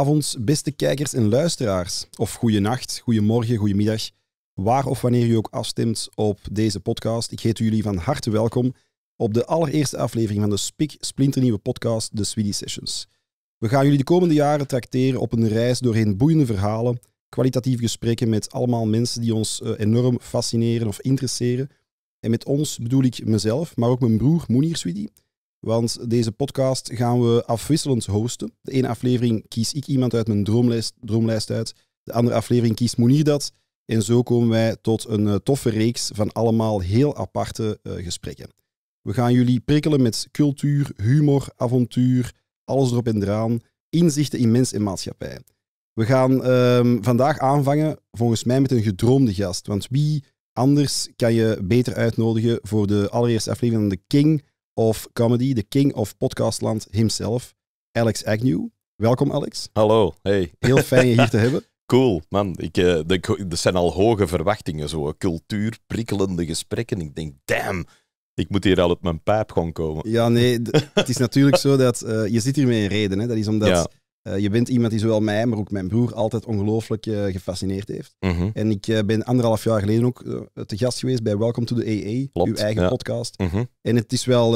avonds, beste kijkers en luisteraars. Of goeienacht, goedemorgen, goedemiddag. Waar of wanneer u ook afstemt op deze podcast. Ik heet jullie van harte welkom op de allereerste aflevering van de Spik splinternieuwe podcast de Swedish Sessions. We gaan jullie de komende jaren tracteren op een reis doorheen boeiende verhalen, kwalitatief gesprekken met allemaal mensen die ons eh, enorm fascineren of interesseren. En met ons bedoel ik mezelf, maar ook mijn broer Moenier Swidi want deze podcast gaan we afwisselend hosten. De ene aflevering kies ik iemand uit mijn droomlijst, droomlijst uit. De andere aflevering kiest Monier dat. En zo komen wij tot een eh, toffe reeks van allemaal heel aparte eh, gesprekken. We gaan jullie prikkelen met cultuur, humor, avontuur, alles erop en eraan, inzichten in mens en maatschappij. We gaan ehm, vandaag aanvangen, volgens mij, met een gedroomde gast. Want wie anders kan je beter uitnodigen voor de allereerste aflevering van de King of comedy, de king of podcastland himself, Alex Agnew. Welkom Alex. Hallo, hey. Heel fijn je hier te hebben. Cool, man. Ik, uh, de, er zijn al hoge verwachtingen, zo. Cultuur, prikkelende gesprekken. Ik denk, damn, ik moet hier al op mijn pijp gaan komen. Ja, nee, het is natuurlijk zo dat eh, je zit hier met een reden. Hè. Dat is omdat eh, je bent iemand die zowel mij, maar ook mijn broer altijd ongelooflijk eh, gefascineerd heeft. Mhm. En ik eh, ben anderhalf jaar geleden ook te gast geweest bij Welcome to the AA, uw eigen podcast. Mhm. En het is wel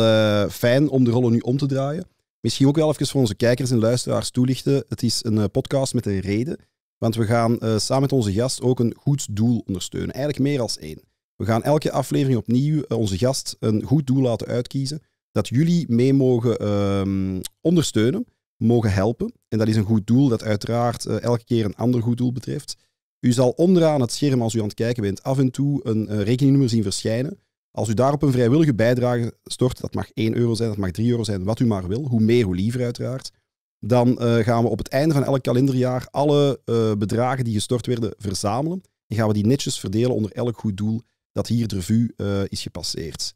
fijn om de rollen nu om te draaien. Misschien ook wel even voor onze kijkers en luisteraars toelichten. Het is een podcast met een reden. Want we gaan samen met onze gast ook een goed doel ondersteunen. Eigenlijk meer als één. We gaan elke aflevering opnieuw onze gast een goed doel laten uitkiezen. Dat jullie mee mogen ehm, ondersteunen mogen helpen. En dat is een goed doel dat uiteraard eh, elke keer een ander goed doel betreft. U zal onderaan het scherm, als u aan het kijken bent, af en toe een eh, rekeningnummer zien verschijnen. Als u daarop een vrijwillige bijdrage stort, dat mag 1 euro zijn, dat mag 3 euro zijn, wat u maar wil, hoe meer, hoe liever uiteraard. Dan eh, gaan we op het einde van elk kalenderjaar alle bedragen die gestort werden verzamelen. En gaan we die netjes verdelen onder elk goed doel dat hier de revue is gepasseerd.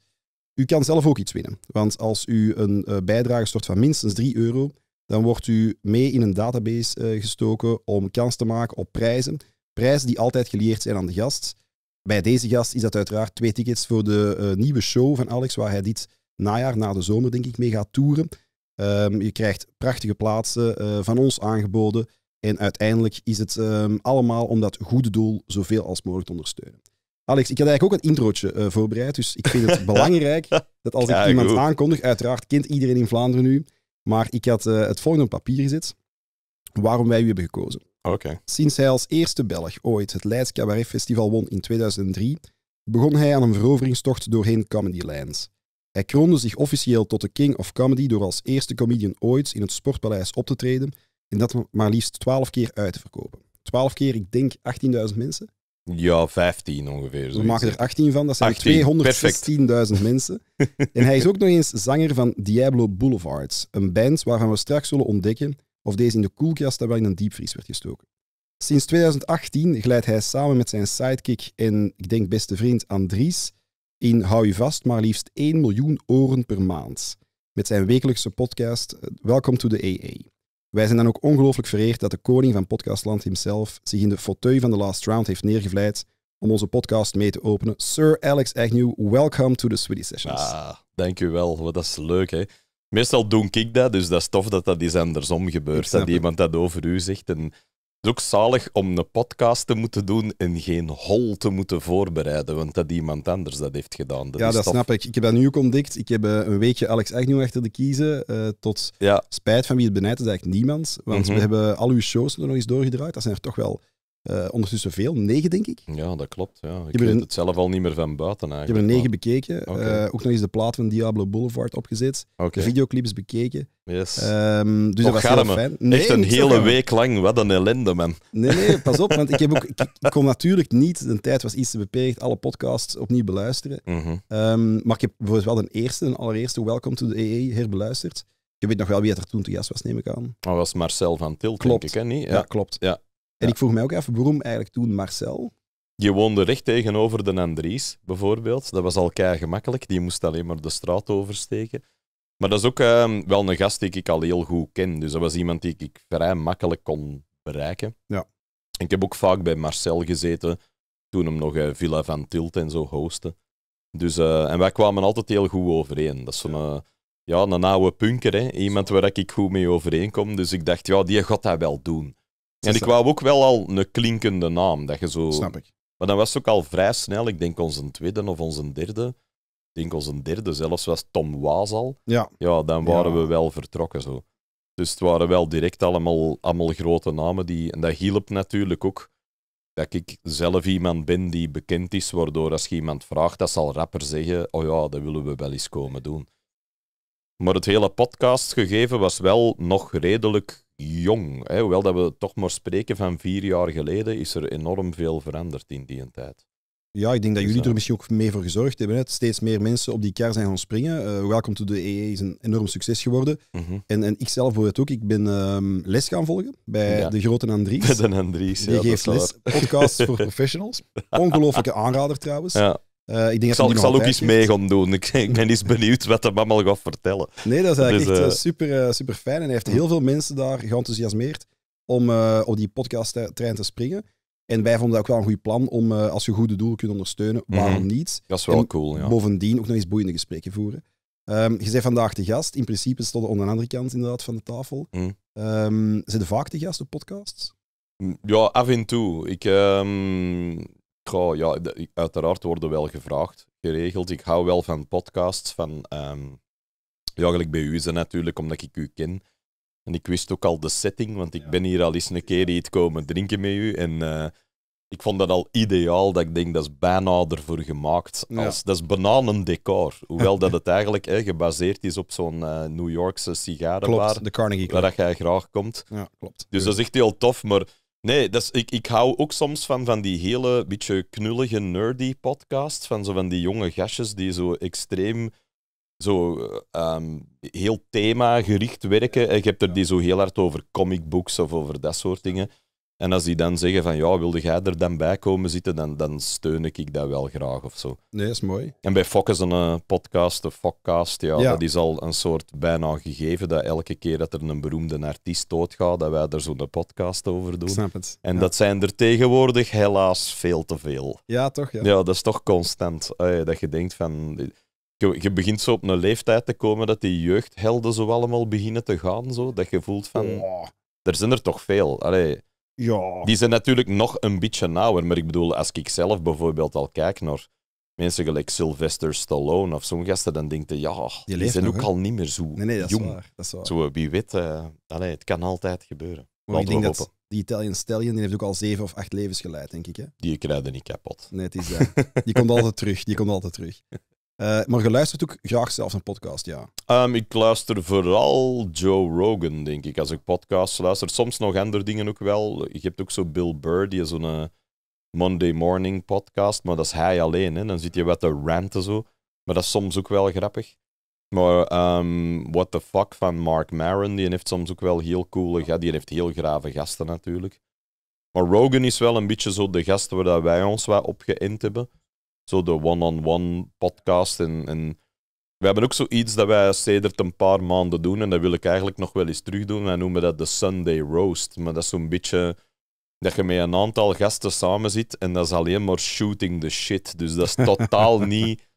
U kan zelf ook iets winnen, want als u een bijdrage stort van minstens 3 euro, dan wordt u mee in een database eh, gestoken om kans te maken op prijzen. Prijzen die altijd geleerd zijn aan de gast. Bij deze gast is dat uiteraard twee tickets voor de eh, nieuwe show van Alex, waar hij dit najaar, na de zomer denk ik, mee gaat toeren. Um, je krijgt prachtige plaatsen eh, van ons aangeboden. En uiteindelijk is het ehm, allemaal om dat goede doel zoveel als mogelijk te ondersteunen. Alex, ik had eigenlijk ook een introotje voorbereid. Dus ik vind het belangrijk dat als ik iemand aankondig, uiteraard kent iedereen in Vlaanderen nu, maar ik had eh, het volgende papier gezet waarom wij u hebben gekozen. Sinds hij als eerste Belg ooit het Leids Cabaret Festival won in 2003, begon hij aan een veroveringstocht doorheen Comedy lines. Hij kronde zich officieel tot de King of Comedy door als eerste comedian ooit in het Sportpaleis op te treden en dat maar liefst twaalf keer uit te verkopen. Twaalf keer, ik denk 18.000 mensen. Ja, 15 ongeveer. We maken er 18 van, dat zijn 216.000 mensen. en hij is ook nog eens zanger van Diablo Boulevards, een band waarvan we straks zullen ontdekken of deze in de koelkast wel in een diepvries werd gestoken. Sinds 2018 glijdt hij samen met zijn sidekick en ik denk beste vriend Andries in Hou je vast maar liefst 1 miljoen oren per maand met zijn wekelijkse podcast eh, Welcome to the AA. Wij zijn dan ook ongelooflijk vereerd dat de koning van podcastland himself zich in de fauteuil van de last round heeft neergevleid om onze podcast mee te openen. Sir Alex Agnew, welcome to the Sweetie Sessions. Ah, dankjewel. Dat is leuk, hè. Meestal doe ik dat, dus dat is tof dat dat is andersom gebeurt. Dat iemand dat over u zegt en het is ook zalig om een podcast te moeten doen en geen hol te moeten voorbereiden, want dat iemand anders dat heeft gedaan. ja, dat snap ik. Ik heb dat nu ook ontdekt. Ik heb eh, een weekje Alex Agnew achter de kiezen, eh, tot spijt van wie het benijdt, is eigenlijk niemand. Want mhm. we hebben al uw shows er nog eens doorgedraaid. Dat zijn er toch wel uh, ondertussen veel, negen denk ik. Ja, dat klopt. Ja. Ik weet het zelf al niet meer van buiten eigenlijk. Ik heb er negen bekeken. Eh, ook nog eens de plaat van Diablo Boulevard opgezet. Okay. De bekeken. Yes. Ehm, dus dat was heel fijn. Nee, Echt een hele week lang. Wat een ellende, man. Nee, nee, pas op. Want ik, heb ook, kon natuurlijk niet, de tijd was iets te beperkt, alle podcasts opnieuw beluisteren. Mhm. Ehm, maar ik heb bijvoorbeeld wel de eerste, een allereerste Welcome to the EE herbeluisterd. Je weet nog wel wie het er toen te gast was, neem ik aan. Dat was Marcel van Til. denk ik, hè? Niet? Ja. ja. klopt. Ja, en ik vroeg mij ook even waarom eigenlijk toen Marcel. Je woonde recht tegenover de Andries, bijvoorbeeld. Dat was al kei gemakkelijk. Die moest alleen maar de straat oversteken. Maar dat is ook ehm, wel een gast die ik al heel goed ken. Dus dat was iemand die ik vrij makkelijk kon bereiken. Ja. Ik heb ook vaak bij Marcel gezeten toen hem nog eh, Villa van Tilt en zo hostte. Dus, eh, en wij kwamen altijd heel goed overeen. Dat is zo'n ja. Eh, ja, een oude punker, hè? iemand waar ik goed mee overeenkom. Dus ik dacht, ja, die gaat dat wel doen. En ik wou ook wel al een klinkende naam. Dat je zo... Snap ik. Maar dan was het ook al vrij snel. Ik denk onze tweede of onze derde. Ik denk onze derde zelfs was Tom Waas Ja. Ja, dan waren we wel vertrokken zo. Dus het waren wel direct allemaal, allemaal grote namen. Die, en dat hielp natuurlijk ook dat ik zelf iemand ben die bekend is, waardoor als je iemand vraagt, dat zal rapper zeggen, oh ja, dat willen we wel eens komen doen. Maar het hele podcast gegeven was wel nog redelijk jong. Hè. Hoewel dat we toch maar spreken van vier jaar geleden, is er enorm veel veranderd in die tijd. Ja, ik denk dat dus, jullie eh, er misschien ook mee voor gezorgd hebben. Steeds meer mensen op die kar zijn gaan springen. Eh, Welkom to the EE is een enorm succes geworden. Mhm. en, en ik zelf het ook. Ik ben ehm, les gaan volgen bij de grote Andries. de Andries, Die ja, geeft les, podcasts voor professionals. Ongelooflijke aanrader trouwens. Ja. Eh, ik, denk zal, ik zal ook iets mee gaan doen. Ik, ik ben eens benieuwd wat de mama al gaat vertellen. Nee, dat is eigenlijk dus, echt eh, eh, super, super fijn. En hij heeft heel veel mensen daar geenthousiasmeerd om op die podcasttrein te springen. En wij vonden dat ook wel een goed plan om, als je goede doelen kunt ondersteunen, mhm. waarom niet? Dat is wel cool, ja. Bovendien ook nog eens boeiende gesprekken voeren. Ehm, je bent vandaag de gast. In principe stonden aan de andere kant inderdaad van de tafel. Mm. zijn er vaak de gast op podcasts? Mm, ja, af en toe. Ik, ehm, Goh, ja, uiteraard worden wel gevraagd, geregeld. Ik hou wel van podcasts, van... Ehm, ja, eigenlijk bij u is natuurlijk, omdat ik u ken. En ik wist ook al de setting, want ik ben hier al eens een keer iets komen drinken met u. En eh, ik vond dat al ideaal, dat ik denk, dat is bijna ervoor gemaakt. Als, ja. Dat is bananendecor. Hoewel dat het eigenlijk gebaseerd is op zo'n eh, New Yorkse sigarenbar. de Carnegie Waar dat jij graag komt. Ja, klopt. Dus, dus dat is echt heel tof, maar Nee, dat is, ik, ik hou ook soms van, van die hele beetje knullige, nerdy podcasts. Van zo van die jonge gastjes die zo extreem, zo um, heel gericht werken. En eh, je hebt er die zo heel hard over comic books of over dat soort dingen. En als die dan zeggen van ja, wilde jij er dan bij komen zitten, dan, dan steun ik dat wel graag of zo. Nee, is mooi. En bij Fok is een eh, podcast, de Fokcast, ja, dat is al een soort bijna gegeven dat elke keer dat er een beroemde artiest doodgaat, dat wij daar zo'n podcast over doen. snap het. En dat zijn er tegenwoordig helaas veel te veel. Ja, toch? Ja, ja dat is toch constant. dat je denkt van... Je, je, begint zo op een leeftijd te komen dat die jeugdhelden zo allemaal beginnen te gaan, zo. Dat je voelt van... Oh. Er zijn er toch veel. Allee, ja. Die zijn natuurlijk nog een beetje nauwer, maar ik bedoel, als ik zelf bijvoorbeeld al kijk naar mensen gelijk Sylvester Stallone of zo'n gasten, dan denk je, ja, die, zijn ook al niet meer zo jong. dat is waar. Zo, wie weet, uh, het kan altijd gebeuren. ik denk dat die Italian Stallion, die heeft ook al zeven of acht levens geleid, denk ik. Hè? Die krijgen niet kapot. Nee, het is die komt altijd terug, die komt altijd terug. Eh, maar je luistert ook graag zelfs een podcast, ja. Ehm, ik luister vooral Joe Rogan, denk ik, als ik podcasts luister. Soms nog andere dingen ook wel. Je hebt ook zo Bill Burr, die zo'n eh, Monday morning podcast, maar dat is hij alleen. Hè. Dan zit je wat te ranten zo. Maar dat is soms ook wel grappig. Maar um, What the Fuck van Mark Maron, die heeft soms ook wel heel coole... Die heeft heel grave gasten natuurlijk. Maar Rogan is wel een beetje zo de gast waar wij ons wat op geënt hebben. Zo de one-on-one podcast. En, en we hebben ook zoiets dat wij sedert een paar maanden doen. En dat wil ik eigenlijk nog wel eens terug doen. Wij noemen dat de Sunday Roast. Maar dat is zo'n beetje dat je met een aantal gasten samen zit en dat is alleen maar shooting the shit. Dus dat is totaal niet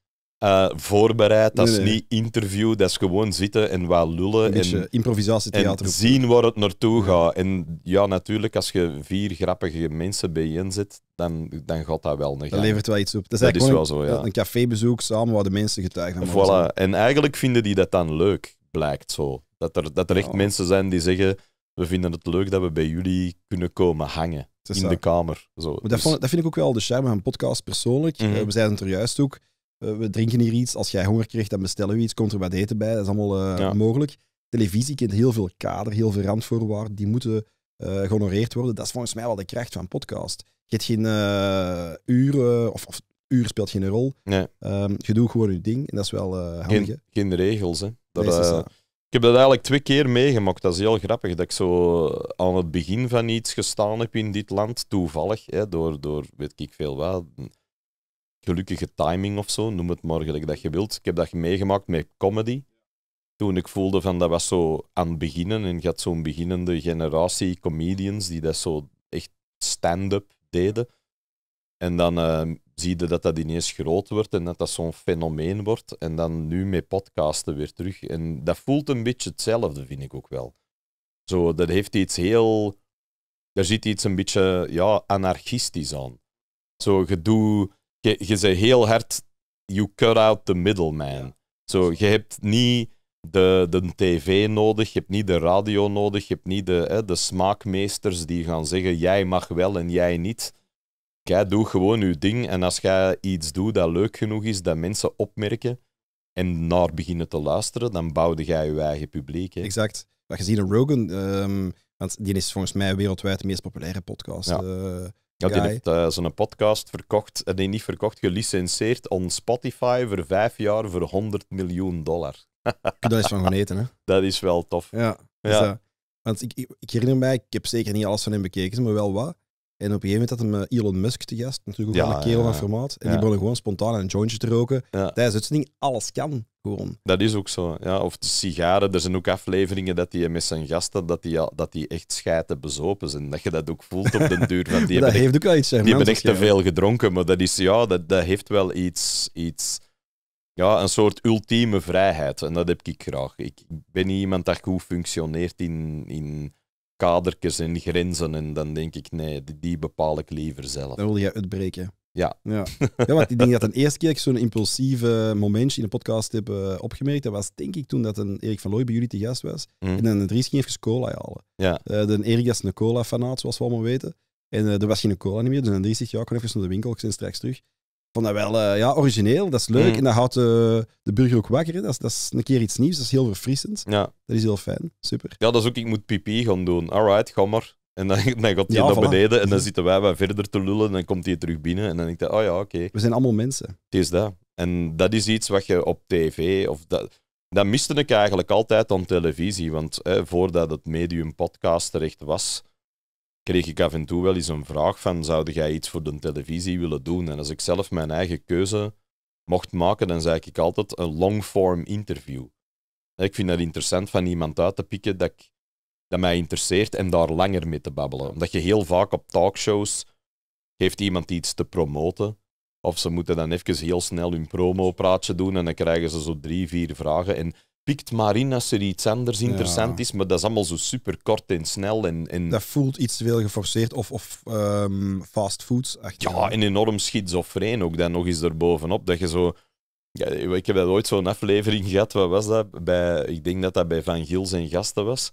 eh, voorbereid. Dat is niet interview, dat is gewoon zitten en wat lullen. en, improvisatietheater. En zien waar het naartoe gaat. En ja, natuurlijk, als je vier grappige mensen je zit, dan, dan gaat dat wel. Een dat levert wel iets op. Dat is, wel een, zo, ja. Een cafébezoek samen waar de mensen getuigen. Voilà. Zijn. En eigenlijk vinden die dat dan leuk, blijkt zo. Dat er, dat er echt mensen zijn die zeggen, we vinden het leuk dat we bij jullie kunnen komen hangen. In de kamer. Zo. dat, dus... dat, vind ik ook wel de charme van een podcast persoonlijk. Mhm. Eh, we zeiden het er juist ook we drinken hier iets. Als jij honger krijgt, dan bestellen we iets. Komt er wat eten bij. Dat is allemaal eh, mogelijk. Televisie kent heel veel kader, heel veel randvoorwaarden. Die moeten eh, gehonoreerd worden. Dat is volgens mij wel de kracht van podcast. Je hebt geen eh, uren of, of uur speelt geen rol. Ehm, je doet gewoon je ding en dat is wel handig. Geen, geen, regels, hè. ik heb dat eigenlijk twee keer meegemaakt. Dat is heel grappig. Dat ik zo aan het begin van iets gestaan heb in dit land, toevallig, hè, door, door weet ik veel wat, gelukkige timing of zo, noem het maar gelijk dat je wilt. Ik heb dat meegemaakt met comedy. Toen ik voelde van dat was zo aan het beginnen en je had zo'n beginnende generatie comedians die dat zo echt stand-up deden. En dan ehm, zie je dat dat ineens groot wordt en dat dat zo'n fenomeen wordt. En dan nu met podcasten weer terug. En dat voelt een beetje hetzelfde, vind ik ook wel. Zo, dat heeft iets heel... Daar zit iets een beetje ja, anarchistisch aan. Zo, je je, je zei heel hard, you cut out the middleman. Zo, je hebt niet de, de tv nodig, je hebt niet de radio nodig, je hebt niet de, hè, de smaakmeesters die gaan zeggen, jij mag wel en jij niet. Jij doe gewoon je ding en als jij iets doet dat leuk genoeg is, dat mensen opmerken en naar beginnen te luisteren, dan bouwde jij je eigen publiek. Hè. Exact. Wat je ziet in Rogan, ehm, want die is volgens mij wereldwijd de meest populaire podcast. Ja. Eh, ja, die heeft uh, zijn podcast verkocht, en eh, die niet verkocht, gelicenseerd on Spotify voor vijf jaar voor 100 miljoen dollar. dat is van geneten eten, hè? Dat is wel tof. Ja. Dus ja. Dus, want ik, ik, herinner mij, ik heb zeker niet alles van hem bekeken, maar wel wat. En op een gegeven moment had hem eh, Elon Musk te gast, natuurlijk ook ja, een kerel van formaat. En die begonnen gewoon spontaan een jointje te roken. Tijdens het ding, alles kan gewoon. Dat is ook zo. Ja. Of de sigaren, er zijn ook afleveringen dat die met zijn gasten, dat die, dat die echt schijten bezopen zijn. Dat je dat ook voelt op de duur. Want die dat heeft echt, ook wel iets. Die hebben echt te veel gedronken, maar dat, is, ja, dat, dat heeft wel iets... iets ja, een soort ultieme vrijheid. En dat heb ik graag. Ik ben niet iemand dat goed functioneert in, in kadertjes en grenzen. En dan denk ik, nee, die, bepaal ik liever zelf. Dan wil jij uitbreken. Ja. Ja. ja, want ik denk dat de eerste keer ik zo'n impulsieve momentje in de podcast heb eh, opgemerkt, dat was denk ik toen dat een Erik van Looy bij jullie te gast was. Mhm. En dan Dries ging even cola halen. Ja. Uh, de Erik is een cola-fanaat, zoals we allemaal weten. En eh, er was geen cola niet meer, dus dan Dries zegt, ja, ik kan even naar de winkel, ik ben straks terug vond dat wel eh, ja, origineel, dat is leuk. Mm. En dat houdt eh, de burger ook wakker. Dat is, dat is een keer iets nieuws, dat is heel verfrissend. Ja. Dat is heel fijn, super. Ja, dat is ook, ik moet pipi gaan doen. Alright, ga maar. En dan, dan gaat hij ja, naar beneden en dan zitten wij wat verder te lullen en dan komt hij terug binnen. En dan denk ik, oh ja, oké. We zijn allemaal mensen. Het is dat. En dat is iets wat je op tv of dat... Dat miste ik eigenlijk altijd aan televisie, want voordat het medium podcast terecht was, kreeg ik af en toe wel eens een vraag van zou jij iets voor de televisie willen doen? En als ik zelf mijn eigen keuze mocht maken, dan zei ik altijd een long-form interview. Ik vind het interessant van iemand uit te pikken dat, dat mij interesseert en daar langer mee te babbelen. Omdat je heel vaak op talkshows heeft iemand iets te promoten. Of ze moeten dan even heel snel hun promo-praatje doen en dan krijgen ze zo drie, vier vragen. En pikt maar in als er iets anders interessant is, maar dat is allemaal zo super kort en snel. En, Dat voelt iets te veel geforceerd of, of um, echt. Ja, en enorm schizofreen ook dan nog eens erbovenop. Dat je zo... Ja, ik heb dat ooit zo'n aflevering gehad, wat was dat? Bij, ik denk dat dat bij Van Gils en Gasten was.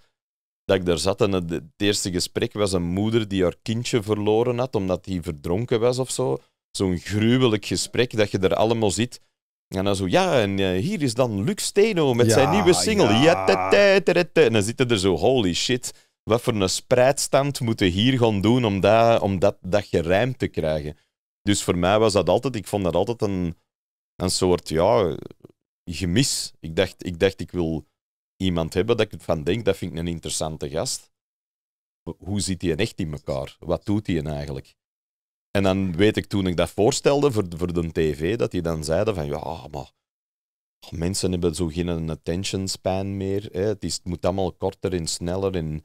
Dat ik daar zat en het, het eerste gesprek was een moeder die haar kindje verloren had omdat hij verdronken was of zo. Zo'n gruwelijk gesprek dat je er allemaal ziet. En dan zo, ja, en eh, hier is dan Lux Steno met zijn nieuwe single. en dan zitten er zo, holy shit, wat voor een spreidstand moeten hier gaan doen om dat, om dat, dat gerijmd te krijgen. Dus voor mij was dat altijd, ik vond dat altijd een, een soort, ja, gemis. Ik dacht, ik dacht, ik wil iemand hebben dat ik van denk, dat vind ik een interessante gast. Hoe zit hij echt in elkaar? Wat doet hij eigenlijk? En dan weet ik toen ik dat voorstelde voor, voor de tv, dat die dan zeiden van ja, maar mensen hebben zo geen attention span meer. Hè. Het, is, moet allemaal korter en sneller en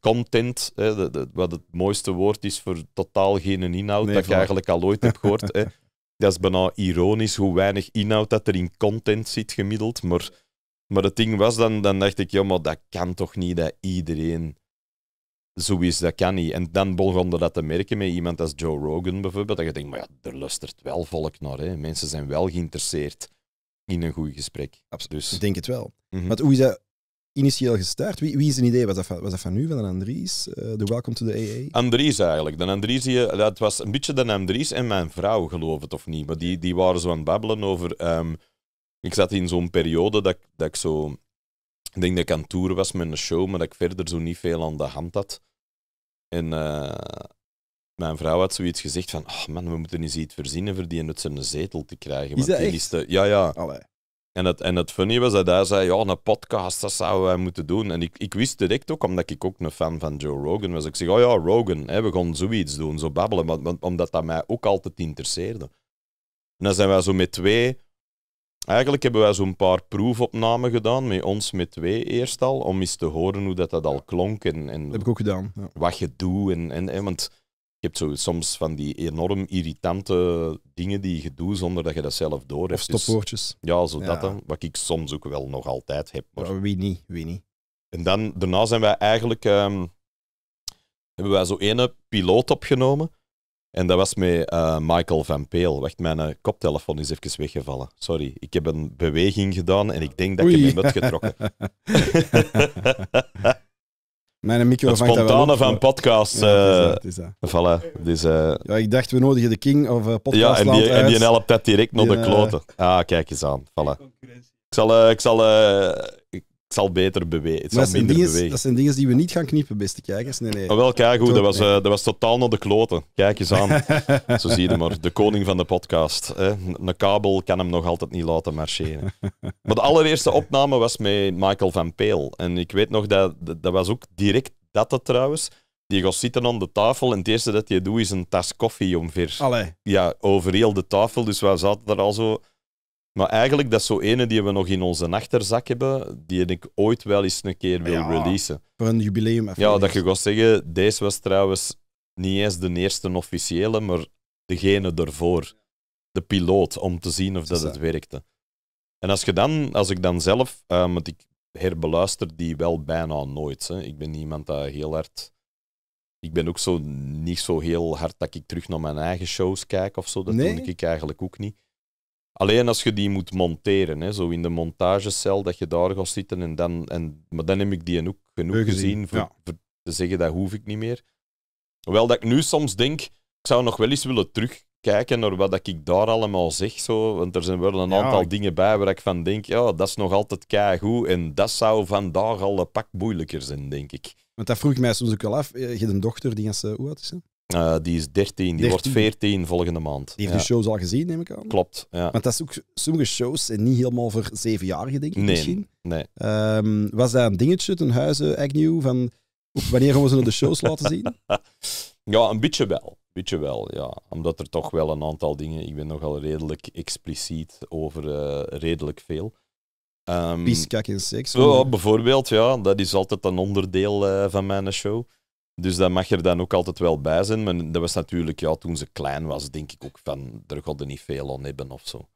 content, hè, de, wat het mooiste woord is voor totaal geen inhoud, dat je ik eigenlijk al ooit heb gehoord. hè. Dat is bijna ironisch hoe weinig inhoud dat er in content zit gemiddeld. Maar, maar het ding was, dan, dan dacht ik, ja, maar dat kan toch niet dat iedereen zoiets, dat kan niet. En dan begonnen dat te merken met iemand als Joe Rogan bijvoorbeeld, dat je denkt, maar ja, er lustert wel volk naar. Hè. Mensen zijn wel geïnteresseerd in een goed gesprek. Absoluut. Dus. Ik denk het wel. Maar mhm. hoe is dat initieel gestart? Wie, wie is een idee? Was dat van, was dat van u, van Andries? Uh, de Welcome to the AA? Andries eigenlijk. De Andries, eh, dat was een beetje de Andries en mijn vrouw, geloof het of niet. Maar die, die waren zo aan het babbelen over... Ehm, ik zat in zo'n periode dat, dat ik zo ik denk dat ik aan het was met een show, maar dat ik verder zo niet veel aan de hand had. En eh, mijn vrouw had zoiets gezegd van, ah, man, we moeten eens iets verzinnen voor die ze een zetel te krijgen. Is dat echt? ja, ja. Allee. En het, en het funny was dat hij zei, ja, een podcast, dat zouden wij moeten doen. En ik, ik wist direct ook, omdat ik ook een fan van Joe Rogan was, ik zeg, oh ja, Rogan, we gaan zoiets doen, zo babbelen, omdat dat mij ook altijd interesseerde. En dan zijn wij zo met twee Eigenlijk hebben wij zo'n paar proefopnamen gedaan, met ons met twee eerst al, om eens te horen hoe dat, dat al klonk. En, en dat heb ik ook gedaan. Wat je doet. En, en, want je hebt zo soms van die enorm irritante dingen die je doet zonder dat je dat zelf door hebt. Dus stopwoordjes. ja, zo dat dan. Wat ik soms ook wel nog altijd heb. Maar... wie niet, wie niet. En dan, daarna zijn wij eigenlijk... Um, hebben wij zo ene piloot opgenomen en dat was met eh, Michael Van Peel. Wacht, mijn eh, koptelefoon is even weggevallen. Sorry, ik heb een beweging gedaan en ik denk dat je ik hem heb getrokken. mijn micro het spontane van podcast. Ja, eh, voilà. Dus, ja, ik dacht, we nodigen de king of podcast. Ja, en die, en die helpt dat direct naar de kloten. Ah, kijk eens aan. Voilà. Ik zal, ik zal zal beter bewegen. Het zal dat, minder bewegen. dat zijn dingen die we niet gaan knippen, beste kijkers. Nee, nee. Ah, wel, kijk dat was, eh, dat was totaal naar de kloten. Kijk eens aan. Zo zie je maar. De koning van de podcast. Hè. Een kabel kan hem nog altijd niet laten marcheren. Maar de allereerste opname was met Michael van Peel. En ik weet nog, dat, dat was ook direct dat, trouwens. Die gaat zitten aan de tafel en het eerste dat je doet is een tas koffie omver. Allee. Ja, over heel de tafel. Dus wij zaten er al zo maar eigenlijk, dat is zo ene die we nog in onze achterzak hebben, die ik ooit wel eens een keer wil releasen. Voor een jubileum. Even ja, dat je gaat zeggen, deze was trouwens niet eens de eerste officiële, maar degene ervoor, De piloot, om te zien of dat, het werkte. En als, je dan, als ik dan zelf, eh, want ik herbeluister die wel bijna nooit. Hè. Ik ben niemand dat heel hard... Ik ben ook zo, niet zo heel hard dat ik terug naar mijn eigen shows kijk of zo. Dat nee. doe ik eigenlijk ook niet. Alleen als je die moet monteren, hè, zo in de montagecel, dat je daar gaat zitten. En dan, en, maar dan heb ik die ook genoeg gezien, om voor, te zeggen dat hoef ik niet meer. Hoewel dat ik nu soms denk, ik zou nog wel eens willen terugkijken naar wat ik daar allemaal zeg. Zo, want er zijn wel een aantal dingen bij waar ik van denk, ja, dat is nog altijd keigoed. En dat zou vandaag al een pak moeilijker zijn, denk ik. Want dat vroeg mij soms ook wel af. Eh, je hebt een dochter die als, eh, hoe oud is ze? Eh, die is 13, die wordt 14 volgende maand. Die heeft ja. de shows al gezien, neem ik aan. Klopt, ja. Want dat is ook, sommige shows zijn niet helemaal voor zevenjarigen, denk ik nee, misschien. Nee. Ehm, was dat een dingetje ten huize, Agnew, van wanneer gaan we ze de shows laten zien? Ja, een beetje wel. Beetje wel, ja. Omdat er toch wel een aantal dingen... Ik ben nogal redelijk expliciet over eh, redelijk veel. Um, ehm, Pies, kak en seks. Oh, bijvoorbeeld, ja. Dat is altijd een onderdeel eh, van mijn show. Dus dat mag er dan ook altijd wel bij zijn. Maar dat was natuurlijk, ja, toen ze klein was, denk ik ook van, er gaat er niet veel aan hebben of zo.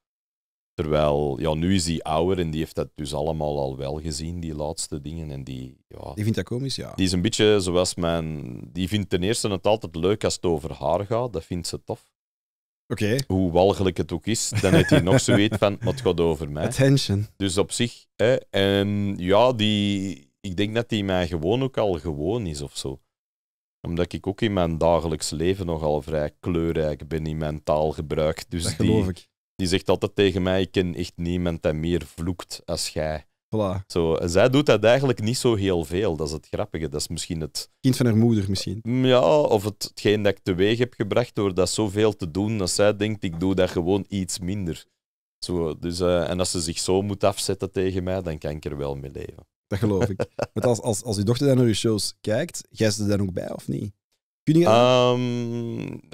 Terwijl, ja, nu is die ouder en die heeft dat dus allemaal al wel gezien, die laatste dingen. En die, ja, die vindt dat komisch, ja. Die is een beetje zoals mijn... Die vindt ten eerste het altijd leuk als het over haar gaat. Dat vindt ze tof. Oké. Hoe walgelijk het ook is, dan heeft hij nog zoiets van, wat gaat over mij. Attention. Dus op zich, hè, en ja, die, ik denk dat die mij gewoon ook al gewoon is of zo omdat ik ook in mijn dagelijks leven nogal vrij kleurrijk ben in mijn taalgebruik. Dus geloof die, ik. Die zegt altijd tegen mij, ik ken echt niemand die meer vloekt als jij. Voilà. Zo, eh, zij doet dat eigenlijk niet zo heel veel. Dat is het grappige. Dat is misschien het... Kind van haar moeder misschien. Mm, ja, of het, hetgeen dat ik teweeg heb gebracht door dat zoveel te doen, dat zij denkt, ik doe dat gewoon iets minder. Zo, dus, eh, en als ze zich zo moet afzetten tegen mij, dan kan ik er wel mee leven. Dat geloof ik. Want als, als, als je dochter dan naar je shows kijkt, jij ze er dan ook bij of niet? Kun je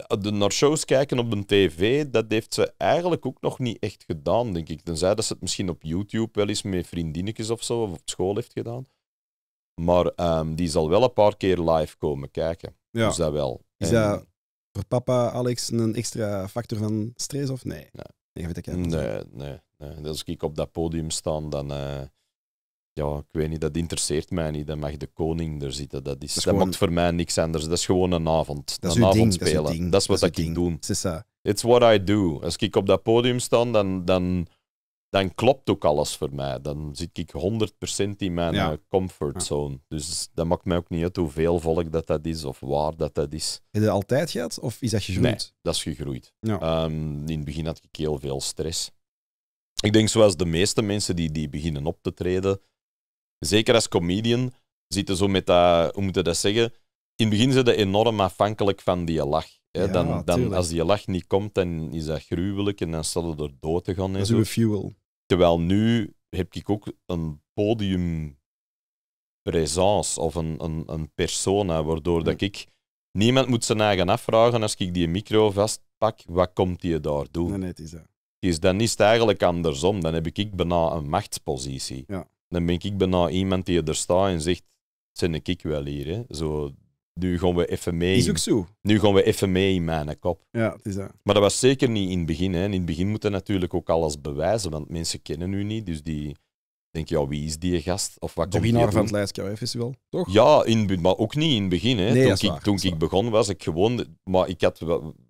um, de naar shows kijken op een tv, dat heeft ze eigenlijk ook nog niet echt gedaan, denk ik. Tenzij dat ze het misschien op YouTube wel eens met vriendinnetjes of zo, of op school heeft gedaan. Maar ehm, die zal wel een paar keer live komen kijken. Dus dat wel. Is dat voor papa Alex een extra factor van stress of nee? Nee, nee, nee, nee. Als ik op dat podium sta, dan... Eh, ja, ik weet niet, dat interesseert mij niet. Dan mag de koning er zitten. Dat, is, dat, maakt voor mij niks anders. Dat is gewoon een avond. Dat een avond spelen. Dat is, dat wat dat ik doe. It's what I do. Als ik op dat podium sta, dan, dan, dan klopt ook alles voor mij. Dan zit ik 100% in mijn ja. Eh, comfortzone. Dus dat maakt mij ook niet uit hoeveel volk dat, dat is of waar dat, dat is. Heb je dat altijd gehad of is dat gegroeid? Nee, dat is gegroeid. Ehm, in het begin had ik heel veel stress. Ik denk zoals de meeste mensen die, die beginnen op te treden, zeker als comedian, zitten zo met dat, hoe moet je dat zeggen? In het begin zijn ze enorm afhankelijk van die lach. Hè? dan, dan, als die lach niet komt, dan is dat gruwelijk en dan je er dood te gaan. En dat zo. fuel. Terwijl nu heb ik ook een podium presence of een, een, een persona, waardoor dat ik niemand moet zijn eigen afvragen als ik die micro vastpak, wat komt die daar doen? Nee, nee, het is dat. dan is het eigenlijk andersom. Dan heb ik bijna een machtspositie. Ja dan ben ik bijna iemand die er staat en zegt: Zijn ik wel hier? Hè? Zo, nu gaan we even mee. Is ook zo. Nu gaan we even mee in mijn kop. Ja, het is dat. Maar dat was zeker niet in het begin. Hè. In het begin moeten natuurlijk ook alles bewijzen, want mensen kennen u niet. Dus die denken, ja, wie is die gast? Of wat de winnaar van het Leids Festival, toch? Ja, in, maar ook niet in het begin. Hè. Nee, toen ik, toen ik begon was ik gewoon... Maar ik had,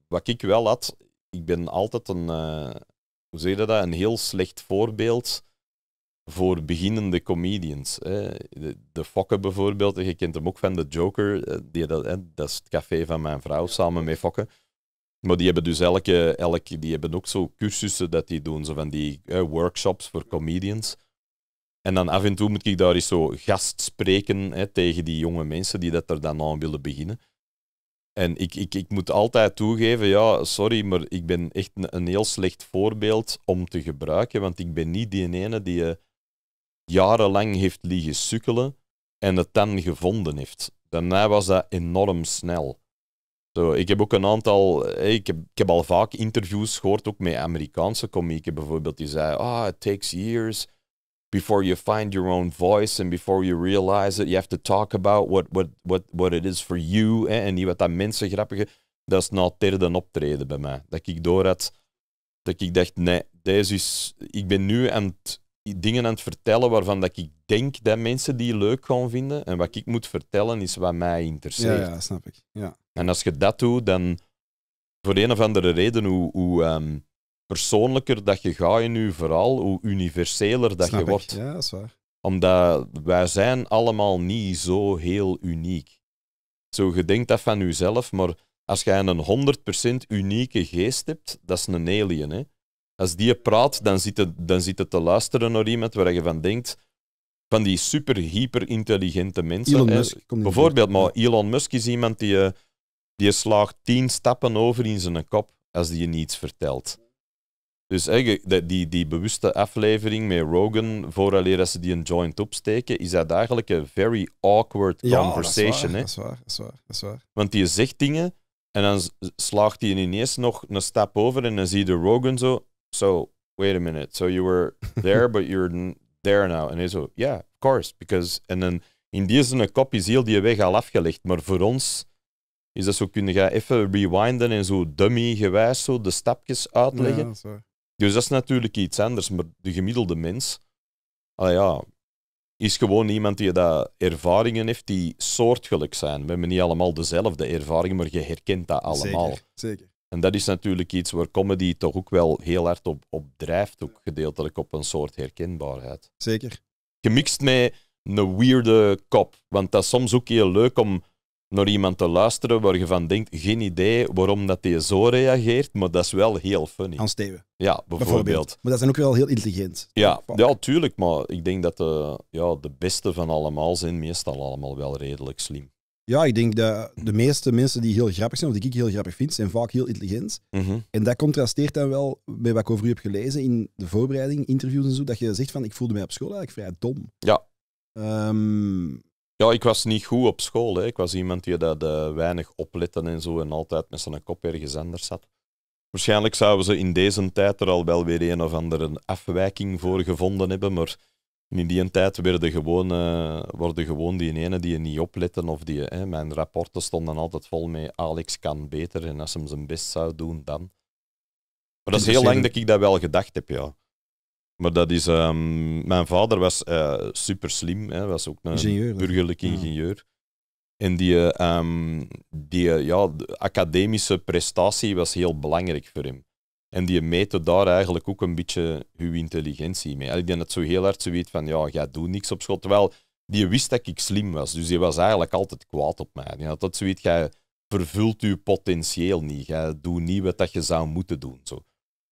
wat ik wel had, ik ben altijd een... Eh, hoe zeg je dat? Een heel slecht voorbeeld voor beginnende comedians. Hè. De, de bijvoorbeeld, je kent hem ook van de Joker, eh, die, dat, hè, dat is het café van mijn vrouw samen met Fokke. Maar die hebben dus elke, elke, die hebben ook zo cursussen dat die doen, zo van die workshops voor comedians. En dan af en toe moet ik daar eens zo gast spreken hè, tegen die jonge mensen die dat er dan aan willen beginnen. En ik, ik, ik moet altijd toegeven, ja, sorry, maar ik ben echt een, een heel slecht voorbeeld om te gebruiken, want ik ben niet die ene die eh, jarenlang heeft liggen sukkelen en het dan gevonden heeft. Daarna was dat enorm snel. Zo, ik heb ook een aantal, eh, ik heb, ik heb al vaak interviews gehoord, ook met Amerikaanse komieken bijvoorbeeld, die zeiden, ah, it takes years before you find your own voice and before you realize it, you have to talk about what, what, what, what it is for you. En niet wat dat mensen grappige, dat is na het derde optreden bij mij. Dat ik door had, dat ik dacht, nee, deze is, ik ben nu aan het dingen aan het vertellen waarvan dat ik denk dat mensen die leuk gaan vinden. En wat ik moet vertellen is wat mij interesseert. Ja, snap ik. Ja. En als je dat doet, dan voor een of andere reden, hoe, hoe ehm, persoonlijker dat je gaat in je vooral hoe universeler dat snap je ik. wordt. Ja, dat is waar. Omdat wij zijn allemaal niet zo heel uniek. Zo, je denkt dat van jezelf, maar als jij een 100% unieke geest hebt, dat is een alien. Hè? Als die praat, dan zit, het, dan zit het te luisteren naar iemand waar je van denkt, van die super hyper intelligente mensen. Elon Musk, bijvoorbeeld, maar Elon Musk is iemand die, eh, die slaagt tien stappen over in zijn kop als die je niets vertelt. Dus eigenlijk die, die bewuste aflevering met Rogan, vooraleer ze die een joint opsteken, is dat eigenlijk een very awkward conversation. Ja, dat is, waar, dat, is waar, dat is waar, Want die zegt dingen en dan slaagt hij ineens nog een stap over en dan zie je Rogan zo so wait a minute. So you were there, but you're there now. En hij zo, yeah, of course. Because, en dan, in die zin, een kop is heel die weg al afgelegd. Maar voor ons is dat zo, kunnen gaan even rewinden en zo dummy-gewijs zo de stapjes uitleggen. Ja, dus dat is natuurlijk iets anders. Maar de gemiddelde mens, ah ja, is gewoon iemand die dat ervaringen heeft die soortgelijk zijn. We hebben niet allemaal dezelfde ervaringen, maar je herkent dat allemaal. Zeker, zeker. En dat is natuurlijk iets waar comedy toch ook wel heel hard op, op drijft, ook gedeeltelijk op een soort herkenbaarheid. Zeker. Gemixt met een weirde kop. Want dat is soms ook heel leuk om naar iemand te luisteren waar je van denkt, geen idee waarom dat die zo reageert, maar dat is wel heel funny. Hans Steven. Ja, bijvoorbeeld. Maar dat zijn ook wel heel intelligent. Ja, ja tuurlijk, maar ik denk dat ja, de beste van allemaal zijn meestal allemaal wel redelijk slim. Ja, ik denk dat de meeste mensen die heel grappig zijn, of die ik heel grappig vind, zijn vaak heel intelligent. Mm En dat contrasteert dan wel met wat ik over u heb gelezen in de voorbereiding, interviews en zo, dat je zegt van ik voelde mij op school eigenlijk vrij dom. Ja. Ehm, ja, ik was niet goed op school. Hè. Ik was iemand die dat, eh, weinig oplette en zo en altijd met zijn kop ergens anders zat. Waarschijnlijk zouden ze in deze tijd er al wel weer een of andere afwijking voor gevonden hebben, maar en in die tijd werden gewoon, uh, worden gewoon die ene die je niet opletten of die... Hè, mijn rapporten stonden altijd vol met Alex kan beter en als hem zijn best zou doen, dan... Maar dat is heel lang dat ik dat wel gedacht heb, ja. Maar dat is... Ehm, mijn vader was uh, super slim, was ook een burgerlijk ingenieur. En die, ehm, die ja, de academische prestatie was heel belangrijk voor hem. En die meten daar eigenlijk ook een beetje uw intelligentie mee. Ik denk dat zo heel hard zoiets van, ja, jij doe niks op school. Terwijl die wist dat ik slim was, dus die was eigenlijk altijd kwaad op mij. dat zoiets, jij vervult je potentieel niet. Jij doet niet wat je zou moeten doen. Zo.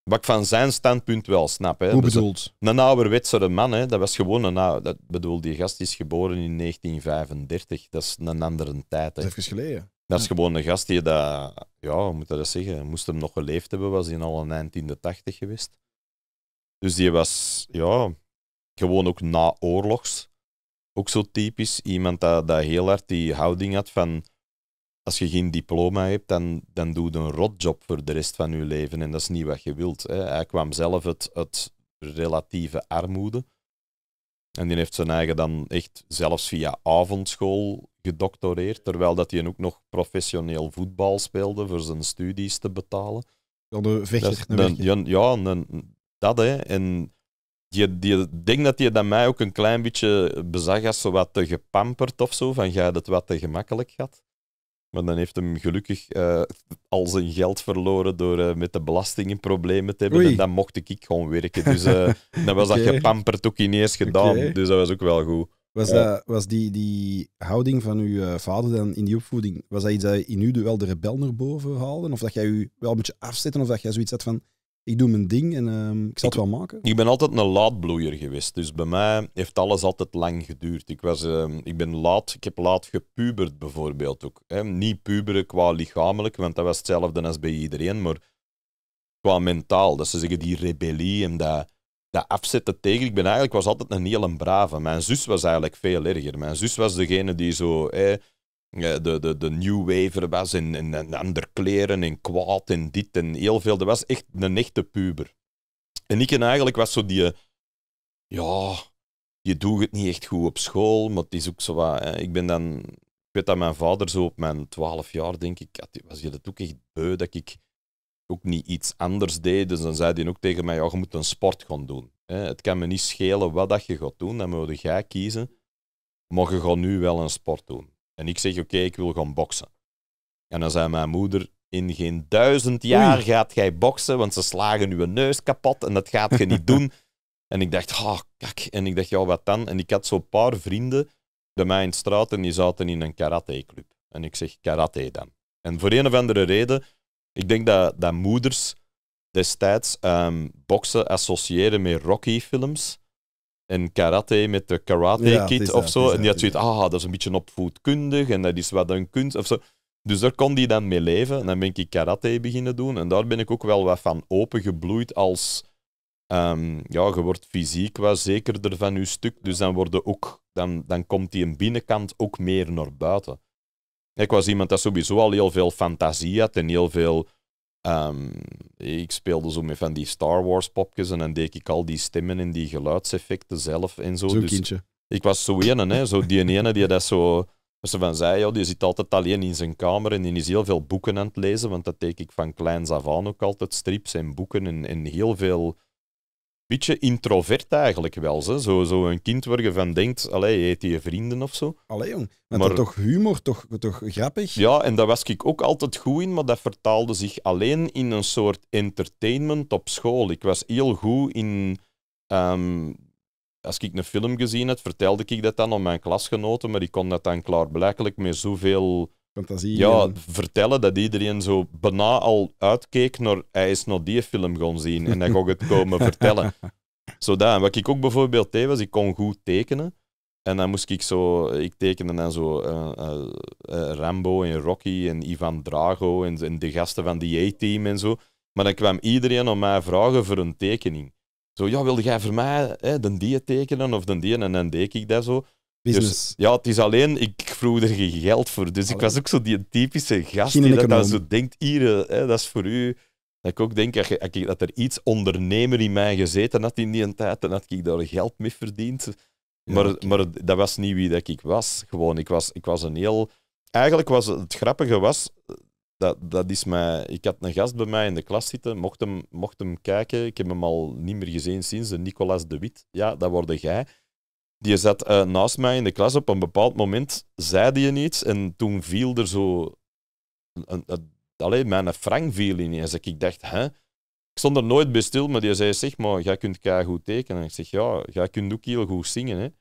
Wat ik van zijn standpunt wel snap. Hè. Hoe bedoeld? een, ouderwetsere man, hè. dat was gewoon een dat bedoel, die gast is geboren in 1935. Dat is een andere tijd. Hè. Dat geleden. Dat is gewoon een gast die dat, ja, hoe moet dat zeggen, moest hem nog geleefd hebben, was in al een tachtig geweest. Dus die was, ja, gewoon ook na oorlogs. Ook zo typisch iemand dat, dat heel hard die houding had van, als je geen diploma hebt, dan, dan doe je een rotjob voor de rest van je leven en dat is niet wat je wilt. Hè. Hij kwam zelf uit, uit relatieve armoede. En die heeft zijn eigen dan echt zelfs via avondschool gedoctoreerd, terwijl dat hij ook nog professioneel voetbal speelde voor zijn studies te betalen. Ja, de vechter. Dat, ja, dat hè. En je die denk dat je dat mij ook een klein beetje bezag als zo wat te gepamperd of zo, van jij dat wat te gemakkelijk gaat. Maar dan heeft hem gelukkig uh, al zijn geld verloren door eh, met de belastingen problemen te hebben. En dan mocht ik, ik gewoon werken. Dus uh, dan was dat gepamperd ook ineens gedaan. Dus dat was ook wel goed. Was, dat, was die, die houding van uw vader dan in die opvoeding, was dat iets dat in u wel de rebel naar boven haalde? Of dat jij u wel een beetje afzetten, Of dat jij zoiets had van, ik doe mijn ding en ehm, ik zal het wel maken. Ik ben altijd een laadbloeier geweest. Dus bij mij heeft alles altijd lang geduurd. Ik, was, ehm, ik ben laat, ik heb laat gepuberd bijvoorbeeld ook. Hè. Niet puberen qua lichamelijk, want dat was hetzelfde als bij iedereen, maar qua mentaal. Dat ze zeggen die rebellie en dat, dat afzetten tegen. Ik ben eigenlijk was altijd een heel brave. Mijn zus was eigenlijk veel erger. Mijn zus was degene die zo de, de, de New Wave was in, in, in kleren in kwaad, in dit en heel veel. Dat was echt een echte puber. En ik en eigenlijk was zo die... Eh, ja, je doet het niet echt goed op school, maar het is ook zo wat... Ik ben dan... Ik weet dat mijn vader zo op mijn twaalf jaar, denk ik, was je dat ook echt beu dat ik ook niet iets anders deed. Dus dan zei hij ook tegen mij, ja, je moet een sport gaan doen. Het kan me niet schelen wat dat je gaat doen, dan moet jij kiezen. Maar je gaat nu wel een sport doen. En ik zeg, oké, ik wil gaan boksen. En dan zei mijn moeder, in geen duizend jaar gaat jij boksen, want ze slagen je neus kapot en dat gaat je niet doen. En ik dacht, oh, kak. En ik dacht, ja, wat dan? En ik had zo'n paar vrienden bij mij in de straat en die zaten in een karateclub. En ik zeg, karate dan. En voor een of andere reden, ik denk dat, dat moeders destijds um, boksen associëren met Rocky-films en karate met de karate kit of zo. en die had zoiets, ah, dat is een beetje opvoedkundig en dat is wat een kunst of zo. Dus daar kon die dan mee leven. En dan ben ik karate beginnen doen. En daar ben ik ook wel wat van opengebloeid als... Ehm, ja, je wordt fysiek was zekerder van je stuk. Dus dan, worden ook, dan, dan komt die binnenkant ook meer naar buiten. Ik was iemand dat sowieso al heel veel fantasie had en heel veel Ehm, ik speelde zo met van die Star Wars popjes en dan deed ik al die stemmen en die geluidseffecten zelf en zo. Zo'n dus kindje. Ik was zo een, hè, zo die ene die dat zo... Als ze van zei, ja, die zit altijd alleen in zijn kamer en die is heel veel boeken aan het lezen, want dat deed ik van kleins af aan ook altijd, strips en boeken en, en heel veel beetje introvert eigenlijk wel. Zo, zo een kind waar je van denkt, allee, eet je vrienden of zo. Allee jong, maar, toch humor, toch, toch grappig. Ja, en daar was ik ook altijd goed in, maar dat vertaalde zich alleen in een soort entertainment op school. Ik was heel goed in... Ehm, als ik een film gezien had, vertelde ik dat dan aan mijn klasgenoten, maar ik kon dat dan klaarblijkelijk met zoveel fantasie. Ja, vertellen dat iedereen zo bijna al uitkeek naar hij is nog die film gaan zien en hij ik het komen vertellen. Zodan. Wat ik ook bijvoorbeeld deed, was ik kon goed tekenen. En dan moest ik zo, ik tekende dan zo eh, eh, eh, Rambo en Rocky en Ivan Drago en, de gasten van die A-team en zo. Maar dan kwam iedereen om mij vragen voor een tekening. Zo, ja, wilde jij voor mij hè, den die tekenen of de die? En dan deed ik dat zo. Dus Business. Dus, ja, het is alleen, ik vroeger geen geld voor. Dus ik was ook zo die typische gast die dat dan zo denkt, hier, eh, hè, dat is voor u. Dat ik ook denk dat, dat er iets ondernemer in mij gezeten had in die tijd, en had ik daar geld mee verdiend. Maar, maar dat was niet wie dat ik was. Gewoon, ik was, ik was een heel... Eigenlijk was het, grappige was, dat, dat is mij... Ik had een gast bij mij in de klas zitten, mocht hem, mocht hem kijken. Ik heb hem al niet meer gezien sinds, de Nicolas de Wit. Ja, dat word jij. Die zat eh, naast mij in de klas. Op een bepaald moment zei die iets en toen viel er zo... Een, een, alleen mijn frank viel ineens. Ik dacht, hè? Ik stond er nooit bij stil, maar die zei, zeg maar, jij kunt goed tekenen. En ik zeg, ja, jij kunt ook heel goed zingen,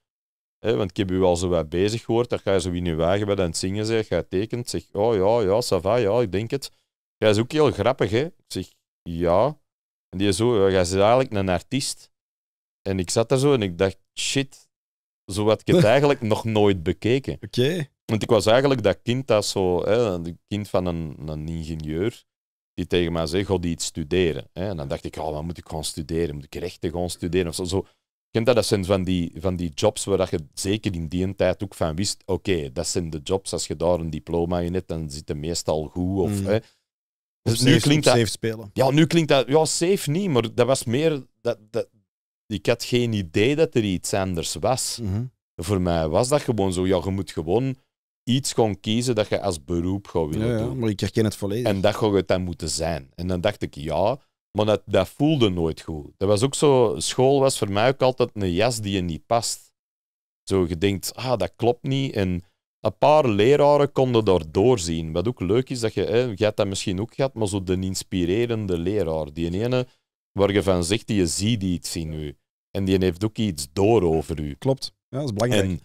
hè. want ik heb u al zo wat bezig gehoord, dat ga je zo in je wagen bij aan het zingen zijn, jij tekent, zeg, oh ja, ja, ça ja, ik denk het. Jij is ook heel grappig, hè? Ik zeg, ja. En die zo, eh, jij is eigenlijk een artiest. En ik zat daar zo en ik dacht, shit, zo had ik het eigenlijk nog nooit bekeken. Oké. Want ik was eigenlijk dat kind dat zo, hè, kind van een, een ingenieur, die tegen mij zei, god, die iets studeren. Hè? En dan dacht ik, oh, wat moet ik gewoon studeren? Moet ik rechten gewoon studeren? Of zo. zo. Kent dat? Dat zijn van die, van die jobs waar je zeker in die tijd ook van wist, oké, dat zijn de jobs, als je daar een diploma in hebt, dan zit het meestal goed. Of, mm. hè. Dus, nu klinkt dat, spelen. Ja, nu klinkt dat, ja, safe niet, maar dat was meer, dat, dat, ik had geen idee dat er iets anders was. Mhm. Voor mij was dat gewoon zo, ja, je moet gewoon iets gaan kiezen dat je als beroep gaat willen ja, ja, doen. maar ik herken het volledig. En dat gaat het dan moeten zijn. En dan dacht ik, ja, maar dat, dat voelde nooit goed. Dat was ook zo, school was voor mij ook altijd een jas die je niet past. Zo, je denkt, ah, dat klopt niet. En een paar leraren konden daar doorzien. Wat ook leuk is, dat je, hè, je hebt dat misschien ook gehad, maar zo de inspirerende leraar. Die ene waar je van zegt, die je ziet iets in je. En die heeft ook iets door over u. Klopt, ja, dat is belangrijk. En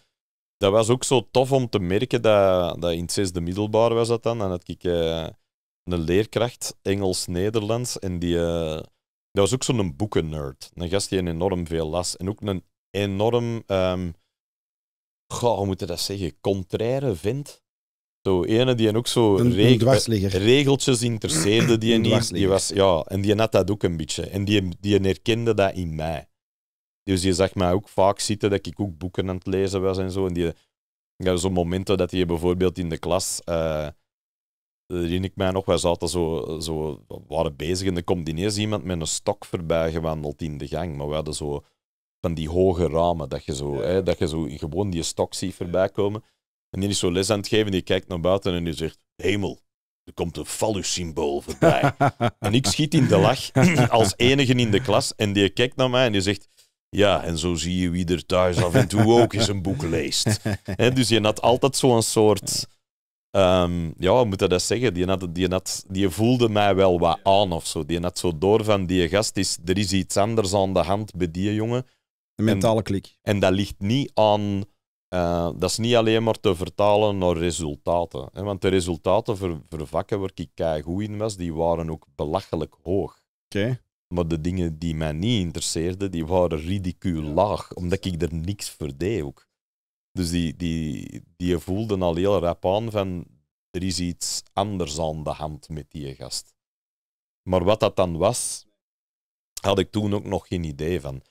dat was ook zo tof om te merken dat, dat in het zesde middelbaar was dat dan. Dan had ik eh, een leerkracht Engels-Nederlands en die... Eh, dat was ook zo'n boekennerd. Een gast die enorm veel las. En ook een enorm... Um, hoe moet je dat zeggen? Contraire vindt. Zo, ene die ook zo regeltjes interesseerde die een Die was, ja, en die had dat ook een beetje. En die, die herkende dat in mij. Dus je zag mij ook vaak zitten dat ik ook boeken aan het lezen was en zo. En die, ja, zo'n momenten dat je bijvoorbeeld in de klas, uh, ik mij nog, wij zaten zo, zo waren bezig en er komt ineens iemand met een stok voorbij gewandeld in de gang. Maar we hadden zo van die hoge ramen, dat je zo, hè, dat je zo gewoon die stok ziet voorbij komen. En die is zo les aan het geven, die kijkt naar buiten en die zegt, hemel, er komt een fallus-symbool voorbij. en ik schiet in de lach als enige in de klas en die kijkt naar mij en die zegt, ja, en zo zie je wie er thuis af en toe ook eens een boek leest. He, dus je had altijd zo'n soort. Um, ja, hoe moet je dat zeggen? Die, had, die, had, die voelde mij wel wat aan of zo. Die had zo door van die gast is. Er is iets anders aan de hand bij die jongen. Een mentale en, klik. En dat ligt niet aan. Eh, dat is niet alleen maar te vertalen naar resultaten. Hè? Want de resultaten voor, voor vakken waar ik goed in was, die waren ook belachelijk hoog. Oké. Maar de dingen die mij niet interesseerden, die waren ridicul laag, omdat ik er niks voor deed ook. Dus die, die, die voelden al heel rap aan van, er is iets anders aan de hand met die gast. Maar wat dat dan was, had ik toen ook nog geen idee van.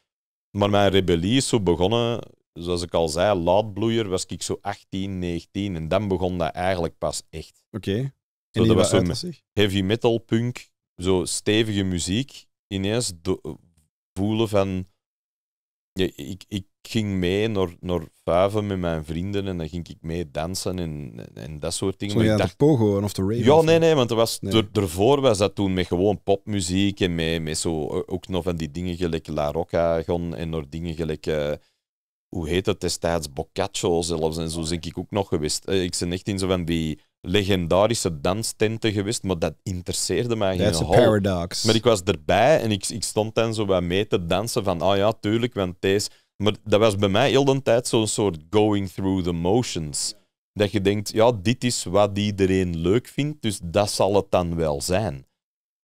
Maar mijn rebellie is zo begonnen, zoals ik al zei, laadbloeier was ik zo 18, 19 en dan begon dat eigenlijk pas echt. Oké. dat was zo heavy metal, punk, zo stevige muziek ineens voelen van. ik, ik ging mee naar, naar Faven met mijn vrienden en dan ging ik mee dansen en, en dat soort dingen. Zo, ja, de pogo of de rave? Ja, nee, nee, want er was, nee. daarvoor was dat toen met gewoon popmuziek en met, met zo ook nog van die dingen gelijk La Rocca en nog dingen gelijk... Eh, hoe heet het destijds, Boccaccio zelfs en zo ben ik ook nog geweest. Eh, ik ben echt in zo van die legendarische danstenten geweest, maar dat interesseerde mij That's geen paradox. Maar ik was erbij en ik, ik stond dan zo bij mee te dansen van, ah ja, tuurlijk, want deze... Maar dat was bij mij heel de tijd zo'n soort going through the motions. Dat je denkt, ja, dit is wat iedereen leuk vindt, dus dat zal het dan wel zijn.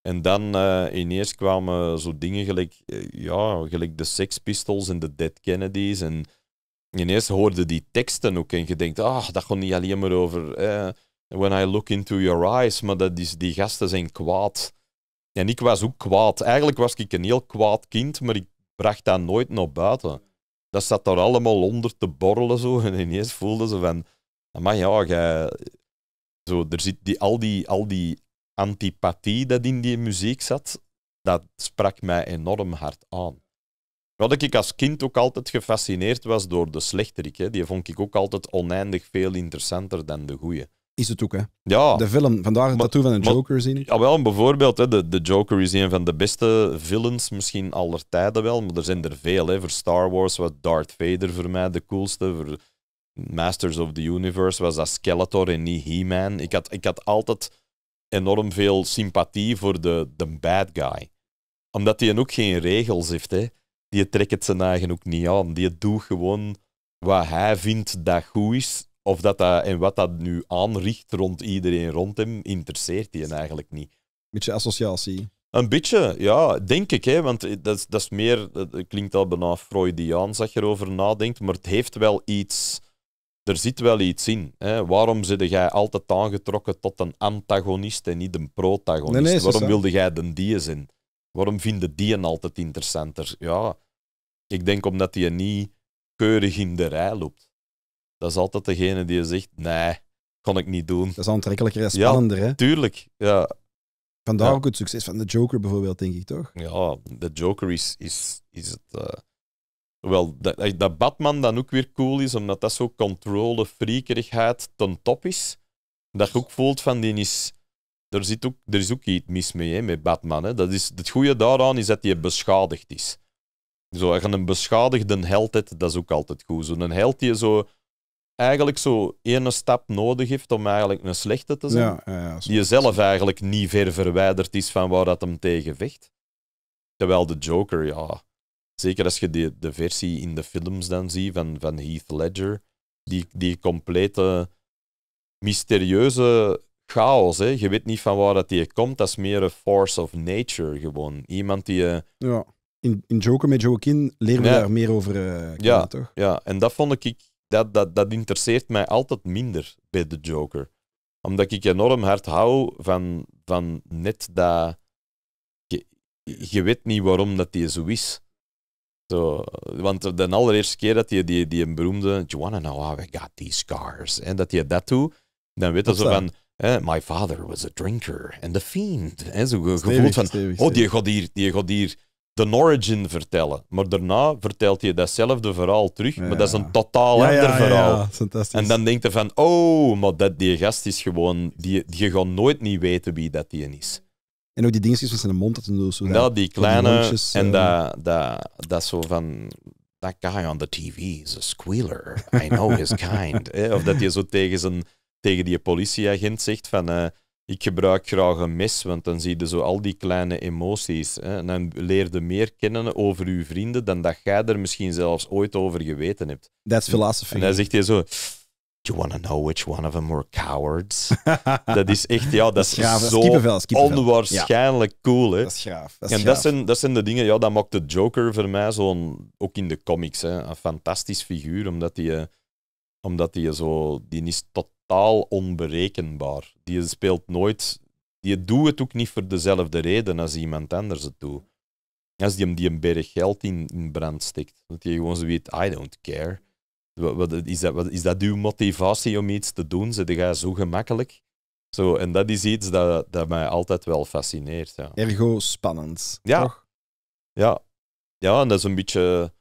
En dan uh, ineens kwamen zo dingen gelijk, eh, ja, gelijk de Sex Pistols en de Dead Kennedys en ineens hoorde die teksten ook en je denkt, ah, dat gaat niet alleen maar over eh, When I Look Into Your Eyes, maar dat die gasten zijn kwaad. En ik was ook kwaad. Eigenlijk was ik een heel kwaad kind, maar ik bracht dat nooit naar buiten. Dat zat daar allemaal onder te borrelen zo en ineens voelden ze van, maar ja, gij, zo, er zit die, al, die, al die antipathie dat in die muziek zat, dat sprak mij enorm hard aan. Wat ik als kind ook altijd gefascineerd was door de slechterik. Hè. Die vond ik ook altijd oneindig veel interessanter dan de goeie. Is het ook, hè? Ja. De film, vandaag dat toe van de Joker zien. Ja, wel, bijvoorbeeld, hè, de, de Joker is een van de beste villains misschien aller tijden wel. Maar er zijn er veel, hè. Voor Star Wars was Darth Vader voor mij de coolste. Voor Masters of the Universe was dat Skeletor en niet He-Man. Ik had, ik had altijd enorm veel sympathie voor de, de bad guy. Omdat hij ook geen regels heeft, hè die trekt het zijn eigen ook niet aan. Die doet gewoon wat hij vindt dat goed is. Of dat dat, en wat dat nu aanricht rond iedereen rond hem, interesseert die eigenlijk niet. Een beetje associatie. Een beetje, ja, denk ik. Hè, want dat, dat is meer, klinkt al bijna Freudiaans dat je erover nadenkt, maar het heeft wel iets, er zit wel iets in. Hè. Waarom zit jij altijd aangetrokken tot een antagonist en niet een protagonist? Nee, nee, Waarom wilde jij de die zijn? Waarom vinden die een altijd interessanter? Ja, ik denk omdat hij niet keurig in de rij loopt. Dat is altijd degene die zegt, nee, kon ik niet doen. Dat is aantrekkelijker en spannender, ja, hè? Tuurlijk, ja. Vandaar ook het succes van de Joker bijvoorbeeld, denk ik, toch? Ja, de Joker is, is, is het... Eh, wel, dat, dat, Batman dan ook weer cool is, omdat dat zo controle, freakerigheid ten top is. Dat je ook voelt van die is... Er, zit ook, er is ook iets mis mee, hè, met Batman. Hè. Dat is, het goede daaraan is dat hij beschadigd is. Zo, je een beschadigde held het dat is ook altijd goed. Zo'n held die zo eigenlijk zo ene stap nodig heeft om eigenlijk een slechte te zijn. Ja, ja, ja, die jezelf eigenlijk niet ver verwijderd is van waar dat hem tegen vecht. Terwijl de Joker, ja... Zeker als je de, de versie in de films dan ziet van, van Heath Ledger. Die, die complete mysterieuze chaos. Hè? Je weet niet van waar dat die komt. Dat is meer een force of nature gewoon. Iemand die... Eh, ja in, Joker met Joaquin leren we daar meer over uh, ja, toch? Ja, en dat vond ik, dat, dat, dat interesseert mij altijd minder bij de Joker. Omdat ik enorm hard hou van, van net dat. Je, je weet niet waarom dat die zo is. Zo, want de allereerste keer dat je die, die, die beroemde Do you wanna know how I got these cars? En dat je dat doet, dan weet je zo van... Eh, my father was a drinker and a fiend. En zo gevoeld van, oh, die godier, hier, die gaat hier de origin vertellen. Maar daarna vertelt hij datzelfde verhaal terug, maar dat is een totaal ander ja, verhaal. En dan denkt hij van, oh, maar dat, die gast is gewoon... Die, je gaat nooit niet weten wie dat die is. En ook die dingetjes met zijn mond dat doen. Zo, ja, nou, die kleine... Die en eh, dat, dat, dat zo van... That guy on the TV is a squealer. I know his kind. Of dat je zo tegen, zijn, tegen die politieagent zegt van... Eh, ik gebruik graag een mes, want dan zie je zo al die kleine emoties. Hè. En dan leer je meer kennen over uw vrienden dan dat jij er misschien zelfs ooit over geweten hebt. That's philosophy. En dan zegt hij zo... you want to know which one of them were cowards? dat is echt, ja, dat is, zo onwaarschijnlijk cool. Hè? Dat is gaaf. en dat zijn, dat zijn de dingen, ja, dat maakt de Joker voor mij zo'n, ook in de comics, hè, een fantastisch figuur, omdat hij eh, omdat zo, die is tot totaal onberekenbaar. Die speelt nooit, die doet het ook niet voor dezelfde reden als iemand anders het doet. Als die hem die een berg geld in, in brand stikt, dat je gewoon zo weet, I don't care. Wat, is, dat, wat, is dat uw motivatie om iets te doen? Zit jij zo gemakkelijk? Zo, en dat is iets dat, dat mij altijd wel fascineert. Ja. Ergo spannend, ja. toch? Ja. ja, en dat is een beetje...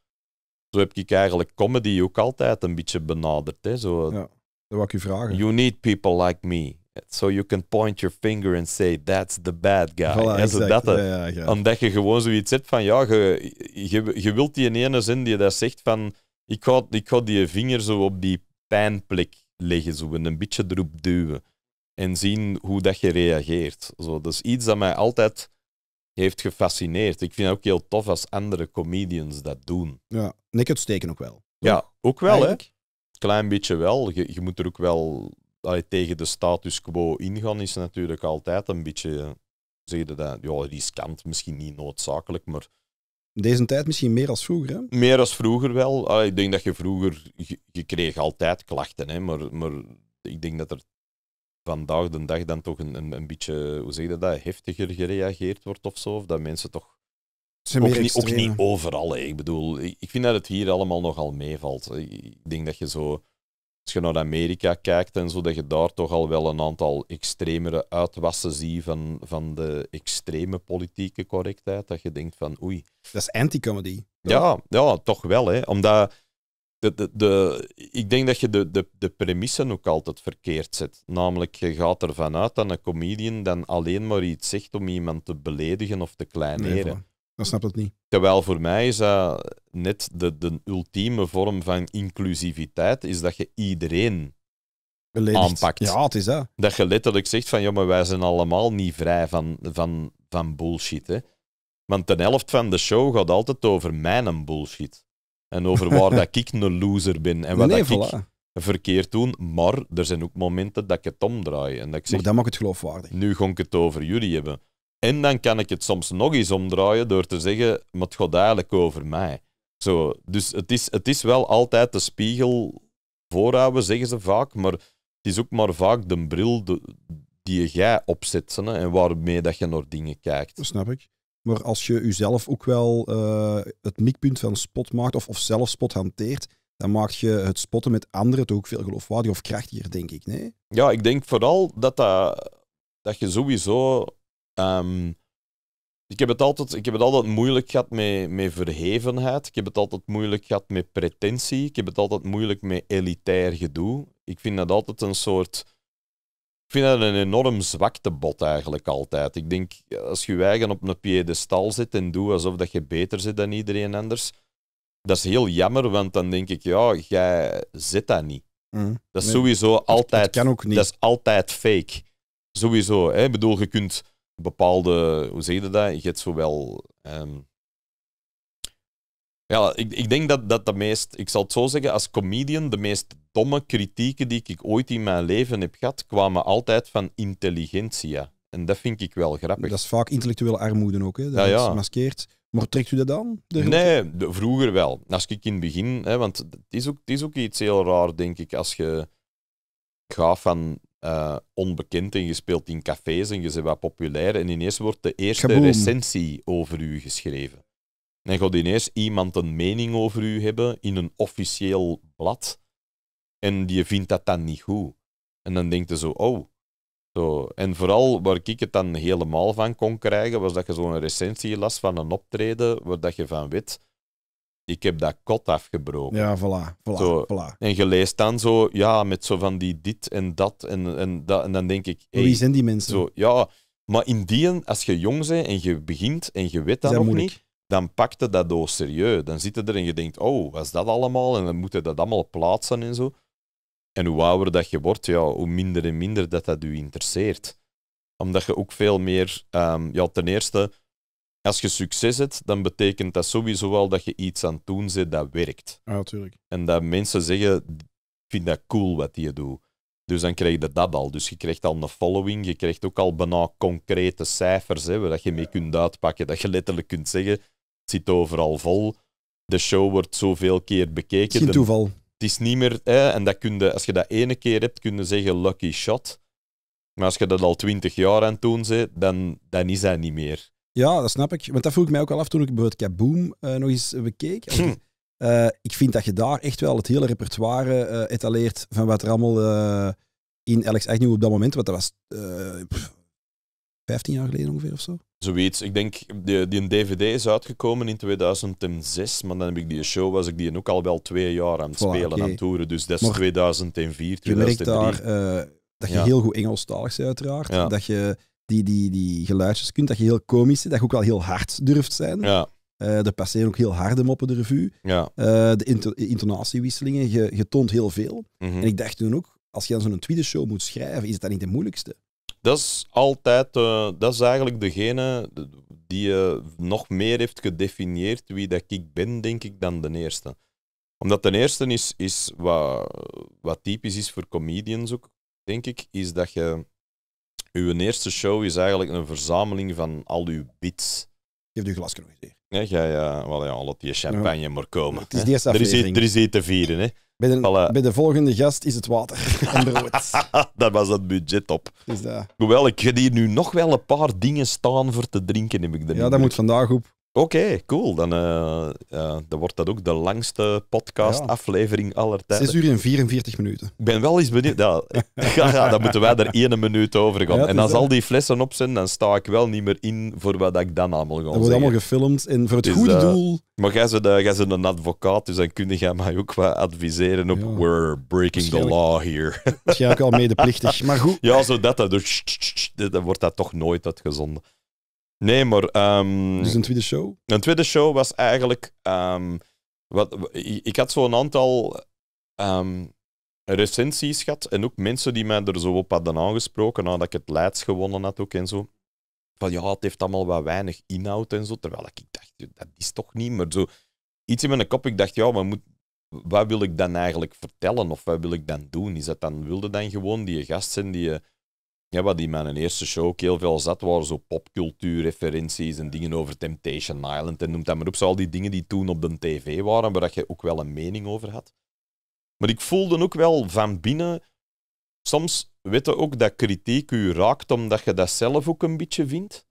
Zo heb ik eigenlijk comedy ook altijd een beetje benaderd. Hè? Zo, ja. Dat wil ik je vragen. You need people like me. So you can point your finger and say, that's the bad guy. Voilà, en dat, ja, ja, Omdat je gewoon zoiets hebt van, ja, je, je, je wilt die ene zin die dat zegt van, ik ga, ik ga die vinger zo op die pijnplek leggen, zo, en een beetje erop duwen. En zien hoe dat je reageert. Zo, dat is iets dat mij altijd heeft gefascineerd. Ik vind het ook heel tof als andere comedians dat doen. Ja, en ik het steken ook wel. Ja, ook wel, hè? klein beetje wel. Je, je moet er ook wel tegen de status quo ingaan, is natuurlijk altijd een beetje, zeg je dat, ja, riskant, misschien niet noodzakelijk, maar deze tijd misschien meer als vroeger. Hè? Meer als vroeger wel. ik denk dat je vroeger, je, kreeg altijd klachten, hè, maar, maar ik denk dat er vandaag de dag dan toch een, een, een beetje, hoe zeg je dat, heftiger gereageerd wordt of zo. Of dat mensen toch ook niet, overal. Hè. Ik bedoel, ik vind dat het hier allemaal nogal meevalt. Ik denk dat je zo, als je naar Amerika kijkt en zo, dat je daar toch al wel een aantal extremere uitwassen ziet van, van de extreme politieke correctheid. Dat je denkt van oei. Dat is anti-comedy. Ja, ja, toch wel. Hè. Omdat de, de, ik denk dat je de, de, de premissen ook altijd verkeerd zet. Namelijk, je gaat ervan uit dat een comedian dan alleen maar iets zegt om iemand te beledigen of te kleineren. Dan snapt het niet. Terwijl voor mij is dat net de, de ultieme vorm van inclusiviteit, is dat je iedereen aanpakt. Ja, het is dat. Dat je letterlijk zegt van, ja, maar wij zijn allemaal niet vrij van, van, van bullshit, hè. Want de helft van de show gaat altijd over mijn bullshit. En over waar dat ik een loser ben en wat dat ik verkeerd doe. Maar er zijn ook momenten dat ik het omdraai. En dat ik zeg, maar dan mag het geloofwaardig. Nu ga ik het over jullie hebben. En dan kan ik het soms nog eens omdraaien door te zeggen, maar het gaat eigenlijk over mij. Zo, dus het is, het is wel altijd de spiegel voorhouden, zeggen ze vaak, maar het is ook maar vaak de bril die jij opzet en waarmee dat je naar dingen kijkt. Dat snap ik. Maar als je jezelf ook wel eh, het mikpunt van spot maakt of, of zelf spot hanteert, dan maak je het spotten met anderen toch ook veel geloofwaardiger of krachtiger, denk ik. Nee? Ja, ik denk vooral dat, dat, dat je sowieso Ehm, ik, heb het altijd, ik heb het altijd moeilijk gehad met, met verhevenheid. Ik heb het altijd moeilijk gehad met pretentie. Ik heb het altijd moeilijk met elitair gedoe. Ik vind dat altijd een soort. Ik vind dat een enorm zwaktebod eigenlijk altijd. Ik denk, als je je eigen op een piedestal zit en doet alsof dat je beter zit dan iedereen anders, dat is heel jammer, want dan denk ik, ja, jij zit dat niet. Mm. dat is sowieso altijd... Dat, Dat is altijd fake. Sowieso. Hè? Ik bedoel, je kunt bepaalde, hoe zeg je dat? Je hebt zowel. Um, ja, ik, ik denk dat, dat de meest, ik zal het zo zeggen, als comedian, de meest domme kritieken die ik ooit in mijn leven heb gehad, kwamen altijd van intelligentia. En dat vind ik wel grappig. Dat is vaak intellectuele armoede ook, hè? dat is ja. Maar trekt u dat dan Nee, vroeger wel. Als ik in het begin, hè, want het is, ook, het is ook iets heel raar, denk ik, als je gaat van eh, onbekend en je speelt in cafés en je bent wat populair en ineens wordt de eerste recensie over u geschreven. En gaat ineens iemand een mening over u hebben in een officieel blad en die vindt dat dan niet goed. En dan denkt je zo, oh. Zo. En vooral waar ik het dan helemaal van kon krijgen, was dat je zo'n recensie las van een optreden waar dat je van weet, ik heb dat kot afgebroken. Ja, voilà. voilà, En je leest dan zo, ja, met zo van die dit en dat en, en, dat, en dan denk ik... Hey, Wie zijn die mensen? Zo, ja, maar in die, als je jong bent en je begint en je weet dat, nog niet, dan pakte dat door serieus. Dan zit je er en je denkt, oh, wat is dat allemaal? En dan moet je dat allemaal plaatsen en zo. En hoe ouder dat je wordt, ja, hoe minder en minder dat dat je interesseert. Omdat je ook veel meer, ehm, ja, ten eerste als je succes hebt, dan betekent dat sowieso wel dat je iets aan het doen dat werkt. Ja, ah, natuurlijk. En dat mensen zeggen, ik vind dat cool wat je doet. Dus dan krijg je dat al. Dus je krijgt al een following, je krijgt ook al bijna concrete cijfers, hè, waar je mee kunt uitpakken, dat je letterlijk kunt zeggen, het zit overal vol, de show wordt zoveel keer bekeken. Geen toeval. Het is niet meer, hè, en dat kun je, als je dat ene keer hebt, kun je zeggen lucky shot. Maar als je dat al twintig jaar aan het doen bent, dan, dan is dat niet meer. Ja, dat snap ik. Want dat vroeg ik mij ook al af toen ik bijvoorbeeld Kaboom eh, nog eens eh, bekeek. Hm. Eh, ik vind dat je daar echt wel het hele repertoire etaleert van wat er allemaal in Alex Agnew op dat moment, want dat was pff, 15 jaar geleden ongeveer of zo. Zoiets. Ik denk, die, een DVD is uitgekomen in 2006, maar dan heb ik die show, was ik die ook al wel twee jaar aan het spelen, aan het toeren. Dus dat is 2004, 2003. Je daar dat je heel goed Engelstalig bent, uiteraard. Dat je die, die, die geluidjes kunt, dat je heel komisch zit, dat je ook wel heel hard durft zijn. Ja. Uh, er passeren ook heel harde moppen de revue. Ja. Eh, de intonatiewisselingen, je, toont heel veel. Mhm. En ik dacht toen ook, als je dan zo'n tweede show moet schrijven, is dat niet de moeilijkste? Dat is altijd, eh, dat is eigenlijk degene die je nog meer heeft gedefinieerd wie dat ik ben, denk ik, dan de eerste. Omdat de eerste is, is wat, wat typisch is voor comedians ook, denk ik, is dat je uw eerste show is eigenlijk een verzameling van al uw bits. Geef uw glas genoeg Ja, jij, ja, eh, wel, ja, laat die champagne ja. maar komen. Het is die eerste er, is, er te vieren. Hè. Bij, de, bij de volgende gast is het water en Daar was het budget op. Is dus dat... Hoewel, ik hier nu nog wel een paar dingen staan voor te drinken, heb ik Ja, dat moet vandaag op. Oké, cool. Dan, eh, dan wordt dat ook de langste podcast-aflevering aller tijden. 6 uur en 44 minuten. Ik ben wel eens benieuwd. Ja, dan moeten wij er één minuut over gaan. en als al die flessen op zijn, dan sta ik wel niet meer in voor wat ik dan allemaal ga Dat wordt allemaal gefilmd en voor het goede eh, doel. Maar jij bent, een advocaat, dus dan kun gaan mij ook wat adviseren op we're breaking the law here. ook al medeplichtig, maar goed. Ja, zodat dat. dan wordt dat toch nooit uitgezonden. Nee, maar... Um, dus een tweede show? Een tweede show was eigenlijk... Ehm, wat, ik had zo'n aantal ehm, recensies gehad en ook mensen die mij er zo op hadden aangesproken nadat ik het Leids gewonnen had ook en zo. Van ja, het heeft allemaal wat weinig inhoud en zo. Terwijl ik dacht, dat is toch niet Maar zo... Iets in mijn kop, ik dacht, ja, maar moet, wat wil ik dan eigenlijk vertellen of wat wil ik dan doen? Is dat dan, wilde dan gewoon die gast zijn die je eh, ja, wat in mijn eerste show ook heel veel zat, waren zo popcultuurreferenties en dingen over Temptation Island en noem dat maar op. Zo al die dingen die toen op de tv waren, waar je ook wel een mening over had. Maar ik voelde ook wel van binnen, soms weten ook dat kritiek u raakt omdat je dat zelf ook een beetje vindt.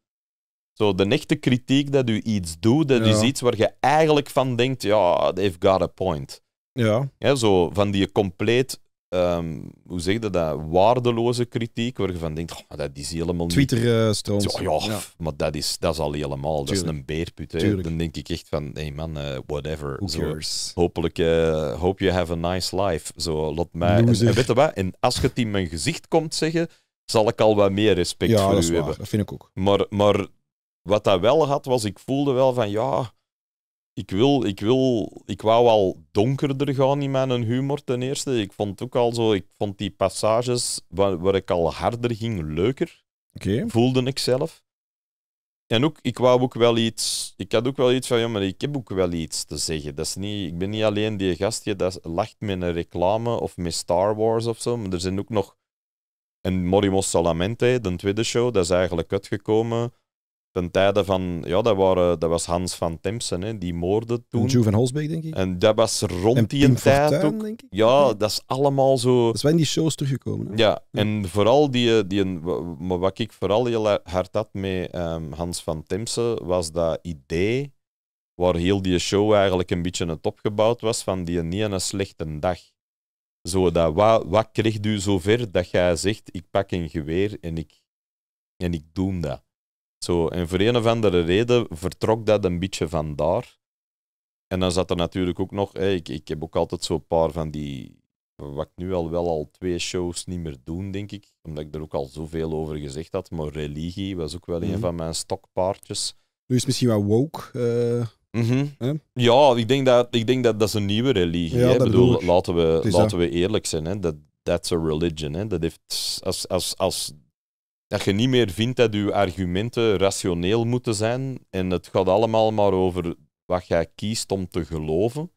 Zo, de echte kritiek dat u iets doet, dat is iets waar je eigenlijk van denkt, ja, they've got a point. Ja. ja. Zo van die compleet um, hoe zeg je dat, waardeloze kritiek, waar je van denkt, oh, dat is helemaal niet. Twitter-stroom. Eh, uh, ja, maar dat is, dat is al helemaal, dat is een beerput. Dan denk ik echt van, hey man, eh, whatever. Zo, hopelijk, uh, hope you have a nice life. Zo, laat mij... En, en, wat, en als je het in mijn gezicht komt zeggen, zal ik al wat meer respect voor u hebben. Ja, dat vind ik ook. Maar, maar wat dat wel had, was ik voelde wel van, ja ik, wil, ik, wil, ik wou al donkerder gaan in mijn humor ten eerste. Ik vond ook al zo, ik vond die passages waar, waar ik al harder ging leuker. Voelde ik zelf. En ook, ik wou ook wel iets, ik had ook wel iets van, ja, maar ik heb ook wel iets te zeggen. Dat is niet, ik ben niet alleen die gastje dat lacht met een reclame of met Star Wars of zo, maar er zijn ook nog, en Morimos Salamente, de tweede show, dat is eigenlijk uitgekomen ten tijde van, ja, dat, waren, dat was Hans van Temsen, hè, die moorden toen. En Holsbeek, denk ik. En dat was rond die Pim tijd ook. Ja, dat is allemaal zo. Dat zijn die shows teruggekomen. Hè? Ja, en vooral die, eh, die. Eh, maar wat ik vooral heel hard had met ehm, Hans van Temsen, was dat idee waar heel die show eigenlijk een beetje het opgebouwd was van die niet een slechte dag. Zo dat, wat, wat krijgt u zover dat jij zegt, ik pak een geweer en ik, en ik doe dat. Zo, en voor een of andere reden vertrok dat een beetje van daar. En dan zat er natuurlijk ook nog, ik, ik heb ook altijd zo'n paar van die, wat ik nu al wel al twee shows niet meer doe, denk ik, omdat ik er ook al zoveel over gezegd had, maar religie was ook wel een mhm. van mijn stokpaardjes. Nu is het misschien wel woke. Eh. Mhm. Ja, ik denk, dat, ik denk dat dat is een nieuwe religie. Ja, hè? Bedoel, laten we, laten we eerlijk zijn. Dat, that's a religion. Hè? Dat heeft, als, als, als dat je niet meer vindt dat je argumenten rationeel moeten zijn. En het gaat allemaal maar over wat jij kiest om te geloven.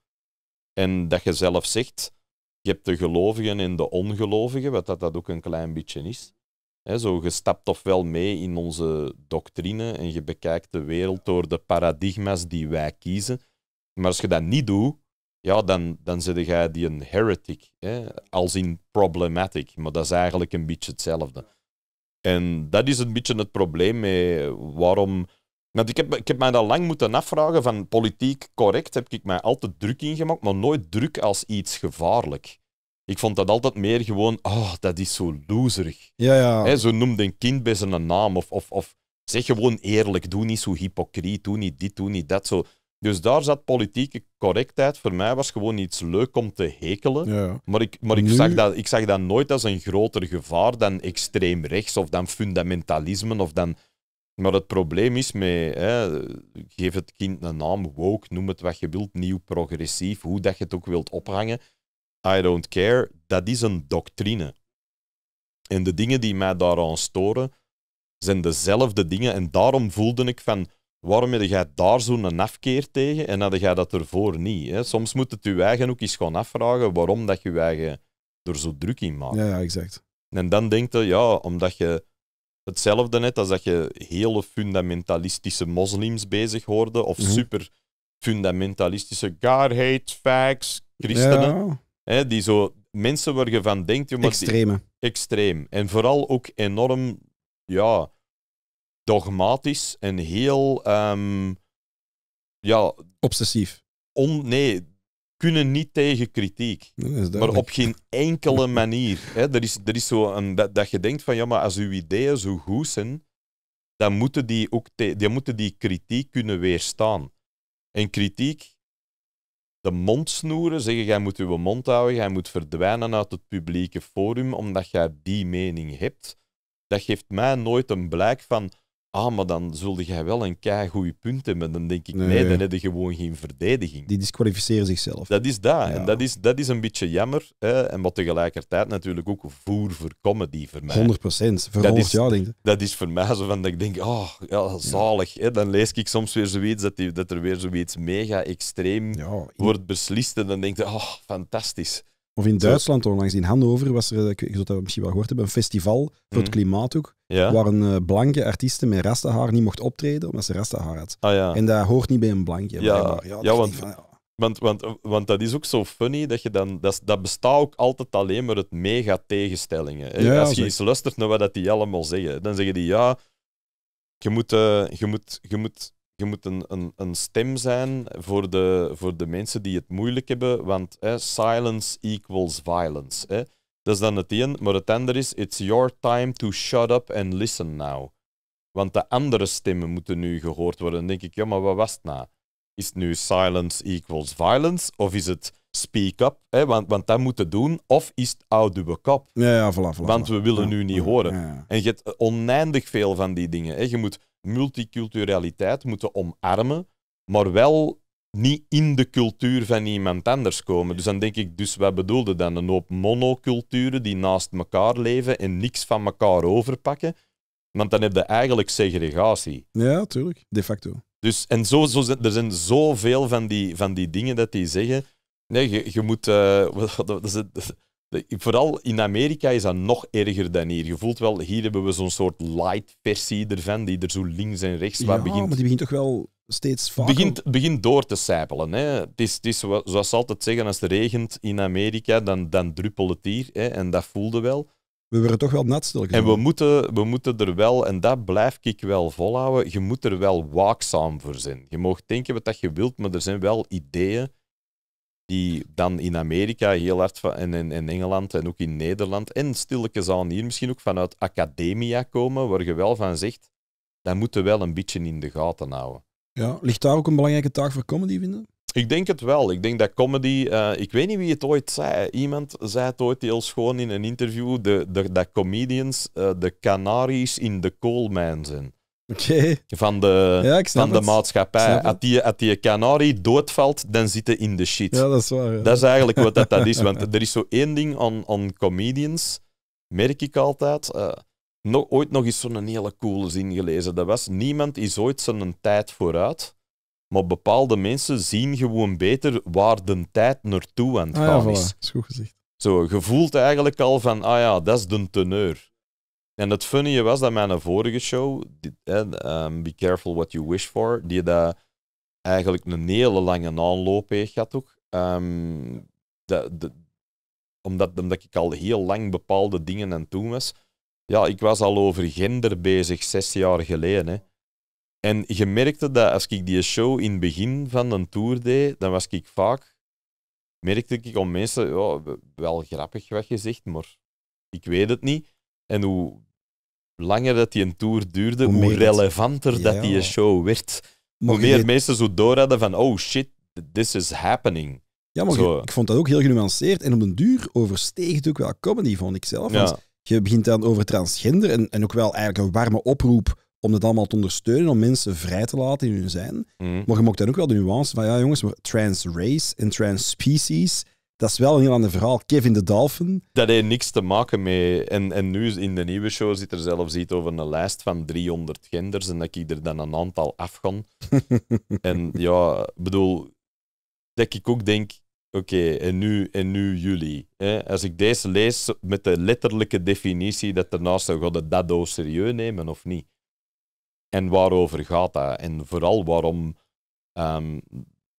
En dat je zelf zegt, je hebt de gelovigen en de ongelovigen, wat dat, dat ook een klein beetje is. He, zo, je stapt toch wel mee in onze doctrine en je bekijkt de wereld door de paradigma's die wij kiezen. Maar als je dat niet doet, ja, dan, dan zit jij die een heretic, he, als in problematic. Maar dat is eigenlijk een beetje hetzelfde. En dat is een beetje het probleem met waarom... Want ik heb, ik heb mij dat lang moeten afvragen van politiek correct heb ik mij altijd druk ingemaakt, maar nooit druk als iets gevaarlijk. Ik vond dat altijd meer gewoon, oh, dat is zo loserig. Ja, ja. He, zo noemde een kind bij zijn naam. Of, of, of zeg gewoon eerlijk, doe niet zo hypocriet, doe niet dit, doe niet dat. Zo, dus daar zat politieke correctheid. Voor mij was gewoon iets leuk om te hekelen. Maar, ik, maar ik, zag dat, ik zag dat nooit als een groter gevaar dan extreem rechts of dan fundamentalisme of dan... Maar het probleem is met, hè, geef het kind een naam, woke, noem het wat je wilt, nieuw, progressief, hoe dat je het ook wilt ophangen. I don't care, dat is een doctrine. En de dingen die mij daaraan storen, zijn dezelfde dingen. En daarom voelde ik van, waarom heb jij daar zo'n afkeer tegen en had jij dat ervoor niet? Hè? Soms moet het je eigen ook eens gewoon afvragen waarom dat je je eigen er zo druk in maakt. Ja, ja, exact. En dan denk je, ja, omdat je hetzelfde net als dat je hele fundamentalistische moslims bezig hoorde of mhm. super fundamentalistische God hate facts, christenen. Hè, die zo, mensen waar je van denkt... Extreme. extreem. En vooral ook enorm, ja dogmatisch en heel. Ehm, ja, Obsessief. On, nee, kunnen niet tegen kritiek. Maar op geen enkele manier. Hè. Er is, er is zo een, dat, dat je denkt van ja, maar als uw ideeën zo goed zijn, dan moeten die ook die moeten die kritiek kunnen weerstaan. En kritiek, de mond snoeren, zeggen jij moet je mond houden, jij moet verdwijnen uit het publieke forum omdat jij die mening hebt, dat geeft mij nooit een blijk van ah, maar dan zulde jij wel een kei goede punt hebben. Dan denk ik, nee, dan heb je gewoon geen verdediging. Die disqualificeren zichzelf. Dat is dat. En dat is, dat is een beetje jammer. Hè? En wat tegelijkertijd natuurlijk ook voer voor comedy voor mij. 100 procent. dat is, denk ik. Dat is voor mij zo van dat ik denk, oh, ja, zalig. Hè? Dan lees ik soms weer zoiets dat, die, dat er weer zoiets mega extreem wordt beslist. En dan denk ik, oh, fantastisch. Of in Duitsland onlangs, in Hannover, was er, eh, ik, je zult dat misschien wel gehoord hebben, een festival voor het mhm. klimaat ook, waar een eh, blanke artiest met rastahaar niet mocht optreden, omdat ze rastahaar had. Ah, ja. En dat hoort niet bij een blanke Ja, ja, want, want, want, dat is ook zo funny, dat, je dan, dat, dat bestaat ook altijd alleen maar het mega tegenstellingen. Eh, als je eens luistert naar wat die allemaal zeggen, dan zeggen die ja, je moet, je moet, je moet je moet een, een, een, stem zijn voor de, voor de mensen die het moeilijk hebben, want silence equals violence. Dat is dan het een, maar het andere is, it's your time to shut up and listen now. Want de andere stemmen moeten nu gehoord worden. Dan denk ik, ja, maar wat was het nou? Is het nu silence equals violence? Of is het speak up? Hè? Want, want dat moeten doen. Of is het oude kop? Ja, ja, voilà, want we willen nu niet horen. En je hebt oneindig veel van die dingen. Hè? Je moet multiculturaliteit moeten omarmen, maar wel niet in de cultuur van iemand anders komen. Dus dan denk ik, dus wat bedoelde dan? Een hoop monoculturen die naast elkaar leven en niks van elkaar overpakken. Want dan heb je eigenlijk segregatie. Ja, tuurlijk. De facto. Dus, en zo, zo, er zijn zoveel van die, van die dingen dat die zeggen. Nee, je, je moet. Eh, vooral in Amerika is dat nog erger dan hier. Je voelt wel, hier hebben we zo'n soort light versie ervan, die er zo links en rechts ja, begint. maar die begint toch wel steeds vaker... Begint, begint door te sijpelen. Hè. Het is, zoals ze altijd zeggen, als het regent in Amerika, dan, dan druppelt het hier. Hè, en dat voelde wel. We werden toch wel nat stil. En we moeten, we moeten er wel, en dat blijf ik wel volhouden, je moet er wel waakzaam voor zijn. Je mag denken wat je wilt, maar er zijn wel ideeën die dan in Amerika heel hard van, en in, in Engeland en ook in Nederland en stilletjes aan hier misschien ook vanuit academia komen, waar je wel van zegt, dat moeten wel een beetje in de gaten houden. Ja, ligt daar ook een belangrijke taak voor comedy, vinden? Ik denk het wel. Ik denk dat comedy. Eh, ik weet niet wie het ooit zei. Iemand zei het ooit heel schoon in een interview: de, de dat comedians eh, de kanaries in de coalmijn zijn. Van de, van de maatschappij. Als die, als die kanarie doodvalt, dan zitten in de shit. Ja, dat is waar. Dat is eigenlijk wat dat, dat is. Want er is zo één ding aan, aan comedians, merk ik altijd. Eh, ooit nog eens zo'n hele coole zin gelezen. Dat was, niemand is ooit zijn tijd vooruit. Maar bepaalde mensen zien gewoon beter waar de tijd naartoe aan het ah gaan ja, is. goed gezegd. Zo, je voelt eigenlijk al van, ah ja, dat is de teneur. En het funny was dat mijn vorige show, um, Be Careful What You Wish For, die daar eigenlijk een hele lange aanloop heeft gehad ook. Ehm, de, omdat, omdat ik al heel lang bepaalde dingen aan doen was. Ja, ik was al over gender bezig zes jaar geleden. Hè. En je merkte dat als ik die show in het begin van een tour deed, dan was ik vaak, merkte ik om mensen, ja, wel grappig wat je zegt, maar ik weet het niet. En hoe langer dat die een tour duurde, hoe, relevanter dat die een show werd. Maar hoe meer mensen zo door hadden van, oh shit, this is happening. Ja, maar ik vond dat ook heel genuanceerd. En op den duur oversteeg het ook wel comedy, vond ik zelf. je begint dan over transgender en, en ook wel eigenlijk een warme oproep om dat allemaal te ondersteunen, om mensen vrij te laten in hun zijn. Mm. Maar je mocht dan ook wel de nuance van, ja jongens, maar trans race en trans species, dat is wel een heel ander verhaal. Kevin de Dolphin. Dat heeft niks te maken mee. En, en nu in de nieuwe show zit er zelfs iets over een lijst van 300 genders. En dat ik er dan een aantal afgaan. en ja, bedoel, dat ik ook denk. Oké, en, nu, en nu jullie. Hè? Als ik deze lees met de letterlijke definitie, dat ernaast zou gaan, dat serieus nemen of niet? En waarover gaat dat? En vooral waarom ehm,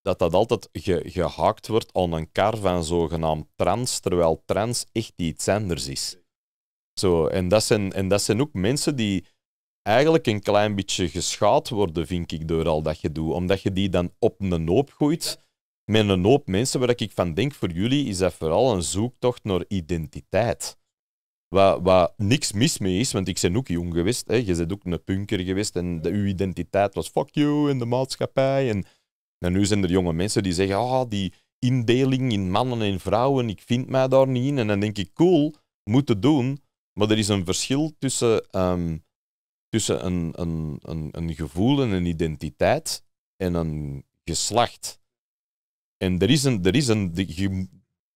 dat dat altijd ge, gehaakt wordt aan een kar van zogenaamd trans, terwijl trans echt iets anders is. Zo, en, dat zijn, en dat zijn ook mensen die eigenlijk een klein beetje geschaad worden, vind ik, door al dat je doet. Omdat je die dan op een hoop gooit met een hoop mensen. Waar ik van denk, voor jullie is dat vooral een zoektocht naar identiteit. Waar, waar niks mis mee is, want ik ben ook jong geweest. Hè. Je bent ook een punker geweest en de, uw identiteit was fuck you en de maatschappij. En, en nu zijn er jonge mensen die zeggen, oh, die indeling in mannen en vrouwen, ik vind mij daar niet in. En dan denk ik, cool, moeten doen. Maar er is een verschil tussen, ehm, tussen een, een, een, een gevoel en een identiteit en een geslacht. En er is een, er is een de,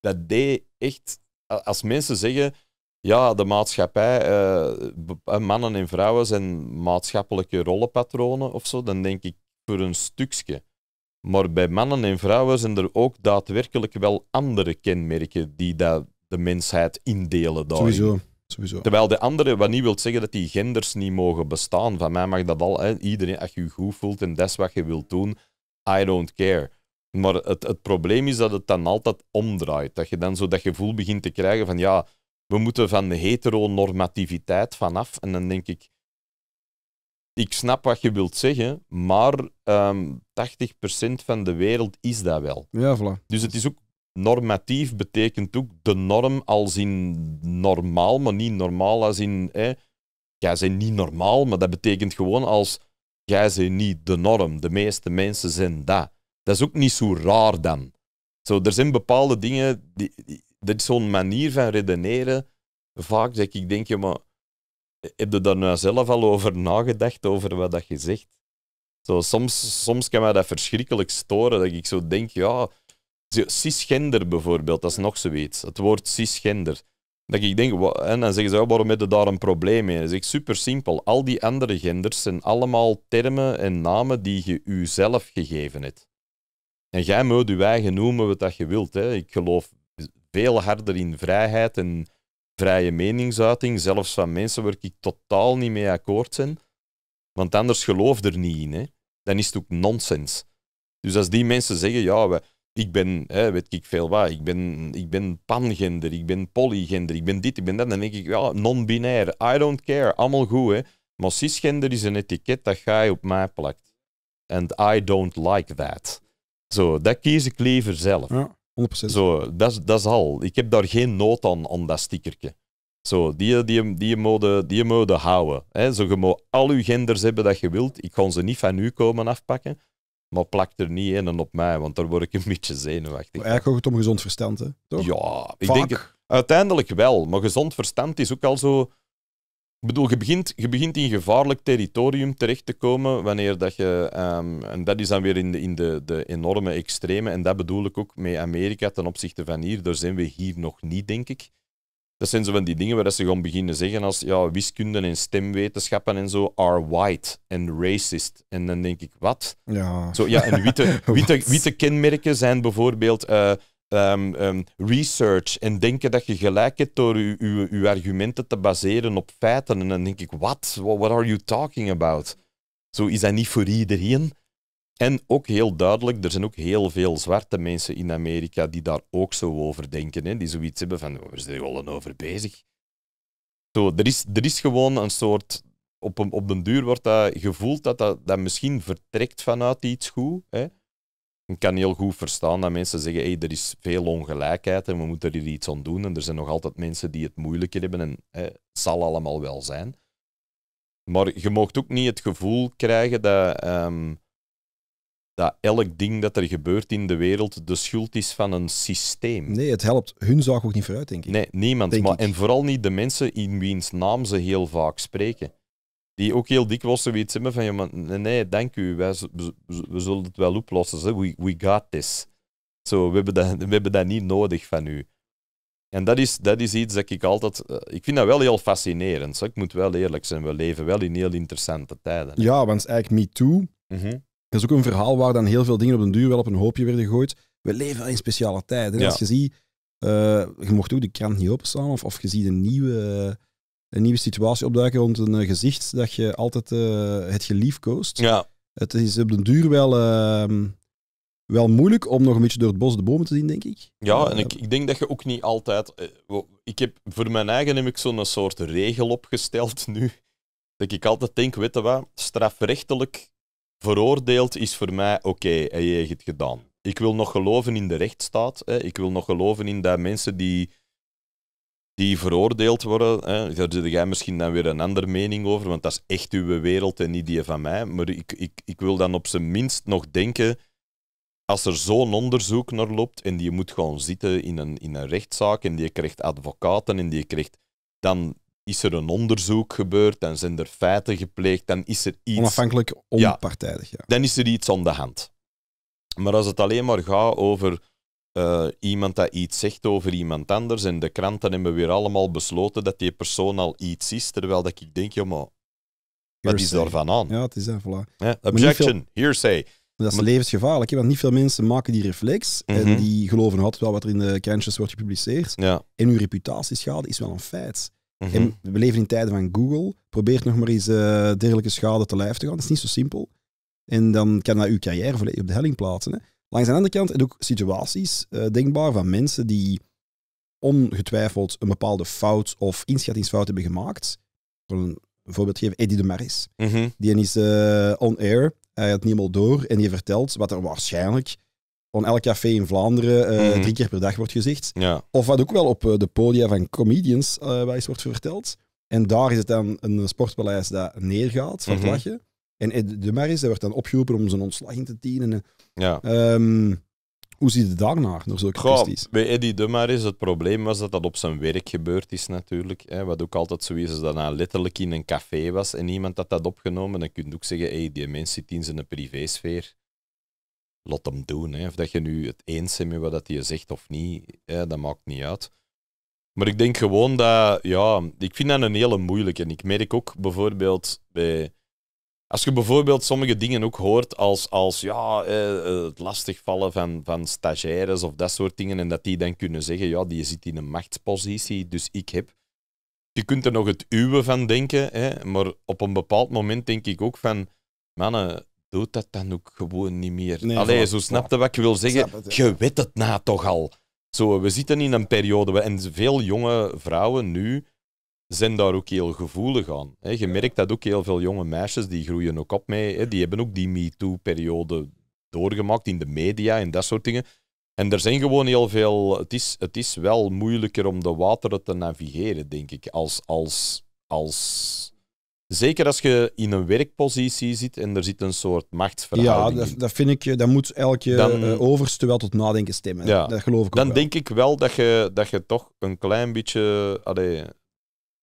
dat deed echt, als mensen zeggen, ja, de maatschappij, eh, eh, mannen en vrouwen zijn maatschappelijke rollenpatronen of zo, dan denk ik voor een stukje. Maar bij mannen en vrouwen zijn er ook daadwerkelijk wel andere kenmerken die dat de mensheid indelen. Daarin. Sowieso. Sowieso. Terwijl de andere, wat niet wil zeggen dat die genders niet mogen bestaan. Van mij mag dat al. Hè. Iedereen, als je je goed voelt en dat is wat je wilt doen, I don't care. Maar het, het probleem is dat het dan altijd omdraait. Dat je dan zo dat gevoel begint te krijgen van ja, we moeten van de heteronormativiteit vanaf. En dan denk ik, ik snap wat je wilt zeggen, maar um, ehm, 80% van de wereld is dat wel. Ja, voilà. Dus het is ook normatief, betekent ook de norm als in normaal, maar niet normaal als in. jij zijn niet normaal, maar dat betekent gewoon als jij zijn niet de norm. De meeste mensen zijn dat. Dat is ook niet zo raar dan. Zo, er zijn bepaalde dingen, die, dat is zo'n manier van redeneren, vaak zeg ik denk, je, maar heb je daar nou zelf al over nagedacht, over wat dat je zegt? Zo, soms, soms kan mij dat verschrikkelijk storen, dat ik zo denk, ja, cisgender bijvoorbeeld, dat is nog zoiets. Het woord cisgender. Dat ik denk, en dan zeggen ze, oh, waarom heb je daar een probleem mee? Dan zeg ik, super simpel. Al die andere genders zijn allemaal termen en namen die je jezelf gegeven hebt. En jij moet je eigen noemen wat dat je wilt. Hè. Ik geloof veel harder in vrijheid en vrije meningsuiting, zelfs van mensen waar ik totaal niet mee akkoord ben. Want anders geloof er niet in. Hè. Dan is het ook nonsens. Dus als die mensen zeggen, ja, ik ben, hè, weet ik veel wat, ik ben, ik ben pangender, ik ben polygender, ik ben dit, ik ben dat, dan denk ik, ja, non-binair, I don't care, allemaal goed. Hè. Maar cisgender is een etiket dat jij op mij plakt. And I don't like that. Zo, dat kies ik liever zelf. 100%. Zo, dat, dat is al. Ik heb daar geen nood aan, aan dat stickertje. Zo, die, die, die, mode, die mode houden. Hè? Zo, je moet al uw genders hebben dat je wilt. Ik ga ze niet van u komen afpakken. Maar plak er niet in op mij, want daar word ik een beetje zenuwachtig. Maar eigenlijk ook het om gezond verstand, hè? Toch? Ja, ik denk uiteindelijk wel. Maar gezond verstand is ook al zo bedoel, je begint, je begint in gevaarlijk territorium terecht te komen wanneer dat je... Ehm, en dat is dan weer in, de, in de, de enorme extreme. En dat bedoel ik ook met Amerika ten opzichte van hier. Daar zijn we hier nog niet, denk ik. Dat zijn zo van die dingen waar ze gewoon beginnen zeggen als ja, wiskunde en stemwetenschappen en zo are white en racist. En dan denk ik, wat? Ja. Zo, ja en witte, witte, witte kenmerken zijn bijvoorbeeld... Eh, Ehm, ehm, research en denken dat je gelijk hebt door je, argumenten te baseren op feiten. En dan denk ik, wat? What are you talking about? Zo is dat niet voor iedereen. En ook heel duidelijk, er zijn ook heel veel zwarte mensen in Amerika die daar ook zo over denken. Hè? Die zoiets hebben van, waar zijn al over bezig? Zo, er, is, er is gewoon een soort... Op, een, op den duur wordt dat gevoeld dat, dat dat misschien vertrekt vanuit iets goed. Hè? ik kan heel goed verstaan dat mensen zeggen, hey, er is veel ongelijkheid en we moeten er iets aan doen. En er zijn nog altijd mensen die het moeilijker hebben en het zal allemaal wel zijn. Maar je mag ook niet het gevoel krijgen dat, ehm, dat elk ding dat er gebeurt in de wereld de schuld is van een systeem. Nee, het helpt hun zaak ook niet vooruit, denk ik. Nee, niemand. maar, En vooral niet de mensen in wiens naam ze heel vaak spreken die ook heel dikwijls zoiets hebben van, ja, maar, nee, nee, dank u, wij, we zullen het wel oplossen, hè. We, we got this. Zo, we, hebben dat, we hebben dat niet nodig van u. En dat is, dat is iets dat ik altijd... Eh, ik vind dat wel heel fascinerend, ik moet wel eerlijk zijn, we leven wel in heel interessante tijden. Ja, want eigenlijk MeToo, mm dat is ook een verhaal waar dan heel veel dingen op een duur wel op een hoopje werden gegooid. We leven in speciale tijden. Als je ziet, eh, je mocht ook de krant niet openstaan, of, of je ziet een nieuwe een nieuwe situatie opduiken rond een eh, gezicht dat je altijd eh, het geliefkoost. Ja. Het is op den duur wel, ehm, wel moeilijk om nog een beetje door het bos de bomen te zien, denk ik. Ja, eh, en ik, ik denk dat je ook niet altijd... Ik heb, voor mijn eigen heb ik zo'n soort regel opgesteld nu. Dat ik altijd denk, weet wat, strafrechtelijk veroordeeld is voor mij, oké, okay, hij heeft het gedaan. Ik wil nog geloven in de rechtsstaat. Hè. Ik wil nog geloven in dat mensen die die veroordeeld worden. Hè. Daar zit jij misschien dan weer een andere mening over, want dat is echt uw wereld en niet die van mij. Maar ik, ik, ik wil dan op zijn minst nog denken, als er zo'n onderzoek naar loopt en die moet gewoon zitten in een, in een rechtszaak en die krijgt advocaten en die krijgt... Dan is er een onderzoek gebeurd, dan zijn er feiten gepleegd, dan is er iets... Onafhankelijk, onpartijdig, ja. ja. Dan is er iets aan de hand. Maar als het alleen maar gaat over eh, iemand dat iets zegt over iemand anders en de kranten hebben weer allemaal besloten dat die persoon al iets is, terwijl dat ik denk, joh, maar wat is daarvan aan? Ja, het is dat, voilà. Ja, objection, veel... hearsay. Dat is levensgevaarlijk, want niet veel mensen maken die reflex en mhm. die geloven altijd wel wat er in de krantjes wordt gepubliceerd. Ja. En uw reputatieschade is wel een feit. Mhm. En we leven in tijden van Google. Probeer nog maar eens eh, dergelijke schade te lijf te gaan. Dat is niet zo simpel. En dan kan dat uw carrière volledig op de helling plaatsen. Langs de andere kant en ook situaties eh, denkbaar van mensen die ongetwijfeld een bepaalde fout of inschattingsfout hebben gemaakt. Ik een voorbeeld geven, Eddie de Maris. Mhm. Die is uh, on air, hij had niet helemaal door en die vertelt wat er waarschijnlijk van elk café in Vlaanderen eh, mhm. drie keer per dag wordt gezegd. Of wat ook wel op de podia van comedians wordt verteld. En daar is het dan een sportpaleis dat neergaat van mm -hmm. het en de Maris, werd dan opgeroepen om zijn ontslag in te dienen. Ja. Um, hoe ziet het daarnaar, Nog zulke Goh, kwesties? Bij Eddie de Maris, het probleem was dat dat op zijn werk gebeurd is natuurlijk. Hè, wat ook altijd zo is, is dat hij letterlijk in een café was en niemand had dat opgenomen. Dan kun je ook zeggen, hey, die mens zit in zijn privésfeer. Laat hem doen. Hè. Of dat je nu het eens bent met wat hij zegt of niet, hè, dat maakt niet uit. Maar ik denk gewoon dat, ja, ik vind dat een hele moeilijke. En ik merk ook bijvoorbeeld bij als je bijvoorbeeld sommige dingen ook hoort als, als ja, eh, eh, het lastigvallen van, van stagiaires of dat soort dingen, en dat die dan kunnen zeggen, ja, die zit in een machtspositie, dus ik heb. Je kunt er nog het uwe van denken, hè, maar op een bepaald moment denk ik ook van, mannen, doet dat dan ook gewoon niet meer. Nee, Allee, zo snapte wat ik wil zeggen. Je weet het na toch al. Zo, we zitten in een periode, en veel jonge vrouwen nu zijn daar ook heel gevoelig aan. Hè. Je merkt dat ook heel veel jonge meisjes, die groeien ook op mee, hè. die hebben ook die MeToo-periode doorgemaakt in de media en dat soort dingen. En er zijn gewoon heel veel. Het is, het is wel moeilijker om de wateren te navigeren, denk ik. Als, als, als, zeker als je in een werkpositie zit en er zit een soort machtsverhouding. Ja, dat, dat vind ik. Dat moet elke eh, dan, eh, overste wel tot nadenken stemmen. Ja, dat geloof ik. Dan denk ik wel dat je, dat je toch een klein beetje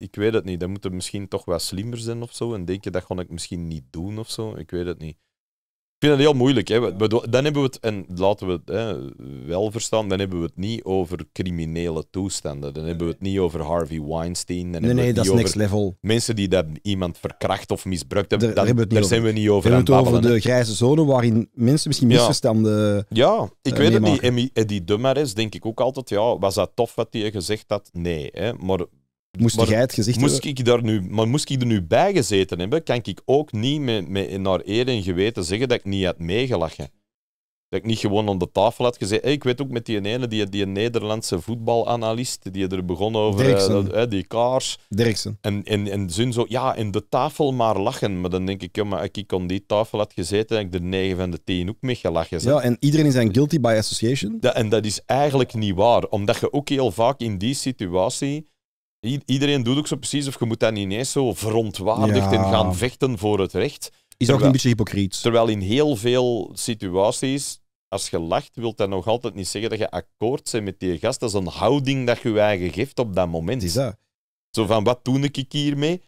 ik weet het niet. Dan moeten misschien toch wat slimmer zijn of zo. En denken dat ga ik misschien niet doen of zo. Ik weet het niet. Ik vind het heel moeilijk. Hè. Dan hebben we het, en laten we het hè, wel verstaan, dan hebben we het niet over criminele toestanden. Dan hebben we het niet over Harvey Weinstein. nee, nee, dat is next level. Mensen die dat iemand verkracht of misbruikt hebben, daar, zijn we niet over. We hebben het over de grijze zone waarin mensen misschien misverstanden. Ja, ja ik eh, weet het niet. Eddie is denk ik ook altijd, ja, was dat tof wat hij gezegd had? Nee, hè. maar Moest maar jij het gezicht moest hebben? Ik daar nu, maar moest ik er nu bij gezeten hebben, kan ik ook niet met, naar eer en geweten zeggen dat ik niet had meegelachen. Dat ik niet gewoon aan de tafel had gezegd. ik weet ook met die ene, die, die Nederlandse voetbalanalist, die er begon over eh, Dirksen. Eh, die kaars. Dirksen. En, en, en zin zo, ja, in de tafel maar lachen. Maar dan denk ik, ja, maar ik aan die tafel had gezeten, en ik er 9 van de 10 ook mee gelachen. Ja, en iedereen is een guilty by association. Ja, en dat is eigenlijk niet waar. Omdat je ook heel vaak in die situatie iedereen doet ook zo precies of je moet dan ineens zo verontwaardigd en gaan vechten voor het recht. Is ook een beetje hypocriet? Terwijl in heel veel situaties, als je lacht, wil dat nog altijd niet zeggen dat je akkoord bent met die gast. Dat is een houding dat je eigen geeft op dat moment. Is dat? Zo van, wat doe ik hiermee?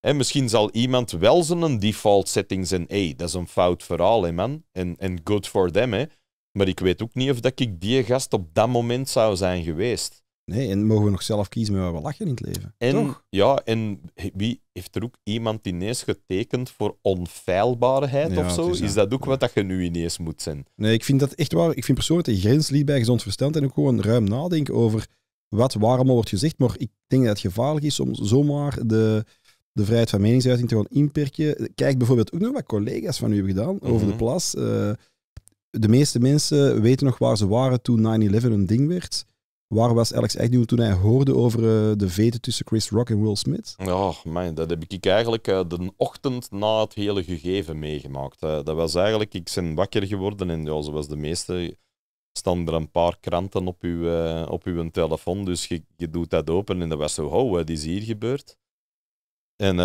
En misschien zal iemand wel zijn default setting zijn. Hey, dat is een fout verhaal, hè, man. En, en good for them, hè. Maar ik weet ook niet of dat ik die gast op dat moment zou zijn geweest. Nee, en mogen we nog zelf kiezen met wat we lachen in het leven. En, Ja, en wie heeft er ook iemand ineens getekend voor onfeilbaarheid ja, of zo? Is, dat ook wat dat je nu ineens moet zijn? Nee, ik vind dat echt waar. Ik vind persoonlijk de grens liep bij gezond verstand en ook gewoon ruim nadenken over wat waarom wordt gezegd. Maar ik denk dat het gevaarlijk is om zomaar de, de vrijheid van meningsuiting te gaan inperken. Kijk bijvoorbeeld ook nog wat collega's van u hebben gedaan over de mhm. plas. Eh, de meeste mensen weten nog waar ze waren toen 9-11 een ding werd. Waar was Alex Agnew toen hij hoorde over eh, de veten tussen Chris Rock en Will Smith? Oh, man, dat heb ik eigenlijk eh, de ochtend na het hele gegeven meegemaakt. Eh, dat was eigenlijk, ik ben wakker geworden en ja, zoals de meeste staan er een paar kranten op uw, op uw telefoon. Dus je, je, doet dat open en dat was zo, oh, wat is hier gebeurd? En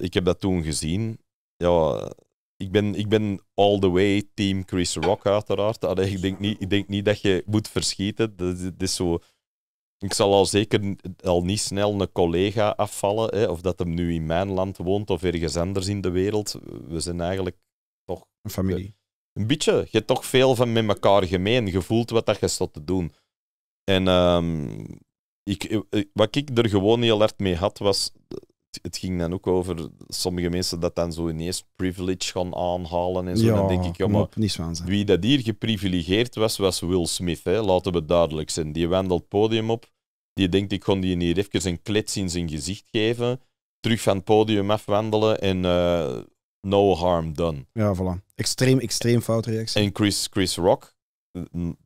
ik heb dat toen gezien. Ja, ik ben, ik ben all the way team Chris Rock, uiteraard. ik, denk niet, ik denk niet dat je moet verschieten. Dat, is zo... Ik zal al zeker al niet snel een collega afvallen, hè, of dat hem nu in mijn land woont of ergens anders in de wereld. We zijn eigenlijk toch... Een familie. Een beetje. Je hebt toch veel van met elkaar gemeen. Je voelt wat dat je staat te doen. En ehm, ik, eh, eh, wat ik er gewoon heel erg mee had, was het, ging dan ook over sommige mensen dat dan zo ineens privilege gaan aanhalen en zo. Ja, dan denk ik, ja, maar wie dat hier geprivilegeerd was, was Will Smith. Hè? Laten we duidelijk zijn. Die wandelt het podium op. Die denkt, ik kon die hier even een klets in zijn gezicht geven. Terug van het podium afwandelen en eh, no harm done. Ja, voilà. Extreem, extreem fout reactie. En Chris, Chris Rock,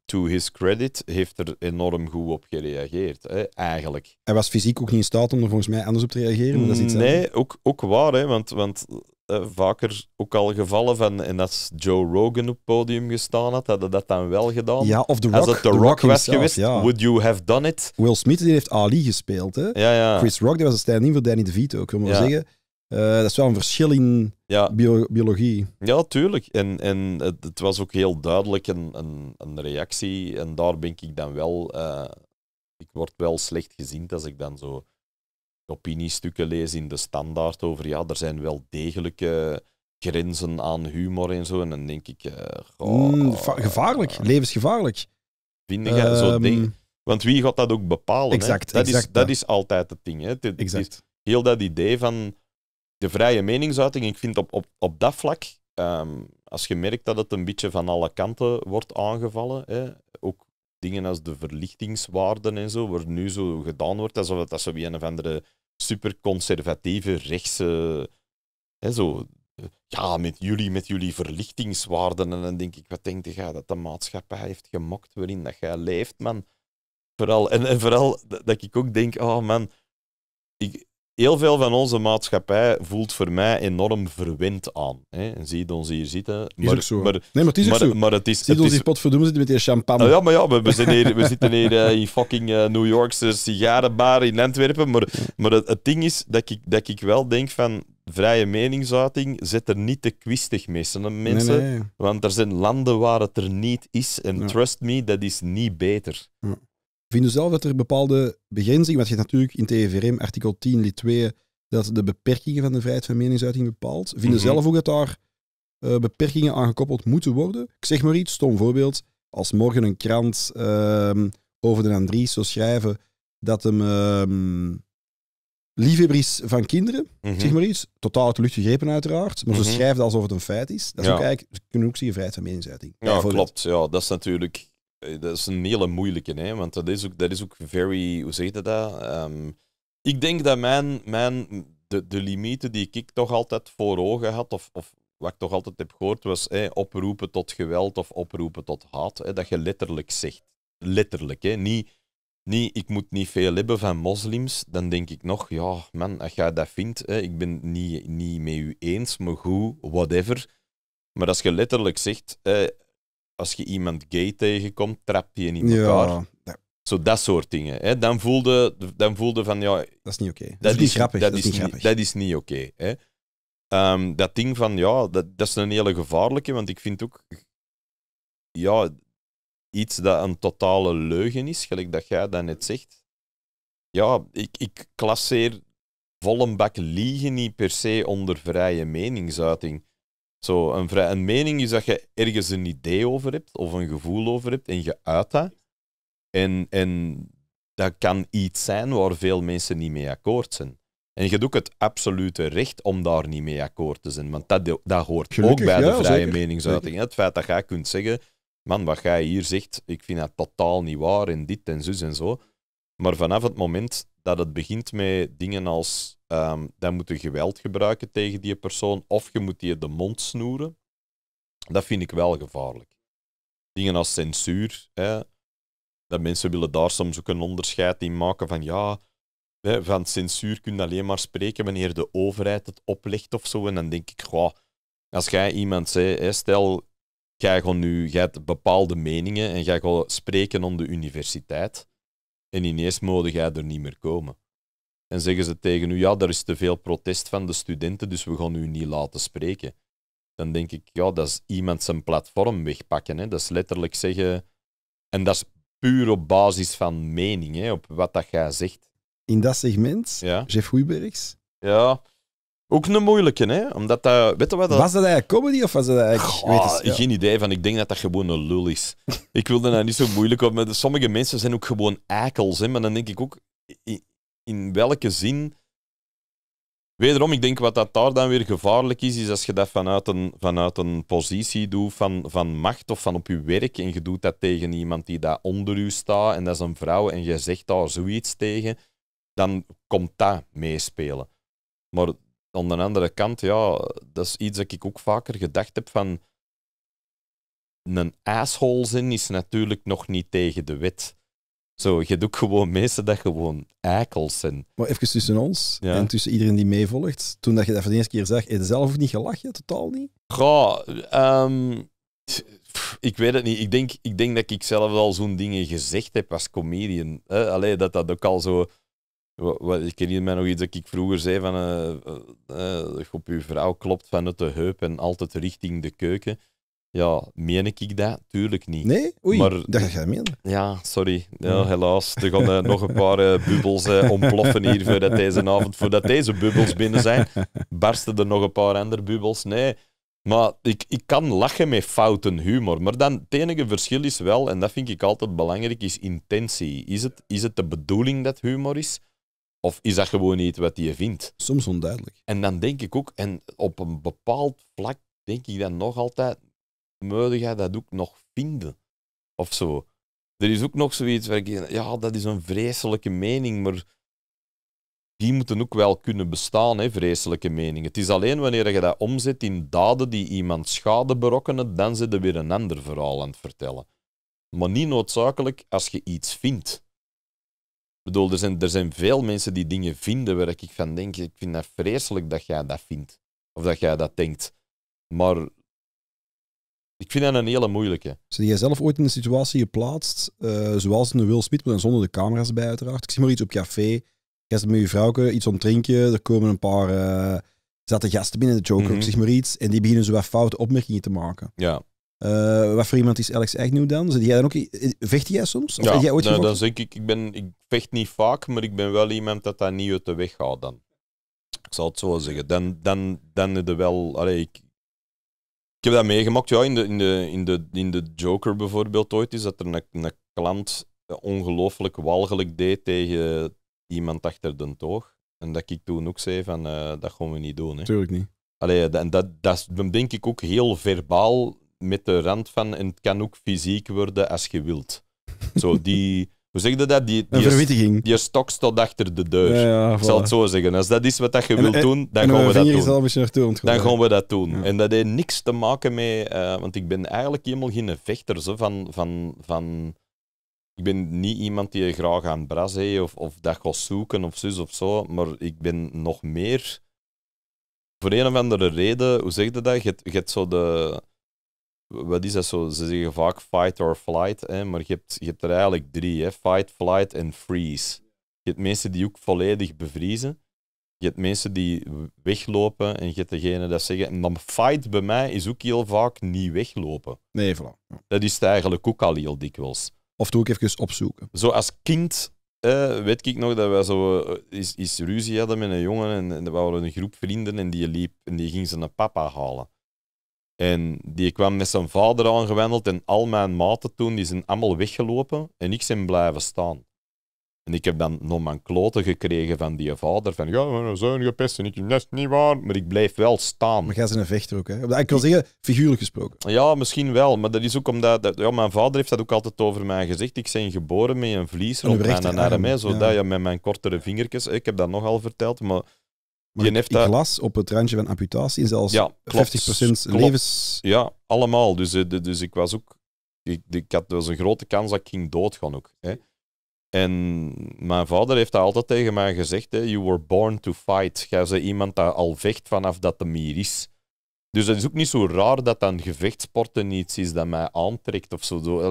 to his credit, heeft er enorm goed op gereageerd, hè, eigenlijk. Hij was fysiek ook niet in staat om er volgens mij anders op te reageren. Maar dat is iets nee, ook, ook waar, hè, want, want eh, vaker ook al gevallen van, en als Joe Rogan op het podium gestaan had, hadden dat dan wel gedaan. Ja, of The Rock. Als het The, Rock, was geweest, would you have done it? Will Smith die heeft Ali gespeeld, hè? Ja, ja. Chris Rock, die was een stand-in voor Danny DeVito, kunnen we maar zeggen. Eh, dat is wel een verschil in biologie. Ja, tuurlijk. En, en het, was ook heel duidelijk een, een, een, reactie. En daar ben ik dan wel... Eh, ik word wel slecht gezien als ik dan zo opiniestukken lees in de standaard over... Ja, er zijn wel degelijke grenzen aan humor en zo. En dan denk ik... Eh, mm, gevaarlijk. levensgevaarlijk. Vind zo ehm, ding... Want wie gaat dat ook bepalen? Exact, hè? Dat, is, dat, is altijd het ding. Hè? Het, heel dat idee van de vrije meningsuiting, ik vind op, op, op dat vlak, ehm, als je merkt dat het een beetje van alle kanten wordt aangevallen, hè, ook dingen als de verlichtingswaarden en zo, waar nu zo gedaan wordt, alsof het dat zo wie een of andere superconservatieve rechtse. Hè, zo, ja, met jullie, met jullie verlichtingswaarden. En dan denk ik, wat denk jij dat de maatschappij heeft gemokt waarin dat jij leeft, man? Vooral, en, en vooral dat ik ook denk, oh man, ik, heel veel van onze maatschappij voelt voor mij enorm verwend aan. En ziet ons hier zitten. Maar, is zo. Maar, nee, maar het is zo. Maar het is, ziet het ons is... zitten met die champagne. Ah, ja, maar ja, we, we, hier, we zitten hier uh, in fucking eh, New Yorkse sigarenbar in Antwerpen. Maar, maar het, ding is dat ik, dat ik wel denk van... Vrije meningsuiting, zet er niet te kwistig mee, mensen. Want er zijn landen waar het er niet is. En trust me, dat is niet beter. Ja. Vind u zelf dat er bepaalde begrenzingen, want je hebt natuurlijk in TVRM artikel 10 lid 2 dat de beperkingen van de vrijheid van meningsuiting bepaalt. Vinden mhm. zelf ook dat daar eh, beperkingen aan gekoppeld moeten worden? Ik zeg maar iets, stom voorbeeld. Als morgen een krant ehm, over de Andries zou schrijven dat hem uh, liefhebber is van kinderen, mhm. zeg maar iets, totaal uit de lucht gegrepen uiteraard, maar ze mhm. schrijven alsof het een feit is. Dat is ja. ook eigenlijk, kunnen ook zien, vrijheid van meningsuiting. Ja, klopt. Ja, dat is natuurlijk eh, dat is een hele moeilijke, hè, want dat is ook, dat is ook very, hoe zeg je dat? Um, ik denk dat mijn, mijn de, de limieten die ik toch altijd voor ogen had, of, of wat ik toch altijd heb gehoord, was hè, oproepen tot geweld of oproepen tot haat. Hè, dat je letterlijk zegt. Letterlijk, hè. Niet, niet, ik moet niet veel hebben van moslims. Dan denk ik nog, ja, man, als jij dat vindt, hè, ik ben niet, niet mee u eens, maar goed, whatever. Maar als je letterlijk zegt, eh, als je iemand gay tegenkomt, trap je niet elkaar. Zo dat soort dingen. Hè? Dan, voelde, dan voelde van ja. Dat is niet oké. Dat, is grappig. Dat, is, niet grappig. dat is niet oké. Okay, ehm, dat ding van ja, dat, dat is een hele gevaarlijke, want ik vind ook. Ja, iets dat een totale leugen is, gelijk dat jij dat net zegt. Ja, ik, ik klasseer volle bak liegen niet per se onder vrije meningsuiting. Zo, een, vrij, een mening is dat je ergens een idee over hebt of een gevoel over hebt en je uit dat. En, en dat kan iets zijn waar veel mensen niet mee akkoord zijn. En je hebt ook het absolute recht om daar niet mee akkoord te zijn, want dat, dat hoort ook bij de vrije meningsuiting. Het feit dat jij kunt zeggen, man, wat jij hier zegt, ik vind dat totaal niet waar en dit en zus en zo. Maar vanaf het moment dat het begint met dingen als Ehm, dan moet je geweld gebruiken tegen die persoon of je moet die de mond snoeren. Dat vind ik wel gevaarlijk. Dingen als censuur, hè, dat mensen willen daar soms ook een onderscheid in maken van ja, van censuur kun je alleen maar spreken wanneer de overheid het oplegt of zo. En dan denk ik, goh, als jij iemand zegt, stel, jij nu, jij hebt bepaalde meningen en jij gaat spreken om de universiteit en ineens mogen jij er niet meer komen en zeggen ze tegen u, ja, daar is te veel protest van de studenten, dus we gaan u niet laten spreken. Dan denk ik, ja, dat is iemand zijn platform wegpakken. Hè. Dat is letterlijk zeggen, en dat is puur op basis van mening, hè, op wat dat jij zegt. In dat segment, ja. Jeff Huybergs? Ja, ook een moeilijke, hè? Omdat dat, weet je wat dat... Was dat eigenlijk comedy of was dat eigenlijk... weet eens, Geen idee van, ik denk dat dat gewoon een lul is. ik wilde nou niet zo moeilijk op. Maar sommige mensen zijn ook gewoon eikels, hè? Maar dan denk ik ook, in welke zin. Wederom, ik denk wat dat daar dan weer gevaarlijk is, is als je dat vanuit een, vanuit een positie doet van, van macht of van op je werk en je doet dat tegen iemand die daar onder u staat en dat is een vrouw en je zegt daar zoiets tegen, dan komt dat meespelen. Maar aan de andere kant, ja, dat is iets dat ik ook vaker gedacht heb van een asshole zijn is natuurlijk nog niet tegen de wet. Zo, je doet gewoon meestal dat gewoon eikels zijn. Maar even tussen ons en tussen iedereen die meevolgt, toen dat je dat voor de eerste keer zag, heb zelf ook niet gelachen? Totaal niet? Goh, ehm, ik weet het niet. Ik denk, ik denk dat ik zelf al zo'n dingen gezegd heb als comedian. Hè? dat dat ook al zo... ik herinner me nog iets dat ik vroeger zei van... Uh, op je vrouw klopt vanuit de heup en altijd richting de keuken. Ja, meen ik dat? Tuurlijk niet. Nee? Oei, dat ga je meenemen. Ja, sorry. Ja, helaas, er gaan eh, nog een paar eh, bubbels eh, ontploffen hier voordat deze avond, voordat deze bubbels binnen zijn. Barsten er nog een paar andere bubbels? Nee. Maar ik, ik kan lachen met fouten humor. Maar dan, het enige verschil is wel, en dat vind ik altijd belangrijk, is intentie. Is het, is het de bedoeling dat humor is? Of is dat gewoon niet wat je vindt? Soms onduidelijk. En dan denk ik ook, en op een bepaald vlak denk ik dan nog altijd, moet je dat ook nog vinden? Of zo. Er is ook nog zoiets waar ik... Ja, dat is een vreselijke mening, maar... Die moeten ook wel kunnen bestaan, hè, vreselijke meningen. Het is alleen wanneer je dat omzet in daden die iemand schade berokkenen, dan zit er weer een ander verhaal aan het vertellen. Maar niet noodzakelijk als je iets vindt. Ik bedoel, er zijn, er zijn veel mensen die dingen vinden waar ik van denk, ik vind dat vreselijk dat jij dat vindt. Of dat jij dat denkt. Maar ik vind dat een hele moeilijke. Zijn dus jij zelf ooit in een situatie geplaatst, uh, zoals een Will Smith, maar zonder de camera's bij uiteraard? Ik zie maar iets op café, je hebt met je vrouwke iets om drinken, er komen een paar uh, gasten binnen, de Joker, mm zeg maar iets, en die beginnen zo wat foute opmerkingen te maken. Ja. Eh, wat voor iemand is Alex Agnew dan? Zit jij dan ook, vecht jij soms? Of ja, jij ooit nou, dat zeg ik, ik, ben, ik vecht niet vaak, maar ik ben wel iemand dat dat niet uit de weg gaat dan. Ik zal het zo zeggen. Dan, dan, dan de wel, allee, ik, ik heb dat meegemaakt, ja, in de, in de, in de, in de Joker bijvoorbeeld ooit, is dat er een, klant ongelooflijk walgelijk deed tegen iemand achter de toog. En dat ik toen ook zei van, eh, dat gaan we niet doen. Hè. Tuurlijk niet. Allee, eh, en dat, dat is, denk ik ook heel verbaal met de rand van, en het kan ook fysiek worden als je wilt. Zo die hoe zeg je dat? Die, Je stok staat achter de deur. Ik zal het zo zeggen. Als dat is wat je wilt doen, dan gaan we dat doen. Dan gaan we dat doen. En dat heeft niks te maken met... Eh, want ik ben eigenlijk helemaal geen vechter. Zo, van, van, van, ik ben niet iemand die graag aan bras heeft of, of dat gaat zoeken of zus of zo. Maar ik ben nog meer... Voor een of andere reden, hoe zeg je dat? je hebt zo de wat is dat zo? Ze zeggen vaak fight or flight, maar je hebt, je hebt er eigenlijk drie: hè? fight, flight en freeze. Je hebt mensen die ook volledig bevriezen. Je hebt mensen die weglopen en je hebt degene dat zeggen. En dan fight bij mij is ook heel vaak niet weglopen. Nee, voilà. Dat is het eigenlijk ook al heel dikwijls. Of doe ik even opzoeken. Zo als kind weet ik nog dat wij zo eh, is, is ruzie hadden met een jongen en, en we hadden een groep vrienden en die liep en die ging naar papa halen. En die kwam met zijn vader aangewendeld en al mijn maten toen, die zijn allemaal weggelopen en ik zijn blijven staan. En ik heb dan nog mijn kloten gekregen van die vader. Van ja, mijn zoon gepest en ik nest niet waar. Maar ik blijf wel staan. Maar jij bent een vechter ook, hè? Ik wil zeggen, figuurlijk gesproken. Ja, misschien wel. Maar dat is ook omdat... ja, mijn vader heeft dat ook altijd over mij gezegd. Ik ben geboren met een vlies rond mijn arm. Hè, zodat je met mijn kortere vingertjes... Ik heb dat nogal verteld, maar maar die glas op het randje van amputatie, zelfs ja, 50% levens... Ja, allemaal. Dus, eh, dus ik was ook... Ik, ik had dus een grote kans dat ik ging doodgaan ook. Hè. En mijn vader heeft dat altijd tegen mij gezegd. Hè, you were born to fight. Jij bent iemand dat al vecht vanaf dat de mier is. Dus het is ook niet zo raar dat dan gevechtsporten iets is dat mij aantrekt of zo.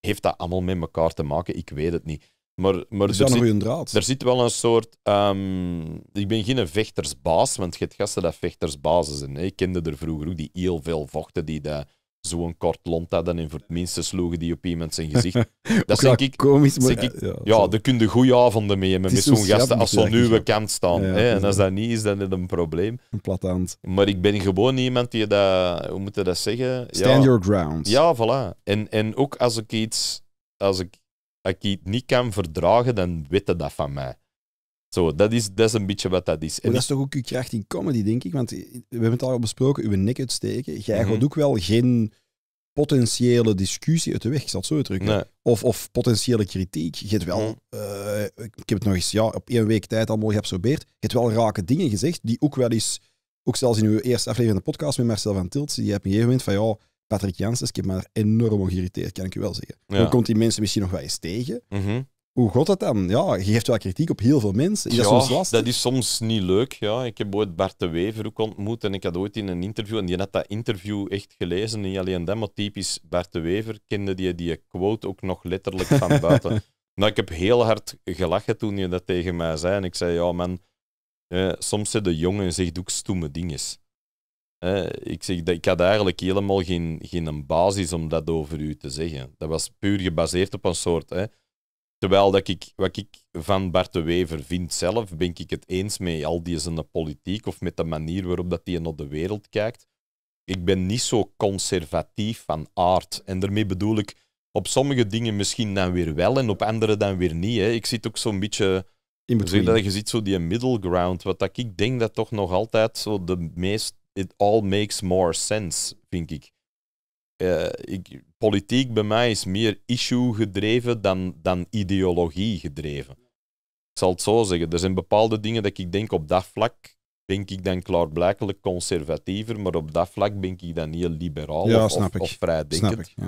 heeft dat allemaal met elkaar te maken? Ik weet het niet. Maar, maar Er zit wel een soort. Ehm, ik ben geen vechtersbaas, want je hebt gasten dat vechtersbazen zijn. Hè. Ik kende er vroeger ook die heel veel vochten die dat zo'n kort lont hadden en voor het minste sloegen die op iemand zijn gezicht. Dat vind ik. Komisch, maar, ja, ja daar kun je goede avonden mee met zo'n gasten als zo'n nieuwe kant staan. hè. En als dat niet is, dan is dat een probleem. Een platant. Maar ik ben gewoon iemand die dat. Hoe moet je dat zeggen? Stand your ground. Ja, voilà. En, en ook als ik iets. Als ik als ik iets niet kan verdragen, dan weten dat van mij. Zo, dat is, dat is een beetje wat dat is. En dat is toch ook uw kracht in comedy, denk ik? Want we hebben het al besproken, uw nek uitsteken. Jij mm ook wel geen potentiële discussie uit de weg, ik zo uitdrukken. Of, of potentiële kritiek. Je hebt wel, mhm. eh, ik heb het nog eens ja, op één week tijd al mooi geabsorbeerd. Je hebt wel rake dingen gezegd, die ook wel eens, ook zelfs in uw eerste aflevering van de podcast met Marcel van Tilt, die je op een gegeven moment van ja, Patrick Janssens, ik heb me daar enorm om geïrriteerd, kan ik u wel zeggen. Ja. Dan komt die mensen misschien nog wel eens tegen. Mhm. Hoe god dat dan? Ja, je geeft wel kritiek op heel veel mensen. Is ja, dat soms lastig? dat is soms niet leuk. Ja. Ik heb ooit Bart de Wever ook ontmoet en ik had ooit in een interview, en die had dat interview echt gelezen, niet alleen dat, maar typisch Bart de Wever kende die, die quote ook nog letterlijk van buiten. nou, ik heb heel hard gelachen toen je dat tegen mij zei en ik zei, ja man, eh, soms zijn de jongen zich zegt ook stoeme dinges ik, zeg, ik had eigenlijk helemaal geen, geen basis om dat over u te zeggen. Dat was puur gebaseerd op een soort. Terwijl dat ik, wat ik van Bart de Wever vind zelf, ben ik het eens met al die zijn politiek of met de manier waarop dat hij naar de wereld kijkt. Ik ben niet zo conservatief van aard. En daarmee bedoel ik op sommige dingen misschien dan weer wel en op andere dan weer niet. Hè. Ik zit ook zo'n beetje. je ziet zo die middle ground, wat ik denk dat toch nog altijd zo de meest it all makes more sense, vind ik. Eh, ik. Politiek bij mij is meer issue gedreven dan, dan ideologie gedreven. Ik zal het zo zeggen. Er zijn bepaalde dingen dat ik denk op dat vlak denk ik dan klaarblijkelijk conservatiever, maar op dat vlak ben ik dan heel liberaal of, vrijdenkend. Snap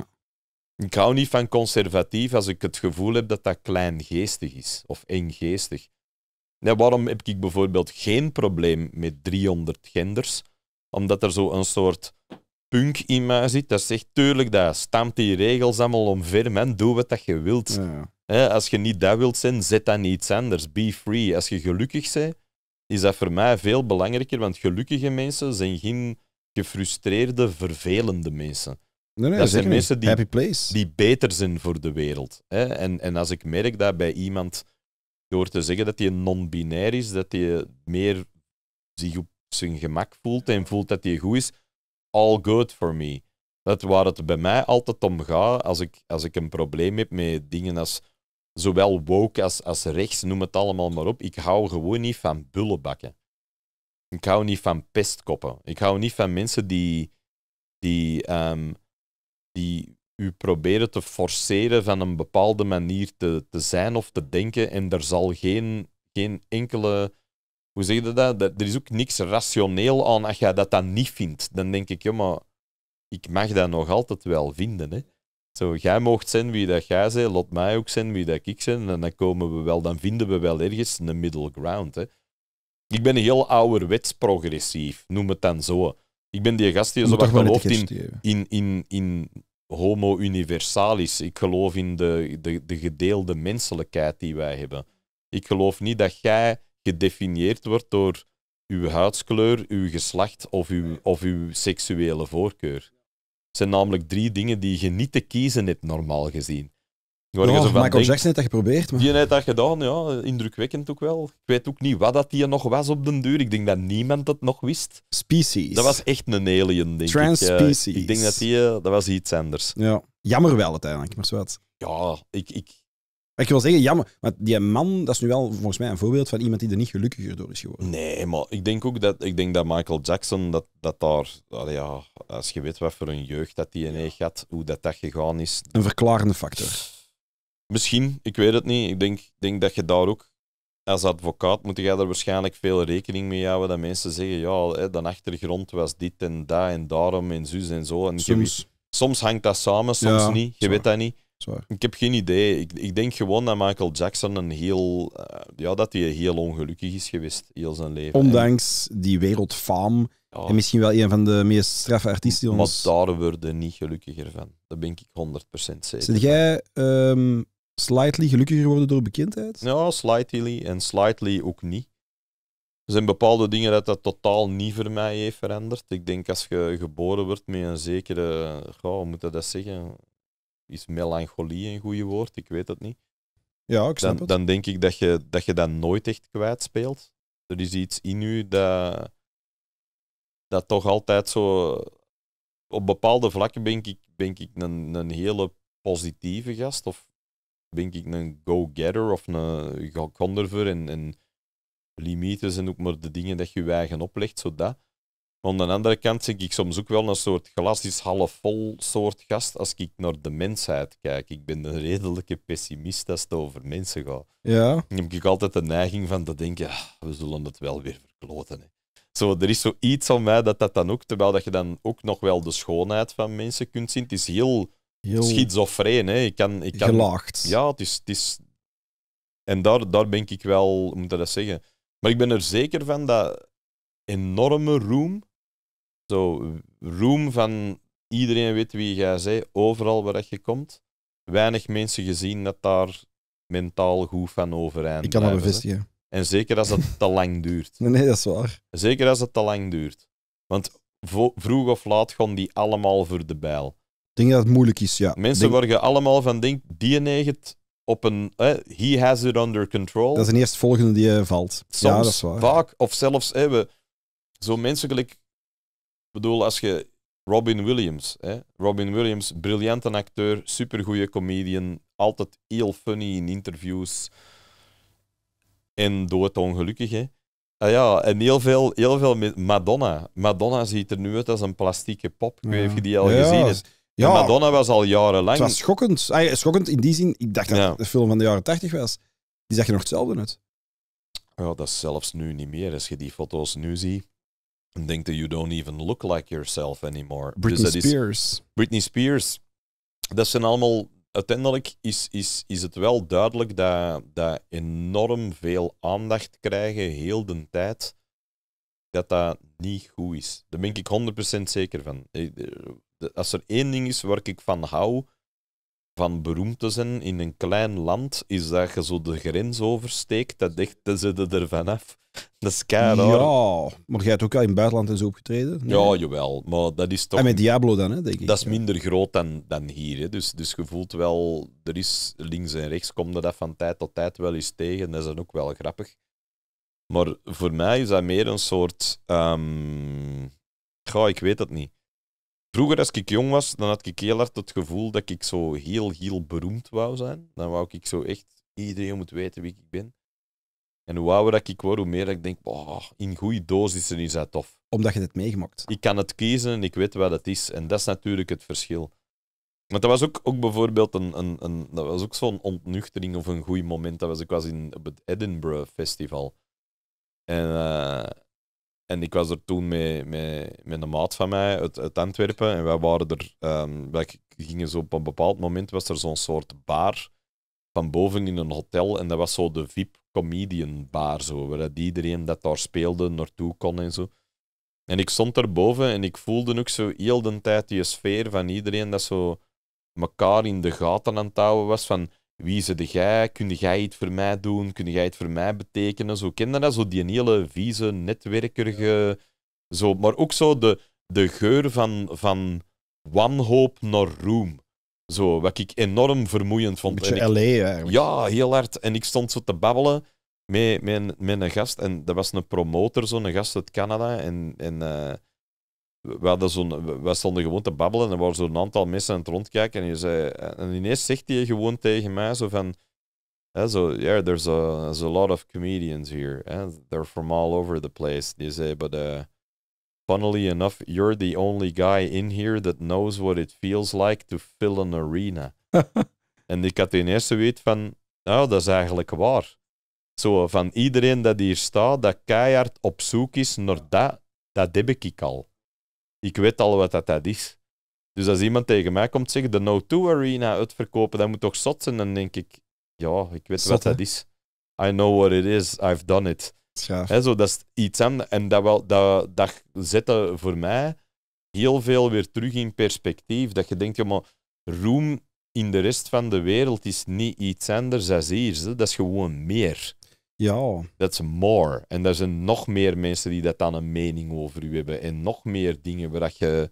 ik, ik hou niet van conservatief als ik het gevoel heb dat dat kleingeestig is of enggeestig. Nou, waarom heb ik bijvoorbeeld geen probleem met 300 genders? omdat er zo een soort punk in mij zit. Dat zegt, tuurlijk, dat stamt die regels allemaal omver. Man, doe wat dat je wilt. als je niet dat wilt zijn, zet dan iets anders. Be free. Als je gelukkig bent, is dat voor mij veel belangrijker, want gelukkige mensen zijn geen gefrustreerde, vervelende mensen. Nee, nee, dat zijn mensen die, die beter zijn voor de wereld. En, en als ik merk dat bij iemand, door te zeggen dat hij non-binair is, dat hij meer zich op zijn gemak voelt en voelt dat hij goed is, all good for me. Dat waar het bij mij altijd om gaat, als ik, als ik een probleem heb met dingen als zowel woke als, als rechts, noem het allemaal maar op. Ik hou gewoon niet van bullenbakken. Ik hou niet van pestkoppen. Ik hou niet van mensen die, die, ehm, die u proberen te forceren van een bepaalde manier te, te zijn of te denken en er zal geen, geen enkele hoe zeg je dat? dat? Er is ook niks rationeel aan als jij dat dan niet vindt. Dan denk ik, ja, maar ik mag dat nog altijd wel vinden. Hè? Zo, jij moogt zijn wie dat jij zijn, laat mij ook zijn wie dat ik zijn, En dan komen we wel, dan vinden we wel ergens een middle ground. Hè? Ik ben heel ouderwets progressief, noem het dan zo. Ik ben die gast die zo wat gelooft in, in, in, in homo universalis. Ik geloof in de, de, de gedeelde menselijkheid die wij hebben. Ik geloof niet dat jij gedefinieerd wordt door uw huidskleur, uw geslacht of uw, of uw seksuele voorkeur. Het zijn namelijk drie dingen die je niet te kiezen hebt, normaal gezien. oh, je Michael Jackson heeft dat geprobeerd. Maar... Die heeft dat gedaan, ja. Indrukwekkend ook wel. Ik weet ook niet wat dat die nog was op den duur. Ik denk dat niemand dat nog wist. Species. Dat was echt een alien, denk Trans ik. Ik denk dat die... Eh, dat was iets anders. Ja. Jammer wel uiteindelijk, maar zwart. Ja, ik, ik, ik wil zeggen, jammer. Maar die man, dat is nu wel volgens mij een voorbeeld van iemand die er niet gelukkiger door is geworden. Nee, maar ik denk ook dat, ik denk dat Michael Jackson, dat, dat daar, ja, als je weet wat voor een jeugd dat die in had, e hoe dat, dat gegaan is. Een verklarende factor. Misschien, ik weet het niet. Ik denk, denk dat je daar ook als advocaat moet je daar waarschijnlijk veel rekening mee houden dat mensen zeggen, ja, hè, de achtergrond was dit en dat en daarom en zus en zo. En soms. soms hangt dat samen, soms niet. Je weet dat niet. Ik heb geen idee. Ik, ik denk gewoon dat Michael Jackson een heel... Eh, ja, dat hij heel ongelukkig is geweest, heel zijn leven. Ondanks die wereldfaam. En misschien wel een van de meest straffe artiesten die ons... Maar daar worden niet gelukkiger van. dat ben ik 100% zeker Zit jij ehm, slightly gelukkiger worden door bekendheid? Ja, slightly. En slightly ook niet. Er zijn bepaalde dingen dat dat totaal niet voor mij heeft veranderd. Ik denk als je geboren wordt met een zekere, goh, hoe moet ik dat zeggen, is melancholie een goede woord? Ik weet het niet. Ja, ik snap dan, het. Dan denk ik dat je, dat je dat nooit echt kwijtspeelt. Er is iets in u dat, dat toch altijd zo... Op bepaalde vlakken ben ik, ben ik een, een hele positieve gast. Of ben ik een go-getter of een gonderver. En, en limieten zijn ook maar de dingen dat je je eigen oplegt, zodat. Maar aan de andere kant zie ik soms ook wel een soort glas is half vol soort gast als ik naar de mensheid kijk. Ik ben een redelijke pessimist als het over mensen gaat. Ja. Dan heb ik altijd de neiging van te denken, ah, we zullen het wel weer verkloten. Hè. Zo, er is zoiets aan mij dat dat dan ook, terwijl dat je dan ook nog wel de schoonheid van mensen kunt zien. Het is heel, schizofreen. Hè. Ik kan, ik kan, Ja, het is... Het is en daar, daar ben ik wel, moet ik dat zeggen... Maar ik ben er zeker van dat enorme roem zo room van iedereen weet wie jij zij, overal waar je komt. Weinig mensen gezien dat daar mentaal goed van overeind Ik kan dat bevestigen. En zeker als dat te lang duurt. Nee, dat is waar. Zeker als het te lang duurt. Want vroeg of laat gaan die allemaal voor de bijl. Ik denk dat het moeilijk is, ja. Mensen worden allemaal van denkt, die neigt op een... Eh, he has it under control. Dat is een eerstvolgende die eh, valt. Soms, ja, dat is waar. vaak, of zelfs... Eh, we, zo menselijk bedoel, als je Robin Williams, hè? Robin Williams, briljante acteur, supergoeie comedian, altijd heel funny in interviews en doodongelukkig. Hè? Ah ja, en heel veel, heel veel met Madonna. Madonna ziet er nu uit als een plastieke pop. Ik weet of je die al gezien hebt. Ja, Madonna was al jarenlang... Het was schokkend. Ah, schokkend in die zin, ik dacht dat het de film van de jaren 80 was. Die zag je nog hetzelfde uit. Ja, dat is zelfs nu niet meer. Als je die foto's nu ziet... En think dat you don't even look like yourself anymore. Britney Spears. Britney Spears. Dat zijn allemaal. Uiteindelijk is, is, is het wel duidelijk dat, dat enorm veel aandacht krijgen, heel de tijd, dat dat niet goed is. Daar ben ik 100% zeker van. Eh, eh, als er één ding is waar ik van hou, van beroemd te zijn in een klein land, is dat je zo de grens oversteekt, dat dicht ze zitten er vanaf. Dat is keihard. Ja, maar jij hebt ook al in het buitenland en zo opgetreden? Ja, jawel. Maar dat is toch... En met Diablo dan, hè, denk ik. Dat is minder groot dan, dan hier. Hè. Dus, dus je voelt wel, er is links en rechts, komt dat van tijd tot tijd wel eens tegen. Dat is dan ook wel grappig. Maar voor mij is dat meer een soort... Um... ik weet het niet. Vroeger, als ik jong was, dan had ik heel hard het gevoel dat ik zo heel, heel beroemd wou zijn. Dan wou ik zo echt, iedereen moet weten wie ik ben. En hoe ouder dat ik word, hoe meer ik denk, oh, in goede dosissen is dat tof. Omdat je het meegemaakt. Ik kan het kiezen en ik weet wat het is. En dat is natuurlijk het verschil. Maar dat was ook, ook bijvoorbeeld een, een, een dat was ook zo'n ontnuchtering of een goed moment. Dat was, ik was in, op het Edinburgh Festival. En eh, en ik was er toen met met met een maat van mij uit, Antwerpen. En wij waren er, um, wij gingen zo op een bepaald moment, was er zo'n soort bar van boven in een hotel. En dat was zo de VIP comedian bar, zo, waar dat iedereen dat daar speelde naartoe kon en zo. En ik stond boven en ik voelde ook zo heel de tijd die sfeer van iedereen dat zo elkaar in de gaten aan het houden was. Van wie ze de jij? Kun jij iets voor mij doen? Kun jij iets voor mij betekenen? Zo kende dat, zo die hele vieze netwerkerige... Zo, maar ook zo de, de geur van, van wanhoop naar room. Zo, wat ik enorm vermoeiend vond. Een beetje LA eigenlijk. Ja, heel hard. En ik stond zo te babbelen met, met, met een gast. En dat was een promotor, zo'n gast uit Canada. En, en eh, we, hadden stonden gewoon te babbelen en er waren zo'n aantal mensen aan het rondkijken. En, je zei, en ineens zegt hij gewoon tegen mij zo van... Hè, yeah, there's a, there's a lot of comedians here. and They're from all over the place. Die zei, but uh, funnily enough, you're the only guy in here that knows what it feels like to fill an arena. en ik had ineens zoiets van, nou, dat is eigenlijk waar. Zo, van iedereen dat hier staat, dat keihard op zoek is naar dat, dat heb ik al ik weet al wat dat, dat is. Dus als iemand tegen mij komt zeggen, de No-2 Arena uitverkopen, dat moet toch sotsen, Dan denk ik, ja, ik weet wat dat is. I know what it is, I've done it. He, zo, dat is iets anders. En dat, wel, dat, dat zette voor mij heel veel weer terug in perspectief. Dat je denkt, ja, maar roem in de rest van de wereld is niet iets anders dan hier. Dat is gewoon meer. Ja. is more. En er zijn nog meer mensen die dat dan een mening over u hebben. En nog meer dingen waar dat je...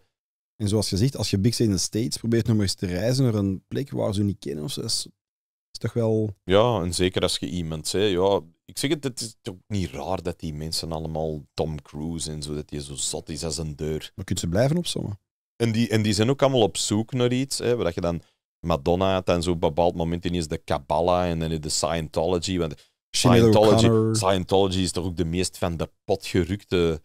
En zoals je zegt, als je Big in the States probeert nog eens te reizen naar een plek waar ze niet kennen, of zo, is, is toch wel... Ja, en zeker als je iemand zegt, ja... Ik zeg het, het is toch niet raar dat die mensen allemaal Tom Cruise en zo, dat je zo zot is als een deur. Maar kunt ze blijven opzommen. En die, en die zijn ook allemaal op zoek naar iets, hè, waar je dan... Madonna had dan zo op een bepaald moment ineens de Kabbalah en dan de Scientology. Want Scientology, Scientology is toch ook de meest van de pot gerukte.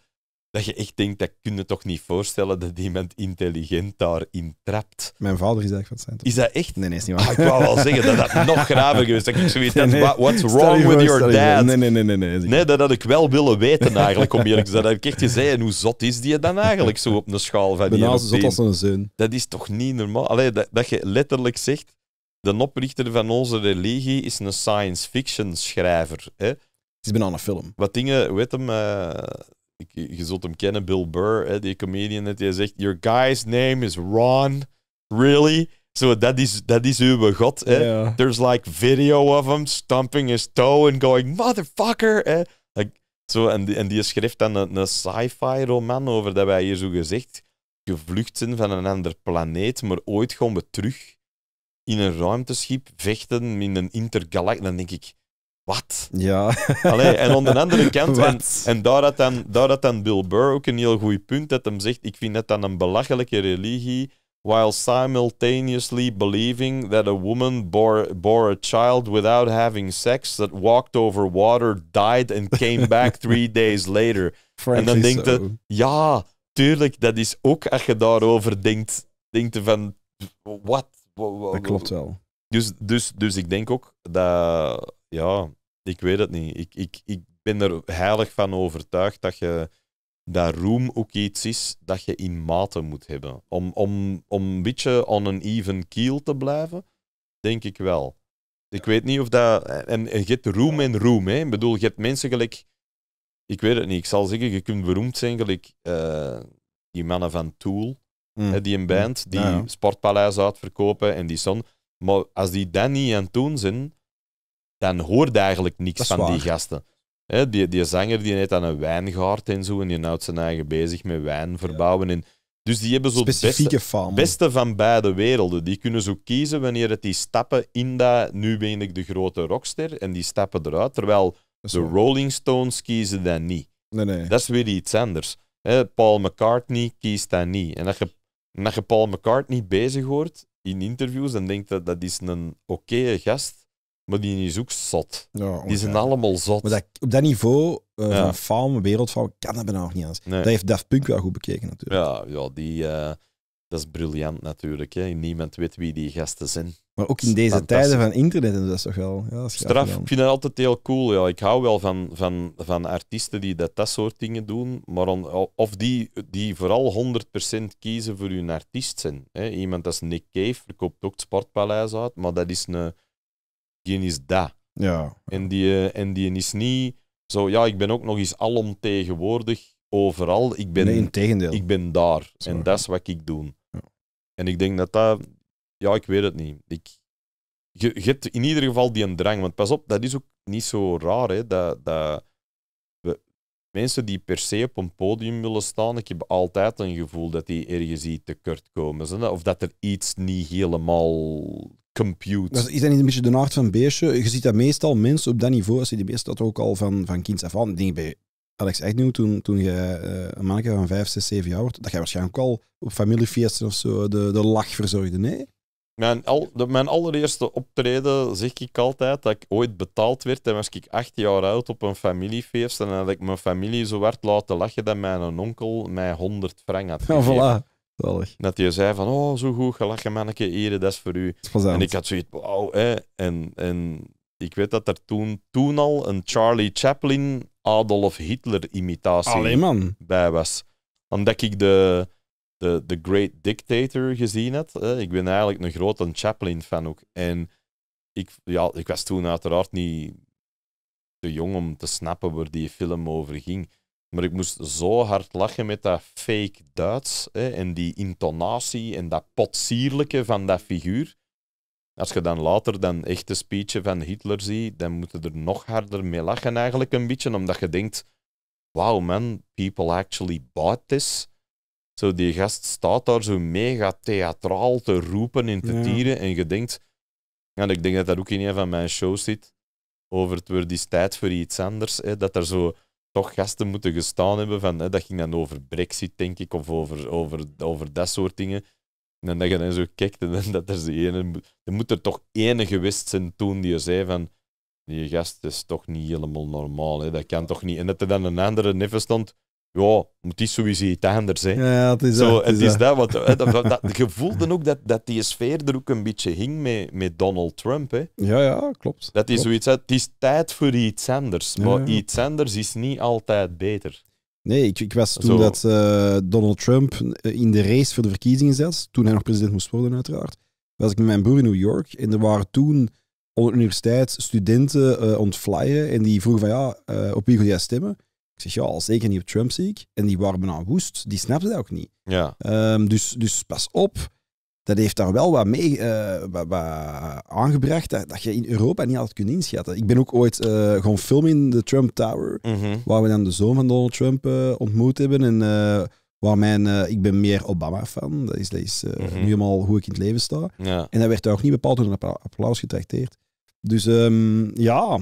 Dat je echt denkt, dat kun je toch niet voorstellen dat iemand intelligent daarin trapt. Mijn vader is eigenlijk van Scientology. Is dat echt? Nee, nee, is niet ah, waar. ik wou wel zeggen dat dat nog graver geweest. Dat ik zoiets nee, what's wrong with your dad? Nee, nee, nee. Nee, nee, nee, dat had ik wel willen weten eigenlijk, om eerlijk te zijn. Dat heb ik echt gezegd, en hoe zot is die dan eigenlijk zo op een schaal van die zo zot als een zeun. Dat is toch niet normaal? Allee, dat, dat je letterlijk zegt, de oprichter van onze religie is een science fiction schrijver. Hè? Het is bijna een film. Wat dingen, weet hem, eh, ik, je zult hem kennen, Bill Burr, hè, die comedian, dat hij zegt: Your guy's name is Ron. Really? So dat is, dat is uw god. Hè? There's like video of him stomping his toe and going, motherfucker. zo, en, die, en die schrijft dan een, sci-fi roman over dat wij hier zo gezegd gevlucht zijn van een ander planeet, maar ooit gaan we terug in een ruimteschip vechten in een intergalact. Dan denk ik, wat? Ja. en aan de andere kant, en, en, daar, had dan, daar had dan Bill Burr ook een heel goed punt, dat hem zegt, ik vind dat dan een belachelijke religie, while simultaneously believing that a woman bore, bore a child without having sex, that walked over water, died and came back three days later. en dan denkt so. ja, tuurlijk, dat is ook, als je daarover denkt, denkt van, wat dat klopt wel. Dus, dus, dus ik denk ook dat, ja, ik weet het niet. Ik, ik, ik ben er heilig van overtuigd dat je dat room ook iets is dat je in mate moet hebben. Om, om, om een beetje on an even keel te blijven, denk ik wel. Ik weet niet of dat. En, en je hebt room en room. Hè. Ik bedoel, je hebt mensen gelijk. Ik weet het niet. Ik zal zeggen, je kunt beroemd zijn gelijk eh, die mannen van Tool. Mm. die een band, die ja, Sportpaleis uitverkopen en die zon, Maar als die dat niet aan het doen zijn, dan hoort eigenlijk niks van die gasten. He, die, die zanger die net aan een wijngaard en zo, en die houdt zijn eigen bezig met wijn verbouwen. En, dus die hebben zo het beste, beste van beide werelden. Die kunnen zo kiezen wanneer het die stappen in dat, nu ben ik de grote rockster, en die stappen eruit. Terwijl de Rolling Stones kiezen dat niet. Nee, nee. Dat is weer iets anders. Paul McCartney kiest dat niet. En als je en dat je Paul McCartney bezig hoort in interviews en denkt dat dat is een oké gast, maar die is ook zot. die zijn allemaal zot. Maar dat, op dat niveau uh, ja. van faam, wereldfaam, kan dat bijna nog niet eens. Dat heeft Daft Punk wel goed bekeken natuurlijk. Ja, ja die... Eh, dat is briljant natuurlijk. Hè. Niemand weet wie die gasten zijn. Maar ook in deze tijden van internet en dat toch wel... Ja, Straf, ik vind dat altijd heel cool. Ja. Ik hou wel van, van, van artiesten die dat, dat soort dingen doen, maar of die, die vooral 100% kiezen voor hun artiest zijn. Hè. Iemand als Nick Cave verkoopt ook het Sportpaleis uit, maar dat is een... Geen is dat. Ja. En, die, eh, en die is niet zo... Ja, ik ben ook nog eens alomtegenwoordig overal. Ik ben, nee, in tegendeel. Ik ben daar. En dat is wat ik doe. En ik denk dat dat... Ja, ik weet het niet. Ik, je, hebt in ieder geval die een drang. Want pas op, dat is ook niet zo raar. Hè, dat, dat we, mensen die per se op een podium willen staan, ik heb altijd een gevoel dat die ergens iets kort komen. Of dat er iets niet helemaal compute. Dat is dat niet een beetje de aard van beestje? Je ziet dat meestal mensen op dat niveau, als je die beesten dat ook al van, van kind af aan. Dingen bij Alex nieuw, toen, toen je uh, een mannetje van 5, 6, 7 jaar wordt, dat jij waarschijnlijk al op familiefeesten of zo de, de lach verzorgde, nee? Mijn, al, mijn allereerste optreden zeg ik altijd dat ik ooit betaald werd. En was ik acht jaar oud op een familiefeest. En dat ik mijn familie zo hard laten lachen dat mijn onkel mij 100 frank had gegeven. Ja, voilà. Dat hij zei van, oh, zo goed gelachen manneke, hier, dat is voor u. en ik had zoiets, wauw, hè. En, en ik weet dat er toen, toen al een Charlie Chaplin Adolf Hitler imitatie bij was. Omdat ik de, de, de Great Dictator gezien had. Ik ben eigenlijk een grote Chaplin fan ook. En ik, ja, ik was toen uiteraard niet te jong om te snappen waar die film over ging. Maar ik moest zo hard lachen met dat fake Duits en die intonatie en dat potsierlijke van dat figuur. Als je dan later dan echte speech van Hitler ziet, dan moeten er nog harder mee lachen eigenlijk een beetje, omdat je denkt, wow man, people actually bought this. Zo die gast staat daar zo mega theatraal te roepen en te tieren en je denkt, en ik denk dat dat ook in een van mijn shows zit, over het wordt is tijd voor iets anders, hè, dat er zo toch gasten moeten gestaan hebben van, hè, dat ging dan over brexit denk ik, of over, over, over dat soort dingen. En dat je dan zo kijkt en dan dat er, die ene, er moet er toch ene geweest zijn toen die zei van die gast is toch niet helemaal normaal, hè? dat kan toch niet. En dat er dan een andere neef stond, ja, moet is sowieso iets anders. Hè? Ja, het is, zo, dat, is, dat. wat, dat, je voelde ook dat, dat die sfeer er ook een beetje hing met, met Donald Trump. Hè? Ja, ja, klopt. Dat is zoiets, het is tijd voor iets anders, maar iets anders is niet altijd beter. Nee, ik, ik was toen dat eh, Donald Trump eh, in de race voor de verkiezingen zat, toen hij nog president moest worden uiteraard, was ik met mijn broer in New York en er waren toen op de universiteit studenten uh, eh, ontflyen en die vroegen van ja, op wie wil jij stemmen? Ik zeg ja, al zeker niet op Trump zie ik. En die waren aan woest, die snapten dat ook niet. Ja. Ehm, dus, dus pas op dat heeft daar wel wat mee eh, wat, aangebracht dat, je in Europa niet altijd kunt inschatten. Ik ben ook ooit eh, gewoon film in de Trump Tower, mhm. waar we dan de zoon van Donald Trump eh, ontmoet hebben. En waar mijn, ik ben meer Obama-fan, dat is, mhm. nu helemaal hoe ik in het leven sta. En dat werd daar ook niet bepaald door een applaus getrakteerd. Dus ehm, ja,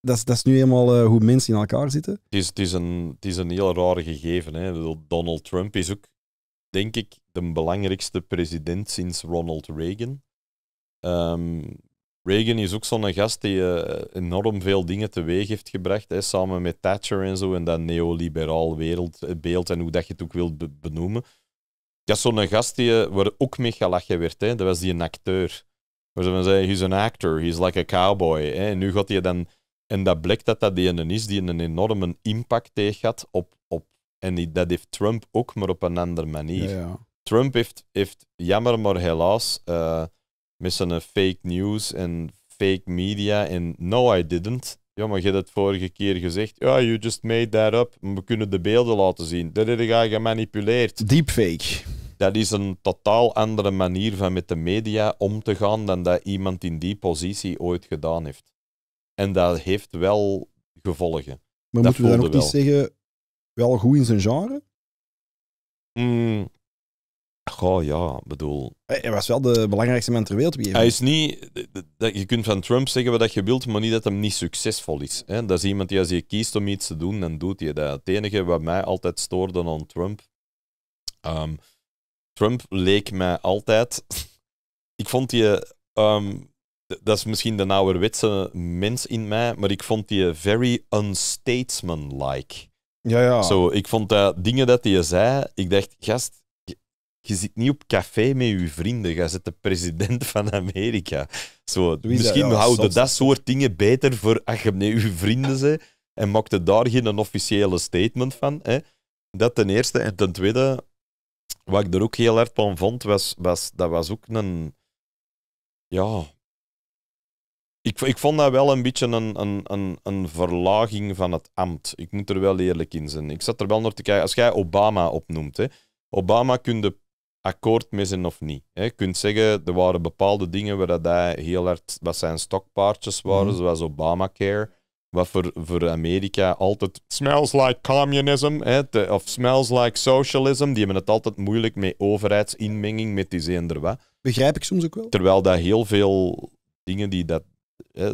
dat is, dat is nu helemaal hoe mensen in elkaar zitten. Het is, het is, een, is een heel rare gegeven. Hè? Donald Trump is ook, denk ik, de belangrijkste president sinds Ronald Reagan. Ehm, Reagan is ook zo'n gast die eh, enorm veel dingen teweeg heeft gebracht, hè, samen met Thatcher en zo, en dat neoliberaal wereldbeeld eh, en hoe dat je het ook wilt benoemen. Dat had zo'n gast die, eh, waar ook mee gelachen werd, hè, dat was die een acteur. Waar ze van zeiden, he's an actor, he's like a cowboy. En nu gaat hij dan... En dat blijkt dat dat die een is die een enorme impact heeft gehad op... op en die, dat heeft Trump ook, maar op een andere manier. ja. Trump heeft, heeft jammer maar helaas missen eh, met fake news en fake media en no I didn't. Ja, maar je hebt het vorige keer gezegd. Ja, you just made that up. We kunnen de beelden laten zien. Dat heb je gemanipuleerd. Deepfake. Dat is een totaal andere manier van met de media om te gaan dan dat iemand in die positie ooit gedaan heeft. En dat heeft wel gevolgen. Maar moeten we dan ook wel. niet zeggen, wel goed in zijn genre? Mm, goh, ja, bedoel... Hij was wel de belangrijkste man ter wereld. Hij is niet... je kunt van Trump zeggen wat je wilt, maar niet dat hij niet succesvol is. Hè? Dat is iemand die als je kiest om iets te doen, dan doet hij dat. Het enige wat mij altijd stoorde aan Trump... Ehm, Trump leek mij altijd... ik vond die... Ehm, dat is misschien de ouderwetse mens in mij, maar ik vond die very unstatesmanlike. Ja, ja. Zo, ik vond dat dingen dat hij zei, ik dacht, gast, je zit niet op café met je vrienden, je zit de president van Amerika. Zo, misschien houden dat soort dingen beter voor ach nee vrienden ze en maakte daar geen officiële statement van. Hè. Dat ten eerste. En ten tweede, wat ik er ook heel erg van vond, was, was dat was ook een... Ja... Ik, ik vond dat wel een beetje een, een, een, een verlaging van het ambt. Ik moet er wel eerlijk in zijn. Ik zat er wel naar te kijken. Als jij Obama opnoemt, hè, Obama kunde akkoord met zijn of niet. Je kunt zeggen, er waren bepaalde dingen waar dat hij heel hard, wat zijn stokpaardjes waren, mhm. zoals Obamacare, wat voor, voor Amerika altijd smells like communism hè, of smells like socialism. Die hebben het altijd moeilijk met overheidsinmenging, met die zender wat. Begrijp ik soms ook wel. Terwijl dat heel veel dingen die dat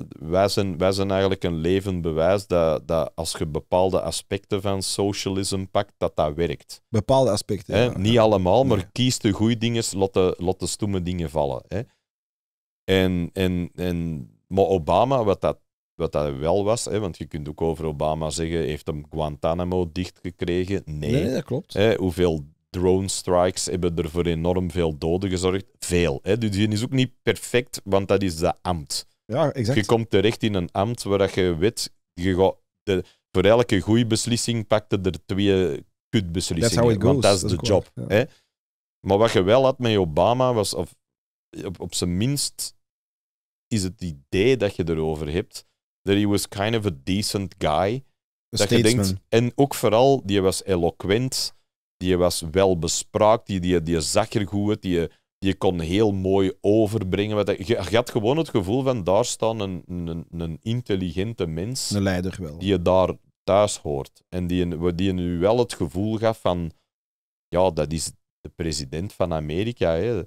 wij, zijn, wij zijn eigenlijk een levend bewijs dat, dat als je bepaalde aspecten van socialisme pakt, dat dat werkt. Bepaalde aspecten. Niet allemaal, maar nee. kies de goede dingen, laat de, laat de stomme dingen vallen. Hè. En, en, en, maar Obama, wat dat, wat dat wel was, hè, want je kunt ook over Obama zeggen, heeft hem Guantanamo dichtgekregen? Nee. Nee, dat klopt. Hè, hoeveel drone strikes hebben er voor enorm veel doden gezorgd. Veel. Hè? Dus die is ook niet perfect, want dat is de ambt. Ja, exact. Je komt terecht in een ambt waar dat je weet, je de, voor elke goede beslissing pakte er twee kutbeslissingen. Want dat is de job. Maar wat je wel had met Obama was, of op, op zijn minst is het idee dat je erover hebt, dat hij was kind of a decent guy. A dat je denkt, en ook vooral, die was eloquent, die was welbespraakt, die, die, die zag er goed die, je kon heel mooi overbrengen. Wat je, had gewoon het gevoel van daar staan een, een, een intelligente mens. Een leider wel. Die je daar thuis hoort. En die, die nu wel het gevoel gaf van, ja, dat is de president van Amerika. Hè.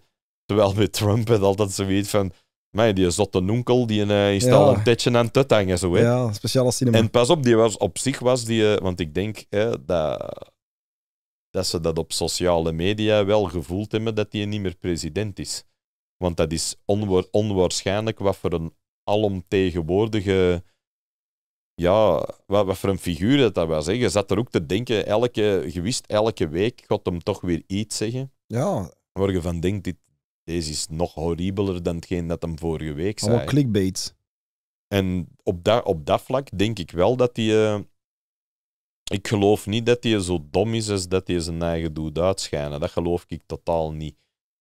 Terwijl met Trump het altijd zoiets van, maar die zotte nonkel, die uh, is al een tijdje aan het hangen. Zo, hè. Ja, speciale cinema. En pas op, die was, op zich was die, eh, want ik denk hè, dat dat ze dat op sociale media wel gevoeld hebben dat hij niet meer president is. Want dat is onwaarschijnlijk wat voor een alomtegenwoordige. Ja, wat, wat, voor een figuur dat dat was. zat er ook te denken, elke, je wist elke week god hem toch weer iets zeggen. Ja. Waar je van denkt, dit, deze is nog horribeler dan hetgeen dat hem vorige week zei. Allemaal clickbait. En op dat, op dat vlak denk ik wel dat hij eh, ik geloof niet dat hij zo dom is als dat hij zijn eigen doet uitschijnen. Dat geloof ik totaal niet.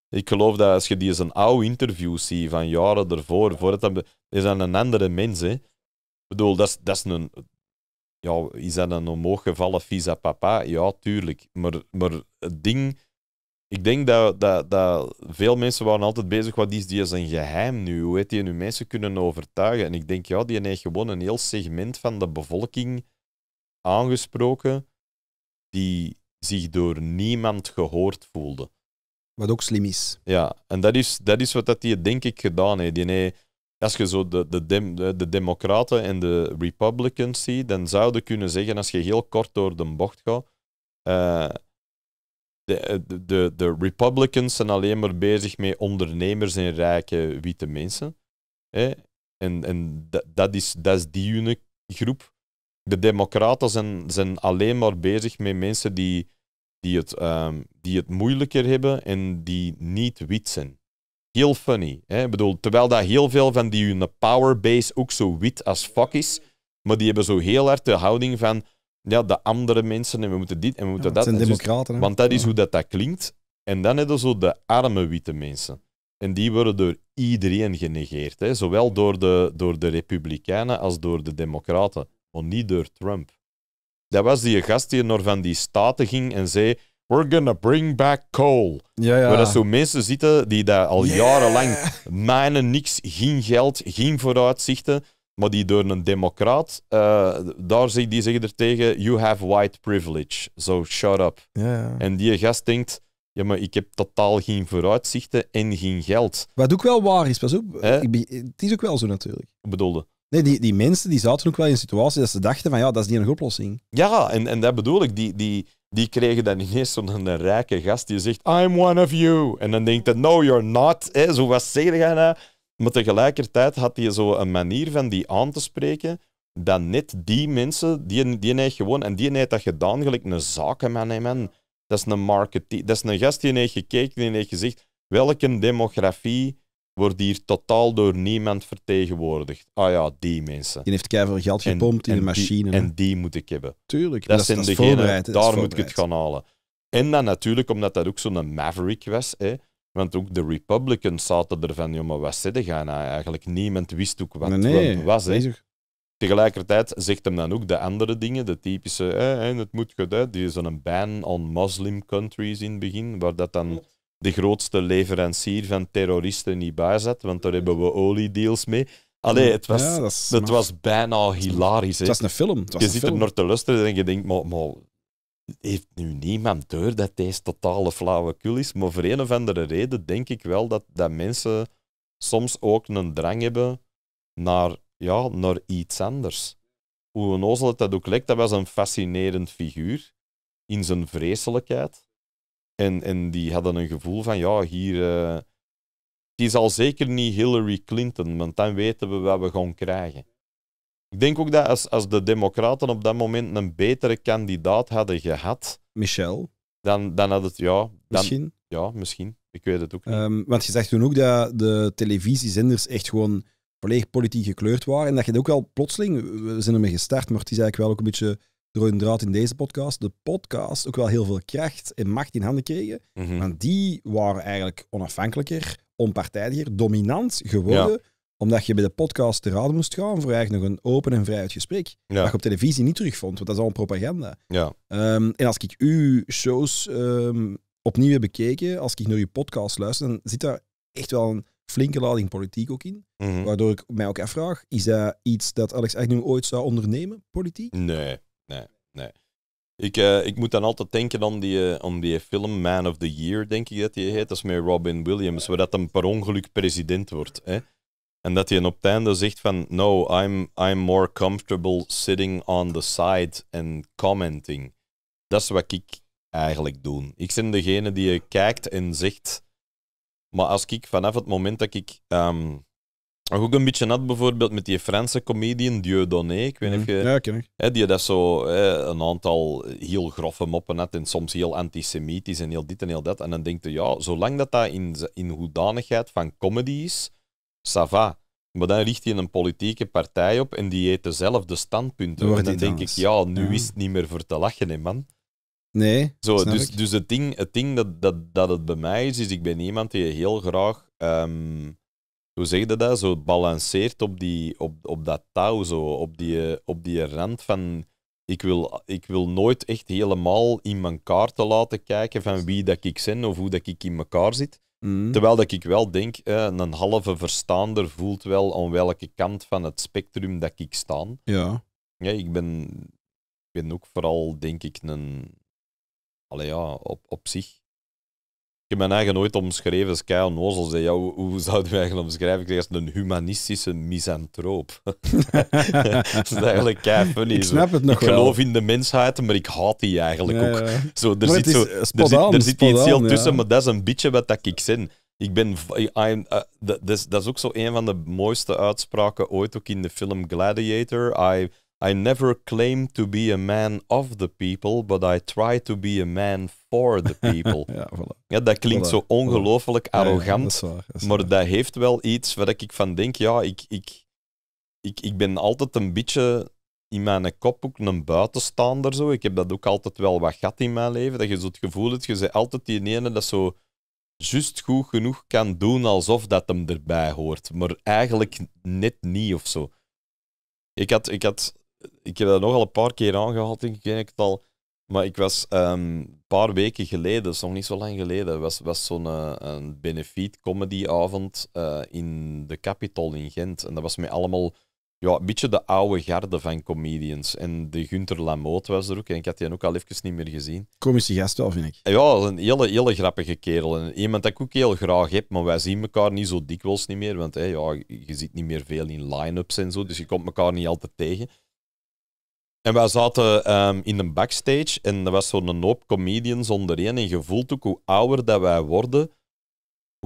Ik geloof dat als je die zijn oude interview ziet van jaren ervoor, voordat dat is dat een andere mens. Hè? Ik bedoel, dat is, dat is een. Ja, is dat een omhooggevallen visa papa? Ja, tuurlijk. Maar, maar het ding. Ik denk dat, dat, dat veel mensen waren altijd bezig. Wat is die zijn geheim nu? Hoe heeft hij nu mensen kunnen overtuigen? En ik denk, ja, die heeft gewoon een heel segment van de bevolking aangesproken die zich door niemand gehoord voelde. Wat ook slim is. Ja, en dat is, dat is wat dat die denk ik gedaan heeft. Die als je zo de, de, dem, de, Democraten en de Republicans ziet, dan zouden kunnen zeggen, als je heel kort door de bocht gaat, eh, de, de, de Republicans zijn alleen maar bezig met ondernemers en rijke witte mensen. En, en dat, is, dat is die groep de Democraten zijn, zijn alleen maar bezig met mensen die, die, het, ehm, die het moeilijker hebben en die niet wit zijn. Heel funny. Hè? Ik bedoel, terwijl dat heel veel van die hun powerbase ook zo wit als fuck is, maar die hebben zo heel hard de houding van ja, de andere mensen en we moeten dit en we moeten ja, dat. zijn democraten. want dat is hoe dat, dat klinkt. En dan hebben zo de arme witte mensen. En die worden door iedereen genegeerd. Hè? Zowel door de, door de Republikeinen als door de Democraten maar niet door Trump. Dat was die gast die naar van die staten ging en zei: We're gonna bring back coal. Ja, ja. dat zo mensen zitten die daar al jarenlang mijnen, niks, geen geld, geen vooruitzichten. Maar die door een democraat, eh, daar zeg, die zeggen er tegen: You have white privilege, so shut up. Ja, en die gast denkt: Ja, maar ik heb totaal geen vooruitzichten en geen geld. Wat ook wel waar is, pas op. Ik ben, het is ook wel zo natuurlijk. Bedoelde. Nee, die, die mensen die zaten ook wel in een situatie dat ze dachten van ja, dat is niet een oplossing. Ja, en, en dat bedoel ik. Die, die, die kregen dan ineens zo'n rijke gast die zegt, I'm one of you. En dan denkt hij, no, you're not. Hè, zo was zeg je nou? Maar tegelijkertijd had hij zo een manier van die aan te spreken, dat net die mensen, die, die heeft gewoon, en die heeft dat gedaan, gelijk een zakenman, hè, man. Dat is een marketeer. dat is een gast die heeft gekeken, die heeft gezegd, welke demografie wordt hier totaal door niemand vertegenwoordigd. Ah ja, die mensen. Die heeft keihard geld gepompt in de machine. en die moet ik hebben. Tuurlijk. Dat, dat zijn degenen, daar moet ik het gaan halen. En dan natuurlijk, omdat dat ook zo'n maverick was, hè, want ook de Republicans zaten ervan, joh, maar wat zitten nou gaan eigenlijk? Niemand wist ook wat nee, was. Hè. Nee, Tegelijkertijd zegt hem dan ook de andere dingen, de typische, eh, en eh, het moet gedaan, die is een ban on Muslim countries in het begin, waar dat dan de grootste leverancier van terroristen niet bijzet, want daar hebben we olie-deals mee. Allee, het was, het was bijna hilarisch. Hè. Het was een film. je zit film. er naar te luisteren en je denkt, maar, maar heeft nu niemand door dat deze totale flauwekul is? Maar voor een of andere reden denk ik wel dat, dat mensen soms ook een drang hebben naar, ja, naar iets anders. Hoe een ozel dat ook lekt, dat was een fascinerend figuur in zijn vreselijkheid. En, en die hadden een gevoel van, ja, hier... het eh, is al zeker niet Hillary Clinton, want dan weten we wat we gaan krijgen. Ik denk ook dat als, als de Democraten op dat moment een betere kandidaat hadden gehad. Michel. Dan, dan had het, ja. Dan, misschien. Ja, misschien. Ik weet het ook niet. Ehm, want je zegt toen ook dat de televisiezenders echt gewoon volledig politiek gekleurd waren. En dat je ook al plotseling, we zijn ermee gestart, maar het is eigenlijk wel ook een beetje door draad in deze podcast, de podcast ook wel heel veel kracht en macht in handen kregen. Mm Want die waren eigenlijk onafhankelijker, onpartijdiger, dominant geworden. Omdat je bij de podcast te raden moest gaan voor eigenlijk nog een open en vrijuit gesprek. Ja. Dat je op televisie niet terugvond, want dat is al propaganda. Ja. Ehm, en als ik uw shows ehm, opnieuw heb bekeken, als ik naar je podcast luister, dan zit daar echt wel een flinke lading politiek ook in. Mhm. Waardoor ik mij ook afvraag, is dat iets dat Alex eigenlijk nu ooit zou ondernemen, politiek? Nee nee. Ik, eh, ik moet dan altijd denken aan die, eh, aan die film Man of the Year, denk ik dat die heet. Dat is met Robin Williams, waar dat hem per ongeluk president wordt. Hè? En dat hij op het einde zegt van... No, I'm, I'm more comfortable sitting on the side and commenting. Dat is wat ik eigenlijk doe. Ik ben degene die kijkt en zegt... Maar als ik vanaf het moment dat ik... Ehm, maar ook een beetje nat bijvoorbeeld met die Franse comedian Dieudonné. Ik weet niet of mhm. je... Ja, Hè, die dat zo een aantal heel grove moppen had en soms heel antisemitisch en heel dit en heel dat. En dan denk je, ja, zolang dat dat in, in hoedanigheid van comedy is, ça va. Maar dan richt je een politieke partij op en die eet dezelfde standpunten. en dan denk ik, ja, nu is het niet meer voor te lachen, hè, man. Nee. Zo, dus dus het ding, het ding dat, dat, dat het bij mij is, is ik ben iemand die heel graag... Ehm, hoe zeg je dat? Zo balanceert op, die, op, op dat touw, zo, op, die, op die rand van. Ik wil, ik wil nooit echt helemaal in mijn te laten kijken van wie dat ik ben of hoe dat ik in elkaar zit. Mm. Terwijl dat ik wel denk, eh, een halve verstaander voelt wel aan welke kant van het spectrum dat ik sta. Ja. ja ik, ben, ik ben ook vooral, denk ik, een. Allee ja, op, op zich ik mijn eigen nooit omschreven als Kei Nozel zei, ja, hoe, zou zouden we eigenlijk omschrijven? Ik zeg een humanistische misantroop. dat is eigenlijk kei funny. Ik snap het nog ik geloof in de mensheid, maar ik haat die eigenlijk ook. Zo, er zit, zo, eh, er zit, er zit iets heel tussen, maar dat is een beetje wat dat ik zin Ik ben uh, dat, is, dat is ook zo een van de mooiste uitspraken ooit, ook in de film Gladiator. I, I never claim to be a man of the people, but I try to be a man for the people. ja, voilà. ja, dat klinkt zo ongelooflijk arrogant, maar dat heeft wel iets waar ik van denk, ja, ik, ik, ik, ik ben altijd een beetje in mijn kop ook een buitenstaander. Zo. Ik heb dat ook altijd wel wat gehad in mijn leven, dat je zo het gevoel hebt, je bent altijd die ene dat zo juist goed genoeg kan doen alsof dat hem erbij hoort, maar eigenlijk net niet of zo. Ik had, ik had ik heb dat nogal een paar keer aangehaald, denk ik, ik het al. Maar ik was ehm, een paar weken geleden, nog niet zo lang geleden, was, was zo'n eh, een benefiet comedyavond eh, in de Capitol in Gent. En dat was met allemaal ja, een beetje de oude garde van comedians. En de Gunter Lamoot was er ook. En ik had die ook al even niet meer gezien. Comische gast wel, vind ik. Ja, een hele, hele grappige kerel. En iemand dat ik ook heel graag heb, maar wij zien elkaar niet zo dikwijls niet meer. Want ja, je ziet niet meer veel in line-ups en zo, dus je komt elkaar niet altijd tegen. En wij zaten ehm, in een backstage en er was zo'n hoop comedians onderin. En je voelt ook hoe ouder dat wij worden,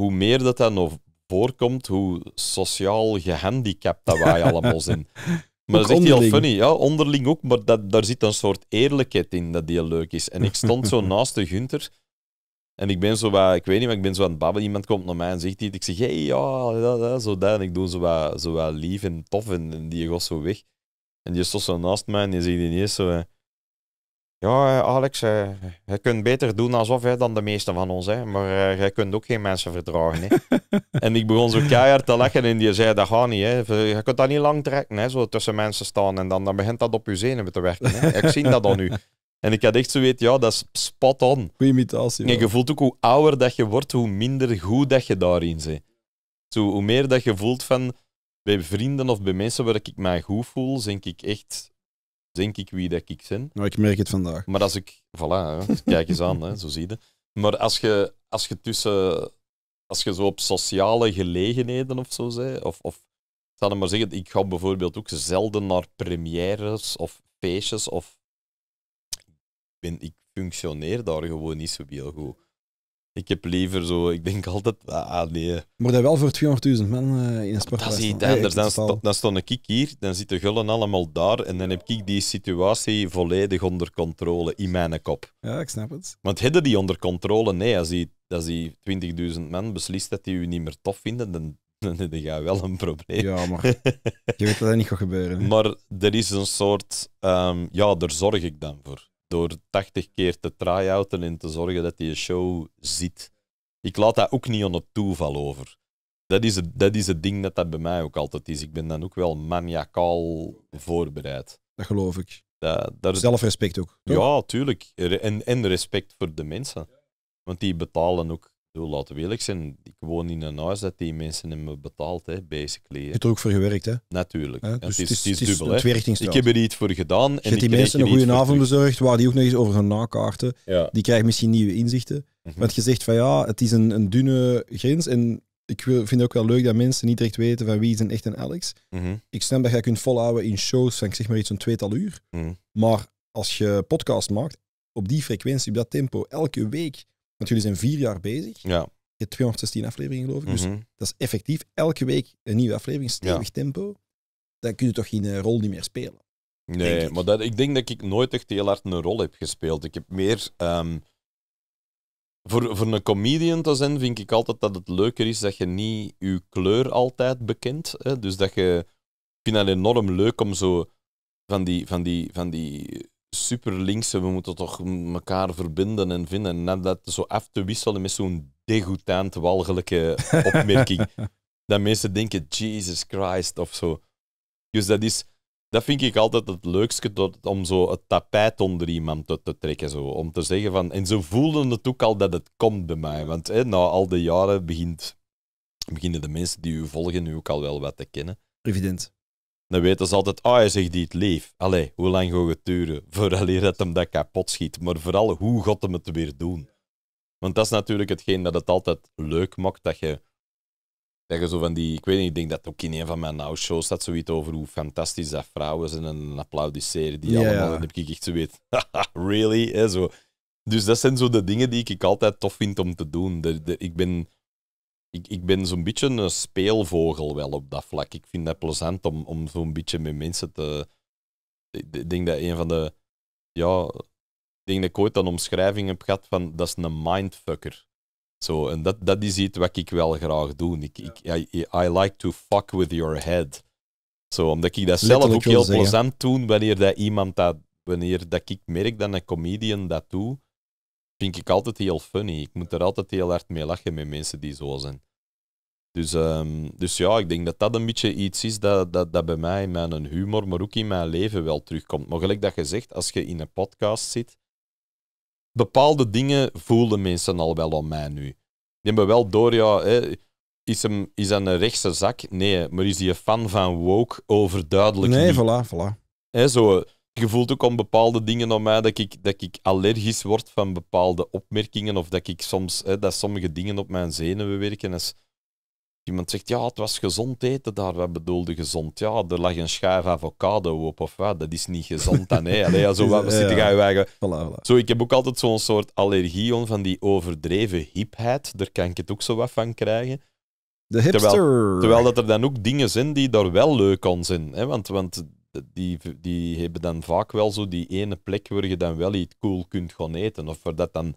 hoe meer dat dan nog voorkomt, hoe sociaal gehandicapt dat wij allemaal zijn. Maar dat is echt heel funny. Ja, onderling ook, maar dat, daar zit een soort eerlijkheid in dat die leuk is. En ik stond zo naast de Gunter en ik ben zo wat, ik weet niet, maar ik ben zo aan het babbelen. Iemand komt naar mij en zegt iets. Ik zeg, hey, ja, zo dat. En ik doe zo wat, zo wat lief en tof en, en die gaat zo weg. En je stond zo naast mij en die zegt zo... Ja, Alex, uh, je kunt beter doen alsof hè, dan de meeste van ons. Hè. Maar uh, jij kunt ook geen mensen verdragen. Hè. en ik begon zo keihard te lachen en die zei, dat gaat niet. Hè. Je kunt dat niet lang trekken, hè, zo tussen mensen staan. En dan, dan begint dat op je zenuwen te werken. Hè. Ik zie dat al nu. En ik had echt zo weet, ja, dat is spot on. imitatie. En je voelt ook hoe ouder dat je wordt, hoe minder goed dat je daarin zit. Zo, hoe meer dat je voelt van bij vrienden of bij mensen waar ik mij goed voel, denk ik echt denk ik wie dat ik ben. Nou, ik merk het vandaag. Maar als ik, voilà, kijk eens aan, hè, zo zie je. Maar als je, als je tussen, als je zo op sociale gelegenheden of zo zei, of, of zal het maar zeggen, ik ga bijvoorbeeld ook zelden naar premières of feestjes of ik, ben, ik functioneer daar gewoon niet zo heel goed. Ik heb liever zo, ik denk altijd, ah, ah nee. Maar dat wel voor 200.000 man eh, in een sport Dat is anders. Dan, stond dan stond ik hier, dan zitten gullen allemaal daar en dan heb ik die situatie volledig onder controle in mijn kop. Ja, ik snap het. Want hadden die onder controle? Nee, als die, als die 20.000 man beslist dat die u niet meer tof vinden, dan, dan heb je wel een probleem. Ja, maar je weet dat dat niet gaat gebeuren. Maar er is een soort, ehm, ja, daar zorg ik dan voor door 80 keer te try-outen en te zorgen dat die show ziet. Ik laat dat ook niet aan het toeval over. Dat is, het, dat is het ding dat dat bij mij ook altijd is. Ik ben dan ook wel maniacaal voorbereid. Dat geloof ik. Dat, dat... Zelfrespect ook. Ja, tuurlijk. En, en respect voor de mensen. Want die betalen ook laten we eerlijk zijn, ik woon in een huis dat die mensen hebben betaald, hè, basically. Hè. Je hebt er ook voor gewerkt, hè? Natuurlijk. Dus het, is, het, het is dubbel, hè. Ik heb er iets voor gedaan. Je hebt die mensen een goede avond bezorgd, waar die ook nog eens over gaan nakaarten. Die krijgen misschien nieuwe inzichten. Want je zegt van ja, het is een, een dunne grens en ik vind het ook wel leuk dat mensen niet direct weten van wie is een echt een Alex. Mm Ik snap dat je kunt volhouden in shows van zeg maar iets een tweetal uur. Mhm. Maar als je podcast maakt, op die frequentie, op dat tempo, elke week want jullie zijn vier jaar bezig. Ja. Je hebt 216 afleveringen, geloof ik. Dus mhm. dat is effectief elke week een nieuwe aflevering, stevig tempo. Dan kun je toch geen eh, rol niet meer spelen. Nee, maar dat, ik denk dat ik nooit echt heel hard een rol heb gespeeld. Ik heb meer. Ehm, voor, voor een comedian te zijn, vind ik altijd dat het leuker is dat je niet je kleur altijd bekent. Hè? Dus dat je. Ik vind het enorm leuk om zo van die, van die, van die super links we moeten toch elkaar verbinden en vinden. En dat zo af te wisselen met zo'n degoutant walgelijke opmerking. dat mensen denken, Jesus Christ of zo. Dus dat is... Dat vind ik altijd het leukste tot, om zo het tapijt onder iemand te, trekken. Zo. Om te zeggen van. En ze voelden het ook al dat het komt bij mij. Want hè, na al die jaren begint, beginnen de mensen die u volgen nu ook al wel wat te kennen. Evident. Dan weten ze altijd, ah, hij zegt die het lief. Allee, hoe lang gaat het duren voordat dat hem dat kapot schiet? Maar vooral, hoe gaat hem het weer doen? Want dat is natuurlijk hetgeen dat het altijd leuk maakt, dat je, dat zo van die... Ik weet niet, ik denk dat ook in een van mijn nou-shows staat zoiets over hoe fantastisch dat vrouwen zijn en applaudisseren die allemaal. En dan heb ik echt zo weet, really? zo. Dus dat zijn zo de dingen die ik altijd tof vind om te doen. de, ik ben ik, ik ben zo'n beetje een speelvogel wel op dat vlak. Ik vind dat plezant om, om zo'n beetje met mensen te. Ik denk dat een van de. Ja, ik denk dat ik ooit een omschrijving heb gehad van dat is een mindfucker. Zo, en dat, dat is iets wat ik wel graag doe. Ik, ik, I, like to fuck with your head. Zo, omdat ik dat zelf ook heel plezant doe wanneer dat iemand dat, wanneer dat ik merk dat een comedian dat doet, vind ik altijd heel funny. Ik moet er altijd heel hard mee lachen met mensen die zo zijn. Dus, ehm, dus ja, ik denk dat dat een beetje iets is dat, dat, dat bij mij in mijn humor, maar ook in mijn leven wel terugkomt. Maar gelijk dat je zegt, als je in een podcast zit, bepaalde dingen voelen mensen al wel om mij nu. neem hebben wel door, ja, hè, is, hem, is dat een rechtse zak? Nee, maar is hij een fan van woke? Overduidelijk nee, niet. voilà, voilà. Hè, zo, je voelt ook om bepaalde dingen om mij dat ik, dat ik allergisch word van bepaalde opmerkingen of dat ik soms, hè, dat sommige dingen op mijn zenuwen werken. is, Iemand zegt, ja, het was gezond eten daar. Wat bedoelde gezond? Ja, er lag een schuif avocado op of wat. Dat is niet gezond dan, hè. Allee, ja, zo, wat, ja, ja. Voilà, voilà. Zo, ik heb ook altijd zo'n soort allergie van die overdreven hipheid. Daar kan ik het ook zo wat van krijgen. De hipster. Terwijl, dat er dan ook dingen zijn die daar wel leuk aan zijn. Hè? Want, want die, die hebben dan vaak wel zo die ene plek waar je dan wel iets cool kunt gaan eten. Of waar dat dan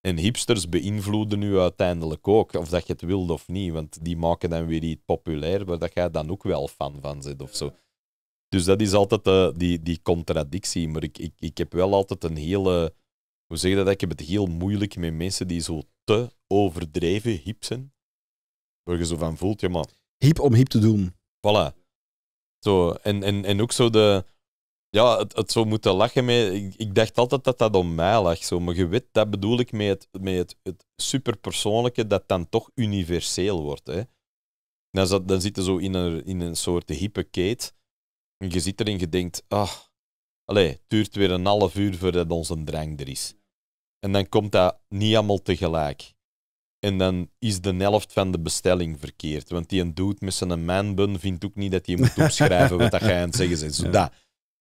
en hipsters beïnvloeden u uiteindelijk ook, of dat je het wilt of niet. Want die maken dan weer iets populair, waar dat jij dan ook wel fan van zit of zo. Dus dat is altijd eh, die, die contradictie. Maar ik, ik, ik heb wel altijd een hele. Hoe zeg je dat? Ik heb het heel moeilijk met mensen die zo te overdreven hip zijn. Waar je zo van voelt, ja maar... Hip om hip te doen. Voilà. Zo, en, en, en ook zo de... Ja, het, het, zo moeten lachen mee. Ik, ik, dacht altijd dat dat om mij lag. Zo. Maar je weet, dat bedoel ik met het, met het, het superpersoonlijke dat dan toch universeel wordt. Hè. Dan, zat, dan zit je zo in een, in een soort hypocaat. En je zit erin en je denkt, ah, allez, het duurt weer een half uur voordat onze drang er is. En dan komt dat niet allemaal tegelijk. En dan is de helft van de bestelling verkeerd. Want die een dude met zijn manbun vindt ook niet dat hij moet opschrijven wat dat aan het zeggen zijn. Zo dat.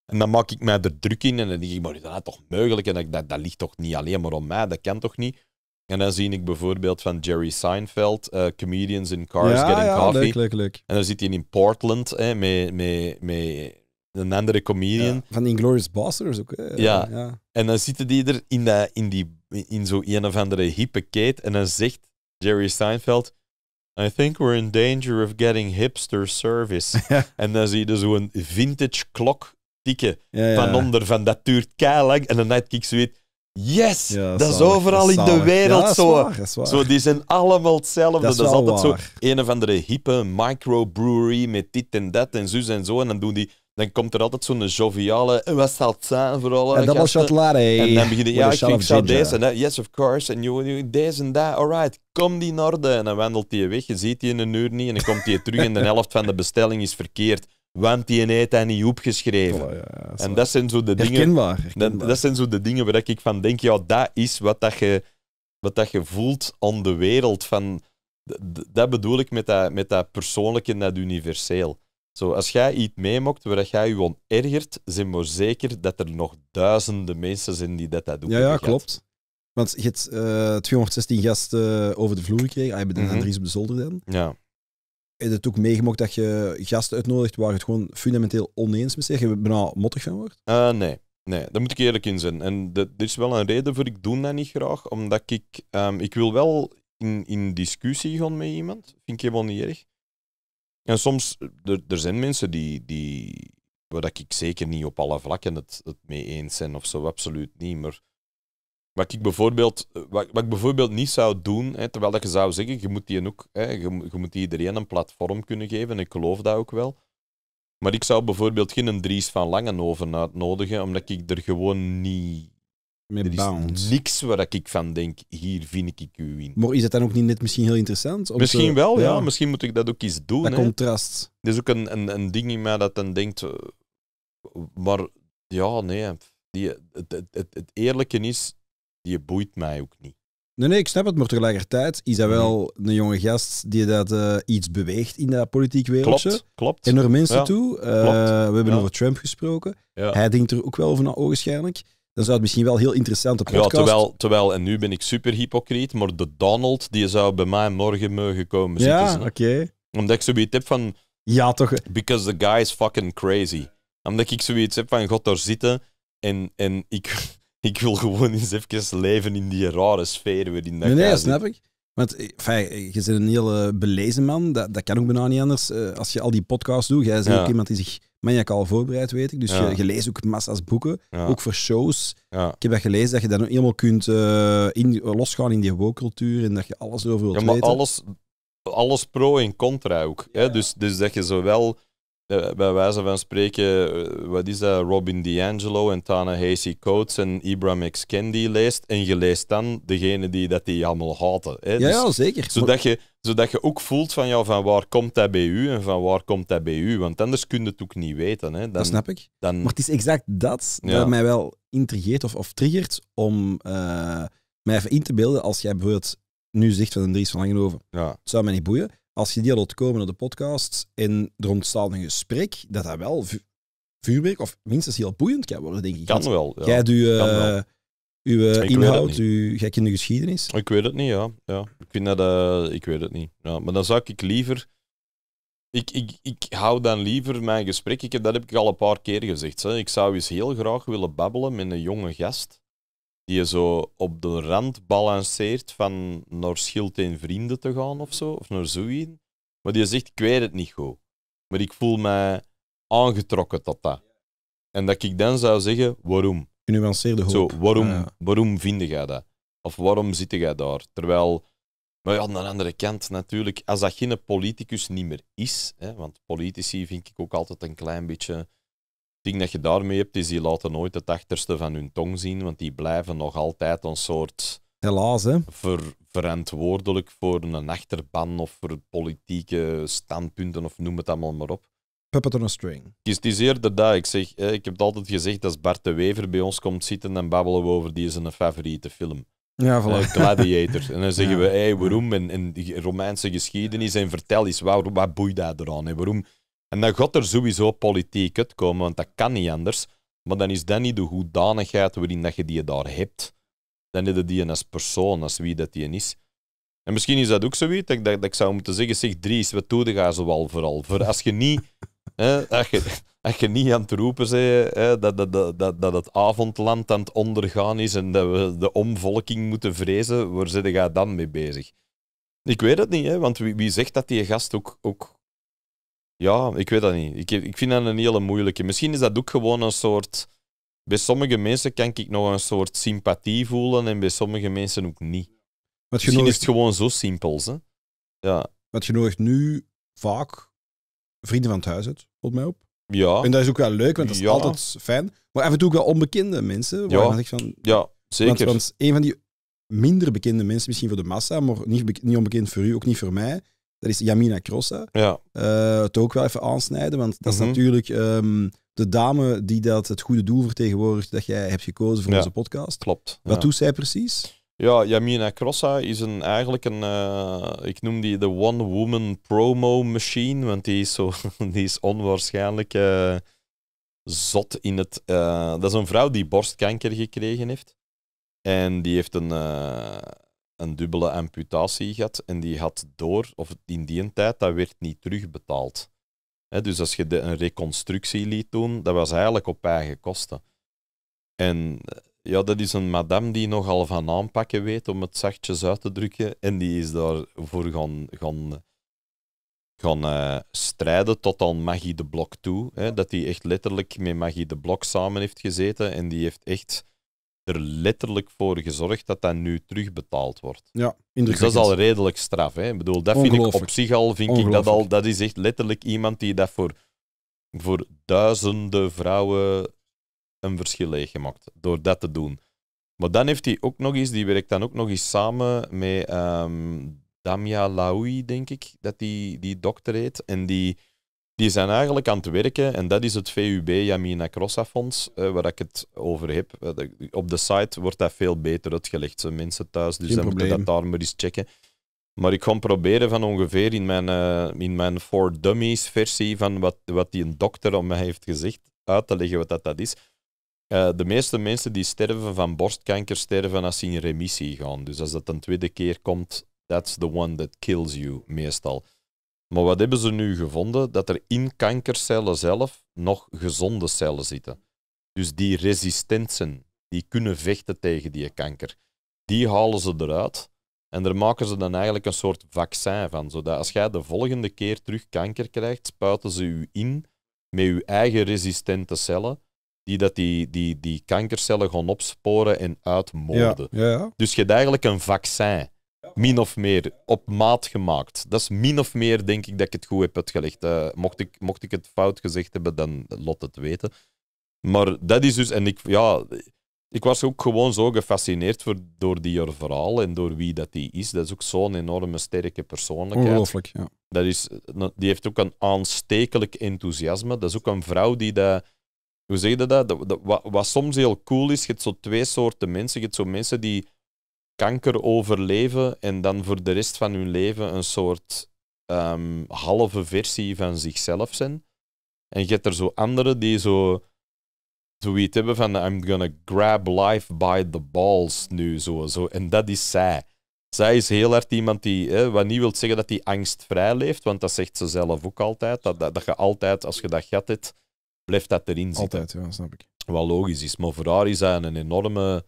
En dan maak ik mij er druk in en dan denk ik, maar is dat toch mogelijk? En dat, dat, ligt toch niet alleen maar om mij, dat kan toch niet? En dan zie ik bijvoorbeeld van Jerry Seinfeld, eh, Comedians in Cars Getting ja, Coffee. Leuk, leuk, leuk. En dan zit hij in Portland hè, met, met, met een andere comedian. Ja, van Inglourious Basterds ook. Hè. Ja. En dan zitten die er in, de in, die, in zo'n een of andere hippe kate. En dan zegt Jerry Seinfeld... I think we're in danger of getting hipster service. en dan zie je dus zo'n vintage klok tikken ja, van onder, van dat duurt keilang. En dan Night ik zoiets... Yes, dat, is overal in de wereld zo. zo. Die zijn allemaal hetzelfde. Dat is, altijd zo. Een of andere hippe microbrewery met dit en dat en zus en zo. En dan, doen die, dan komt er altijd zo'n joviale. Eh, wat zal het zijn voor alle. En dan begin je. Ja, ik, vind zou deze en Yes, of course. En you, deze en dat. Alright, kom die norde. En dan wandelt hij weg. Je ziet die in een uur niet. En dan komt hij terug. en de helft van de bestelling is verkeerd want die heeft dat niet opgeschreven. en dat zijn zo de dingen. Dat, zijn zo de dingen waar ik van denk, ja, dat is wat dat je, wat dat je voelt aan de wereld. Van, dat bedoel ik met dat, met dat persoonlijke en dat universeel. Zo, als jij iets meemokt, waar jij je aan ergert, zijn maar zeker dat er nog duizenden mensen zijn die dat, dat doen. Ja, klopt. Want je hebt 216 eh, gasten over de vloer gekregen. Ah, je bent mm Andries op de zolder dan. Ja heb je het ook meegemaakt dat je gasten uitnodigt waar het gewoon fundamenteel oneens mee zijn, Je bijna mottig van wordt? Eh, nee. Nee, daar moet ik eerlijk in zijn. En dat, is wel een reden voor ik doe dat niet graag. Omdat ik... Ehm, ik wil wel in, in discussie gaan met iemand. Vind ik helemaal niet erg. En soms... Er, er zijn mensen die, die... Waar ik zeker niet op alle vlakken het, het mee eens ben of zo. Absoluut niet. Maar wat ik bijvoorbeeld, wat, wat ik bijvoorbeeld niet zou doen, hè, terwijl dat je zou zeggen, je moet, die ook, hè, je, je, moet iedereen een platform kunnen geven, en ik geloof dat ook wel. Maar ik zou bijvoorbeeld geen Dries van Langenhoven uitnodigen, omdat ik er gewoon niet... er is niks waar ik van denk, hier vind ik u in. Maar is het dan ook niet net misschien heel interessant? Misschien wel, ja. Misschien moet ik dat ook eens doen. Dat contrast. Er is ook een, een, een ding in mij dat dan denkt... Eh, maar ja, nee. Die, het, het, het eerlijke is, die boeit mij ook niet. Nee, nee, ik snap het, maar tegelijkertijd is dat mhm. wel een jonge gast die dat eh, iets beweegt in dat politiek wereldje. Klopt, klopt. En er mensen toe. Eh, we hebben over Trump gesproken. Hij denkt er ook wel over na, waarschijnlijk. Dan zou het misschien wel heel interessante podcast... Ja, terwijl, terwijl, en nu ben ik super hypocriet, maar de Donald, die zou bij mij morgen mogen komen Ja, oké. Okay. Omdat ik zoiets heb van... Ja, toch? Because the guy is fucking crazy. Omdat ik zoiets heb van, god, daar zitten en, en ik ik wil gewoon eens even leven in die rare sfeer waarin dat Nee, nee snap ik. Want eh, fijn, eh, je bent een heel eh, belezen man, dat, dat kan ook bijna niet anders. als je al die podcasts doet, jij bent ook iemand die zich maniacaal voorbereidt, weet ik. Dus je, je, leest ook massa's boeken, ook voor shows. Ik heb dat gelezen, dat je dan helemaal kunt in, losgaan in die woke en dat je alles erover wilt ja, maar Alles, alles pro en contra ook. Hè? Dus, dus dat je zowel eh, bij wijze van spreken, eh, wat is dat, Robin DiAngelo en Tana Hasey Coates en Ibram X. Kendi leest. En je leest dan degene die dat die allemaal haten. Hè? Ja, dus zeker. Zodat je, zodat je ook voelt van, ja, van waar komt dat bij u en van waar komt dat bij u. Want anders kun je het ook niet weten. Hè? Dan, dat snap ik. Maar het is exact dat ja. dat mij wel intrigeert of, of triggert om eh, mij even in te beelden als jij bijvoorbeeld nu zegt van een Dries van Langenhoven. Ja. zou mij niet boeien als je die laat komen naar de podcast en er ontstaat een gesprek, dat dat wel vuurwerk of minstens heel boeiend kan worden, denk ik. Kan wel. Jij doet uh, uw eh, inhoud, je gek in de geschiedenis. Ik weet het niet, ja. ja. Ik vind dat, eh, ik weet het niet. Ja. Maar dan zou ik liever... Ik, ik, ik hou dan liever mijn gesprek. Ik heb, dat heb ik al een paar keer gezegd. Hè. Ik zou eens heel graag willen babbelen met een jonge gast die je zo op de rand balanceert van naar Schild en Vrienden te gaan of zo, of naar zoiets. Maar die zegt, ik weet het niet goed. Maar ik voel mij aangetrokken tot dat. En dat ik dan zou zeggen, waarom? Genuanceerde hoop. Zo, waarom, waarom vind jij dat? Of waarom zit jij daar? Terwijl, maar ja, aan de andere kant natuurlijk, als dat geen politicus niet meer is, hè, want politici vind ik ook altijd een klein beetje het ding dat je daarmee hebt, is die laten nooit het achterste van hun tong zien, want die blijven nog altijd een soort... Helaas, hè? Ver, verantwoordelijk voor een achterban of voor politieke standpunten of noem het allemaal maar op. Puppet on a string. Het is eerder dat. Ik, zeg, eh, ik heb het altijd gezegd, als Bart de Wever bij ons komt zitten, dan babbelen we over die is een favoriete film. Ja, eh, Gladiator. En dan zeggen we, hey, waarom? in Romeinse geschiedenis. En vertel eens, waar, wat boeit dat eraan? En waarom en dan gaat er sowieso politiek uitkomen, want dat kan niet anders. Maar dan is dat niet de hoedanigheid waarin dat je die daar hebt. Dan is het die als persoon, als wie dat die is. En misschien is dat ook zoiets dat, dat, ik zou moeten zeggen, zeg Dries, wat doe je zoal vooral? Voor als je niet... als je, niet aan het roepen bent dat, dat, dat, dat het avondland aan het ondergaan is en dat we de omvolking moeten vrezen, waar zit je dan mee bezig? Ik weet het niet, hè, want wie, wie zegt dat die gast ook, ook ja, ik weet dat niet. Ik, ik vind dat een hele moeilijke. Misschien is dat ook gewoon een soort. Bij sommige mensen kan ik nog een soort sympathie voelen en bij sommige mensen ook niet. Wat Misschien is het gewoon zo simpel. Hè? Ja. Wat je nodigt nu vaak vrienden van het huis uit, volgens mij op. Ja. En dat is ook wel leuk, want dat is altijd fijn. Maar af en toe ook wel onbekende mensen. Ja, ik van, ja zeker. Want, want, een van die minder bekende mensen, misschien voor de massa, maar niet, niet onbekend voor u, ook niet voor mij, dat is Jamina Crossa. Ja. Eh, het ook wel even aansnijden, want dat is mhm. natuurlijk ehm, de dame die dat het goede doel vertegenwoordigt dat jij hebt gekozen voor onze podcast. Klopt. Wat doet zij precies? Ja, Jamina Crossa is een, eigenlijk een, eh, ik noem die de One Woman Promo Machine, want die is, zo, die is onwaarschijnlijk eh, zot in het. dat is een vrouw die borstkanker gekregen heeft. En die heeft een, een dubbele amputatie gehad en die had door, of in die tijd, dat werd niet terugbetaald. dus als je de, een reconstructie liet doen, dat was eigenlijk op eigen kosten. En eh, ja, dat is een madame die nogal van aanpakken weet, om het zachtjes uit te drukken. En die is daarvoor gaan, gaan, gaan eh, strijden tot aan Maggie de Blok toe. dat die echt letterlijk met Maggie de Blok samen heeft gezeten. En die heeft echt er letterlijk voor gezorgd dat dat nu terugbetaald wordt. Ja, Dus dat is al redelijk straf. Hè? Ik bedoel, dat vind ik op zich al, vind ik dat al, dat is echt letterlijk iemand die dat voor, voor duizenden vrouwen een verschil heeft gemaakt door dat te doen. Maar dan heeft hij ook nog eens, die werkt dan ook nog eens samen met ehm, Damia Laoui, denk ik, dat die, die dokter heet. En die, die zijn eigenlijk aan het werken en dat is het VUB Yamina Crossa Fonds, eh, waar ik het over heb. Eh, op de site wordt dat veel beter uitgelegd, zo, mensen thuis, dus Geen dan moeten dat daar maar eens checken. Maar ik ga proberen van ongeveer in mijn, uh, in mijn For Dummies versie van wat, wat die een dokter om mij heeft gezegd, uit te leggen wat dat, dat is. de meeste mensen die sterven van borstkanker sterven als ze in remissie gaan. Dus als dat een tweede keer komt, that's the one that kills you, meestal. Maar wat hebben ze nu gevonden? Dat er in kankercellen zelf nog gezonde cellen zitten. Dus die resistenten die kunnen vechten tegen die kanker. Die halen ze eruit en daar maken ze dan eigenlijk een soort vaccin van. Zodat als jij de volgende keer terug kanker krijgt, spuiten ze u in met uw eigen resistente cellen, die dat die, die, die kankercellen gaan opsporen en uitmoorden. Dus je hebt eigenlijk een vaccin min of meer op maat gemaakt. Dat is min of meer, denk ik, dat ik het goed heb uitgelegd. Eh, mocht, ik, mocht ik het fout gezegd hebben, dan lot het weten. Maar dat is dus, en ik, ja, ik was ook gewoon zo gefascineerd voor, door die haar verhaal en door wie dat die is. Dat is ook zo'n enorme sterke persoonlijkheid. Ongelooflijk, ja. Dat is, die heeft ook een aanstekelijk enthousiasme. Dat is ook een vrouw die dat hoe zeg je dat? dat, wat, wat, soms heel cool is, je hebt zo twee soorten mensen. Je hebt zo mensen die kanker overleven en dan voor de rest van hun leven een soort ehm, halve versie van zichzelf zijn. En je hebt er zo anderen die zo zoiets hebben van I'm gonna grab life by the balls nu. Zo, zo. En dat is zij. Zij is heel hard iemand die, hè, wat niet wil zeggen dat die angstvrij leeft, want dat zegt ze zelf ook altijd. Dat, dat, dat je altijd, als je dat gat hebt, blijft dat erin zitten. Altijd, ja, snap ik. Wat logisch is. Maar voor haar is dat een enorme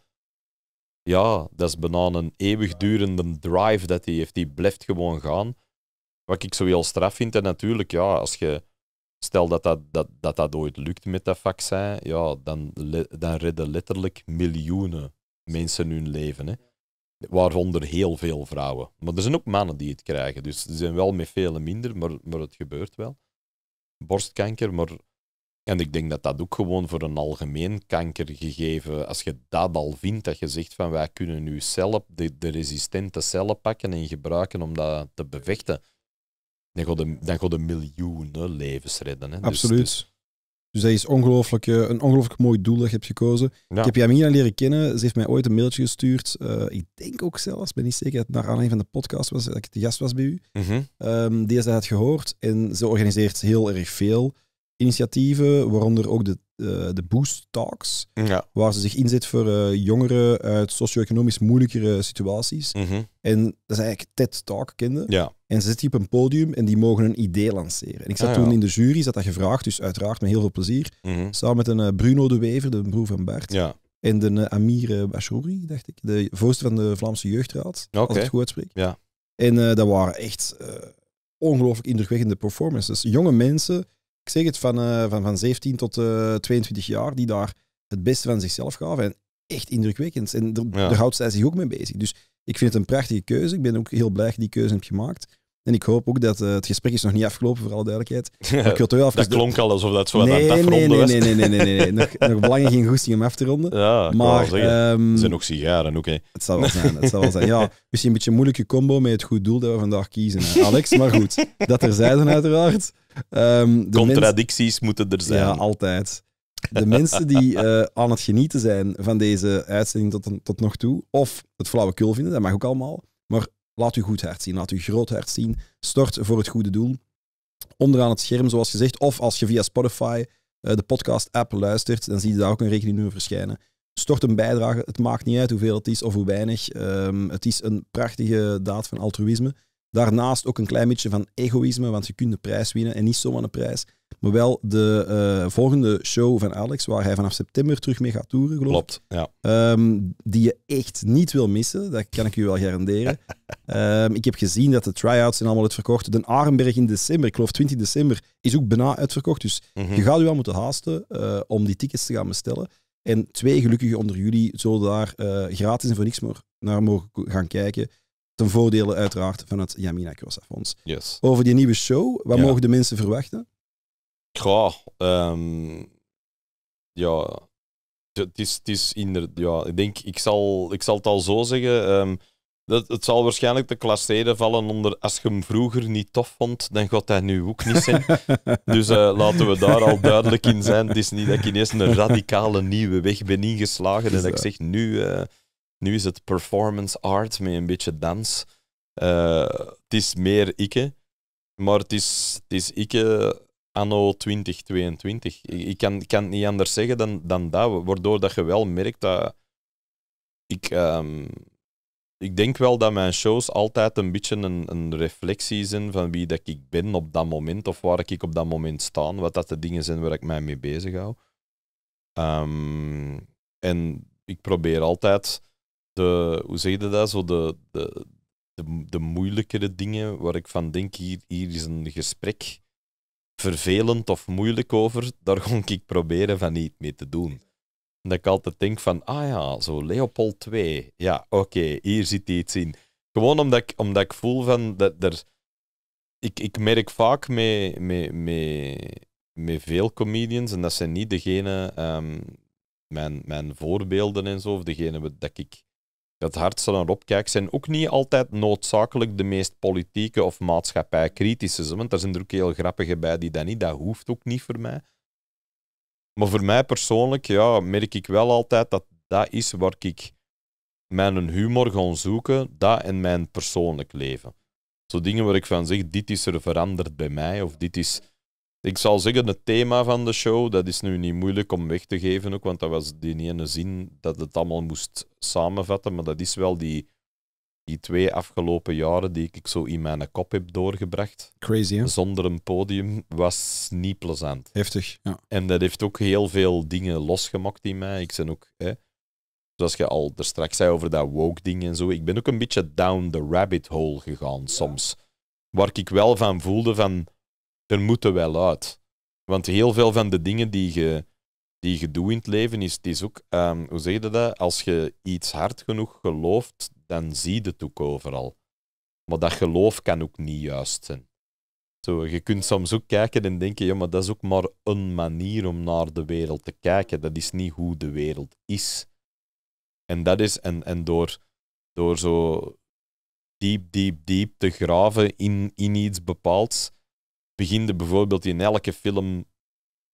ja, dat is bijna een eeuwigdurende drive dat hij heeft. Die blijft gewoon gaan. Wat ik zo heel straf vind, en natuurlijk, ja, als je... Stel dat dat, dat, dat, dat ooit lukt met dat vaccin, ja, dan, dan redden letterlijk miljoenen mensen hun leven. Hè. Waaronder heel veel vrouwen. Maar er zijn ook mannen die het krijgen. Dus er zijn wel met vele minder, maar, maar het gebeurt wel. Borstkanker, maar en ik denk dat dat ook gewoon voor een algemeen kankergegeven, als je dat al vindt, dat je zegt van wij kunnen nu cellen, de, de resistente cellen pakken en gebruiken om dat te bevechten, dan gaat de, miljoenen levens redden. Hè. Dus Absoluut. Dus, hij dus dat is ongelooflijk, eh, een ongelooflijk mooi doel dat je hebt gekozen. Ik heb Jamina leren kennen. Ze heeft mij ooit een mailtje gestuurd. Eh, ik denk ook zelfs, ben niet zeker, dat het naar aanleiding van de podcast was, dat ik de gast was bij u. Mhm. Ehm, die is had gehoord en ze organiseert heel erg veel initiatieven, waaronder ook de, eh, de Boost Talks, waar ze zich inzet voor eh, jongeren uit socio-economisch moeilijkere situaties. Mhm. En dat is eigenlijk TED Talk, kende. En ze zitten hier op een podium en die mogen een idee lanceren. En ik zat ah, toen in de jury, zat dat gevraagd, dus uiteraard met heel veel plezier. Mhm. Samen met een eh, Bruno de Wever, de broer van Bert. Ja. En de Amir Bashouri, dacht ik, de voorzitter van de Vlaamse Jeugdraad, als ik het goed uitspreek. Ja. En dat waren echt ongelooflijk indrukwekkende performances. Jonge mensen ik zeg het, van, eh, van, van 17 tot 22 eh, jaar, die daar het beste van zichzelf gaven. En echt indrukwekkend. En daar, houdt zij zich ook mee bezig. Dus ik vind het een prachtige keuze. Ik ben ook heel blij dat ik die keuze heb gemaakt. En ik hoop ook dat eh, het gesprek is nog niet afgelopen, voor alle duidelijkheid. ik wil toch dat klonk al alsof dat zo nee, aan het nee, nee, nee, nee, nee, nee, nee. Nog, nog belangrijk geen goesting om af te ronden. Ja, maar, um, er zijn ook sigaren, oké. Het zal wel zijn, het zal wel zijn. Ja, misschien een beetje een moeilijke combo met het goed doel dat we vandaag kiezen, Alex. Maar goed, dat er zijn uiteraard. Ehm, de Contradicties moeten er zijn. Ja, altijd. De mensen die eh, aan het genieten zijn van deze uitzending tot, tot nog toe, of het flauwekul vinden, dat mag ook allemaal. Maar Laat uw goed hart zien, laat uw groot hart zien. Stort voor het goede doel. Onderaan het scherm, zoals gezegd. Of als je via Spotify eh, de podcast-app luistert, dan zie je daar ook een rekeningnummer verschijnen. Stort een bijdrage. Het maakt niet uit hoeveel het is of hoe weinig. Ehm, het is een prachtige daad van altruïsme. Daarnaast ook een klein beetje van egoïsme, want je kunt de prijs winnen en niet zomaar een prijs. Maar wel de eh, volgende show van Alex, waar hij vanaf september terug mee gaat toeren, geloof ik. Klopt, ja. Ehm, die je echt niet wil missen, dat kan ik u wel garanderen. Ehm, ik heb gezien dat de try-outs zijn allemaal uitverkocht. De Arenberg in december, ik geloof 20 december, is ook bijna uitverkocht. Dus mhm. je gaat u wel moeten haasten eh, om die tickets te gaan bestellen. En twee gelukkigen onder jullie zullen daar eh, gratis en voor niks meer naar mogen gaan kijken. Ten voordele uiteraard van het Yamina Crossafonds. Yes. Over die nieuwe show, wat mogen de mensen verwachten? Ehm, ja ja, het is, het is inderdaad, ja, ik denk, ik zal, ik zal het al zo zeggen. Ehm, dat, het zal waarschijnlijk de klasseren vallen onder. Als je hem vroeger niet tof vond, dan gaat hij nu ook niet zijn. dus eh, laten we daar al duidelijk in zijn. Het is niet dat ik ineens een radicale nieuwe weg ben ingeslagen. En dat ik zeg, nu, eh, nu is het performance art met een beetje dans. Eh, het is meer ikke. Maar het is, het is ikke anno 2022. Ik kan, kan het niet anders zeggen dan, dan dat, waardoor dat je wel merkt dat ik, ehm, ik denk wel dat mijn shows altijd een beetje een, een reflectie zijn van wie dat ik ben op dat moment of waar ik op dat moment sta, wat dat de dingen zijn waar ik mij mee bezig hou. Ehm, en ik probeer altijd de, hoe zeg je dat, zo de, de, de, de moeilijkere dingen waar ik van denk, hier, hier is een gesprek vervelend of moeilijk over, daar kon ik proberen van niet mee te doen. Dat ik altijd denk van, ah ja, zo Leopold 2. Ja, oké, hier zit iets in. Gewoon omdat ik, omdat ik voel van, dat er... Ik, ik merk vaak met, met, met, met veel comedians, en dat zijn niet degene, um, mijn, mijn voorbeelden en zo, of degene dat ik dat hardste naar opkijk, zijn ook niet altijd noodzakelijk de meest politieke of maatschappijkritische. Want daar zijn er ook heel grappige bij die dat niet, dat hoeft ook niet voor mij. Maar voor mij persoonlijk ja, merk ik wel altijd dat dat is waar ik mijn humor ga zoeken, dat in mijn persoonlijk leven. Zo dingen waar ik van zeg, dit is er veranderd bij mij, of dit is ik zal zeggen, het thema van de show, dat is nu niet moeilijk om weg te geven ook, want dat was die ene zin dat het allemaal moest samenvatten, maar dat is wel die, die twee afgelopen jaren die ik zo in mijn kop heb doorgebracht. Crazy, hè? Zonder een podium was niet plezant. Heftig, ja. En dat heeft ook heel veel dingen losgemaakt in mij. Ik ben ook, hè, zoals je al er straks zei over dat woke-ding en zo, ik ben ook een beetje down the rabbit hole gegaan soms. Waar ik wel van voelde van er moeten wel uit. Want heel veel van de dingen die je, die je doet in het leven, is, is ook, ehm, hoe zeg je dat? Als je iets hard genoeg gelooft, dan zie je het ook overal. Maar dat geloof kan ook niet juist zijn. Zo, je kunt soms ook kijken en denken, ja, maar dat is ook maar een manier om naar de wereld te kijken. Dat is niet hoe de wereld is. En dat is, en, en door, door zo diep, diep, diep te graven in, in iets bepaalds, beginde bijvoorbeeld in elke film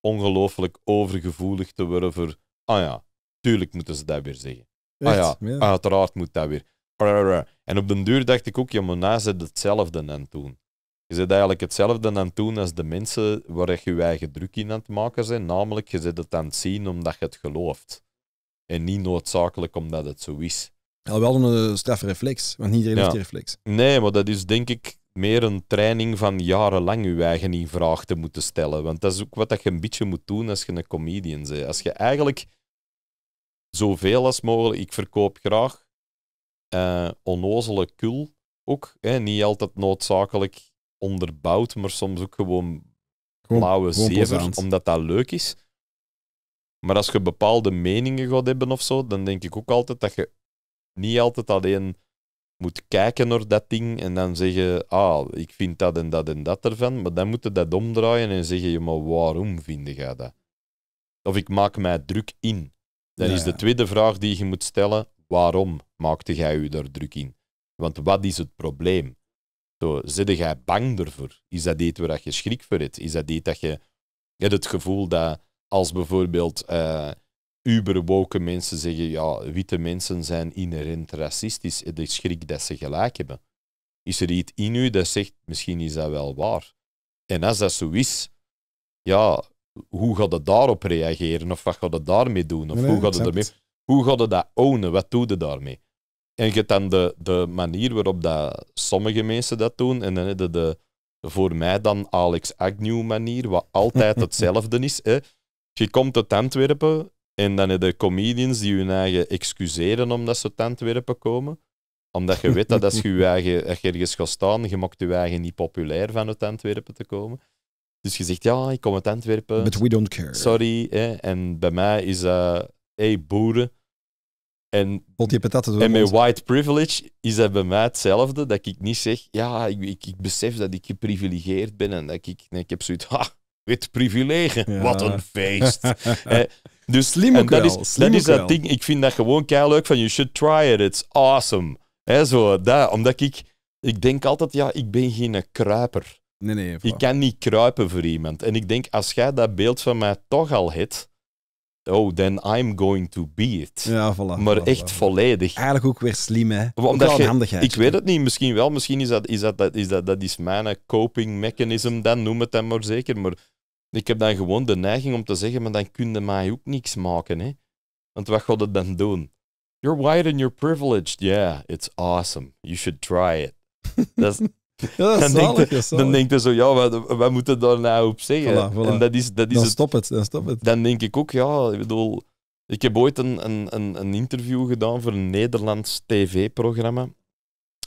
ongelooflijk overgevoelig te worden voor. Ah ja, tuurlijk moeten ze dat weer zeggen. Ah ja, uiteraard moet dat weer. En op den duur dacht ik ook, ja, maar na zit hetzelfde aan het doen. Je zit eigenlijk hetzelfde aan het doen als de mensen waar je je eigen druk in aan het maken zijn. Namelijk, je zit het aan het zien omdat je het gelooft. En niet noodzakelijk omdat het zo is. Ja, wel een eh, reflex want niet iedereen heeft die reflex. Nee, maar dat is denk ik meer een training van jarenlang je eigen in vraag te moeten stellen. Want dat is ook wat dat je een beetje moet doen als je een comedian bent. Als je eigenlijk zoveel als mogelijk... Ik verkoop graag uh, onnozele kul ook. Hè? Niet altijd noodzakelijk onderbouwd, maar soms ook gewoon, blauwe zeven, omdat dat leuk is. Maar als je bepaalde meningen gaat hebben of zo, dan denk ik ook altijd dat je niet altijd alleen moet kijken naar dat ding en dan zeggen, ah, ik vind dat en dat en dat ervan. Maar dan moet je dat omdraaien en zeggen, je maar waarom vind je dat? Of ik maak mij druk in. Dan is de tweede vraag die je moet stellen, waarom maakte jij je daar druk in? Want wat is het probleem? Zo, zit jij bang ervoor? Is dat iets waar je schrik voor hebt? Is dat iets dat je, het gevoel dat als bijvoorbeeld... Eh, uberwoken mensen zeggen, ja, witte mensen zijn inherent racistisch. De schrik dat ze gelijk hebben. Is er iets in u dat zegt, misschien is dat wel waar. En als dat zo is, ja, hoe gaat het daarop reageren? Of wat gaat het daarmee doen? Of hoe, gaat het hoe gaat het dat ownen? Wat doen je daarmee? En je hebt dan de, de manier waarop dat sommige mensen dat doen. En dan heb je de, voor mij dan Alex Agnew manier, wat altijd hetzelfde is. Hè. Je komt uit Antwerpen, en dan heb je comedians die hun eigen excuseren omdat ze te Antwerpen komen. Omdat je weet dat als je, je eigen, als je ergens gaat staan, je maakt je eigen niet populair van het Antwerpen te komen. Dus je zegt, ja, ik kom uit Antwerpen. But we don't care. Sorry. En bij mij is dat, uh, hey, boeren. En, en met white privilege is dat bij mij hetzelfde. Dat ik niet zeg, ja, ik, ik, besef dat ik geprivilegeerd ben. En dat ik, nee, ik heb zoiets, ha, wit privilege, wat een feest. eh, Dus slim en ook dat Is, dat is dat ding. Ik vind dat gewoon keihard leuk van you should try it. It's awesome. He, zo, dat, omdat ik, ik denk altijd, ja, ik ben geen kruiper. Nee, nee. Ik kan niet kruipen voor iemand. En ik denk, als jij dat beeld van mij toch al hebt, oh, then I'm going to be it. Ja, voilà. Maar echt volledig. Eigenlijk ook weer slim, hè? Omdat ook Ik weet het niet, misschien wel. Misschien is dat, is dat, is dat, dat is mijn coping mechanism, dan noem het dan maar zeker. Maar ik heb dan gewoon de neiging om te zeggen, maar dan kun je mij ook niks maken. Hè? Want wat gaat het dan doen? You're white and you're privileged. Yeah, it's awesome. You should try it. dan, denk je, dan denk je zo, ja, wat, wat moet daar nou op zeggen? En dat is, dat is dan, Stop het, dan stop het. Dan denk ik ook, ja, ik bedoel... Ik heb ooit een, een, een, interview gedaan voor een Nederlands tv-programma.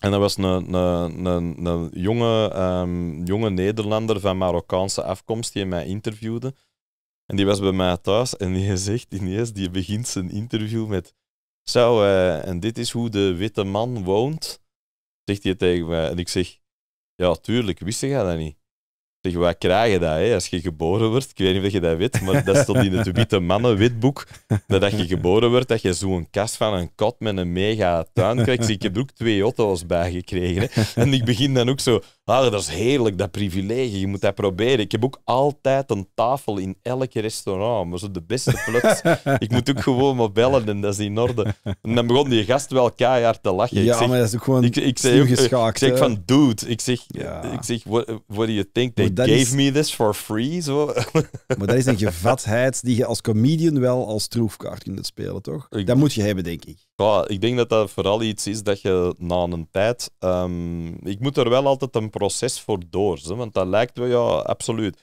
En dat was een, een, een, een jonge, ehm, jonge Nederlander van Marokkaanse afkomst die mij interviewde. En die was bij mij thuis en die zegt ineens, die begint zijn interview met zo, eh, en dit is hoe de witte man woont, zegt hij tegen mij. En ik zeg, ja, tuurlijk, wist jij dat niet? wat krijg je dat hè? als je geboren wordt. Ik weet niet of je dat weet, maar dat stond in het witte witboek Dat als je geboren wordt, dat je zo'n kast van een kot met een mega tuin krijgt. Ik heb er ook twee auto's bij gekregen. En ik begin dan ook zo, ah, dat is heerlijk, dat privilege, je moet dat proberen. Ik heb ook altijd een tafel in elk restaurant, maar zo de beste plots. Ik moet ook gewoon maar bellen en dat is in orde. En dan begon die gast wel keihard te lachen. Ja, ik zeg, maar dat is ook gewoon ik, ik, zeg, eh, ik zeg van, dude, ik zeg, ja. ik zeg what, eh, what do gave me this for free. Zo. Maar dat is een gevatheid die je als comedian wel als troefkaart kunt spelen, toch? Dat moet je hebben, denk ik. Ja, ik denk dat dat vooral iets is dat je na een tijd... Ehm, ik moet er wel altijd een proces voor door, zo, want dat lijkt wel, ja, absoluut.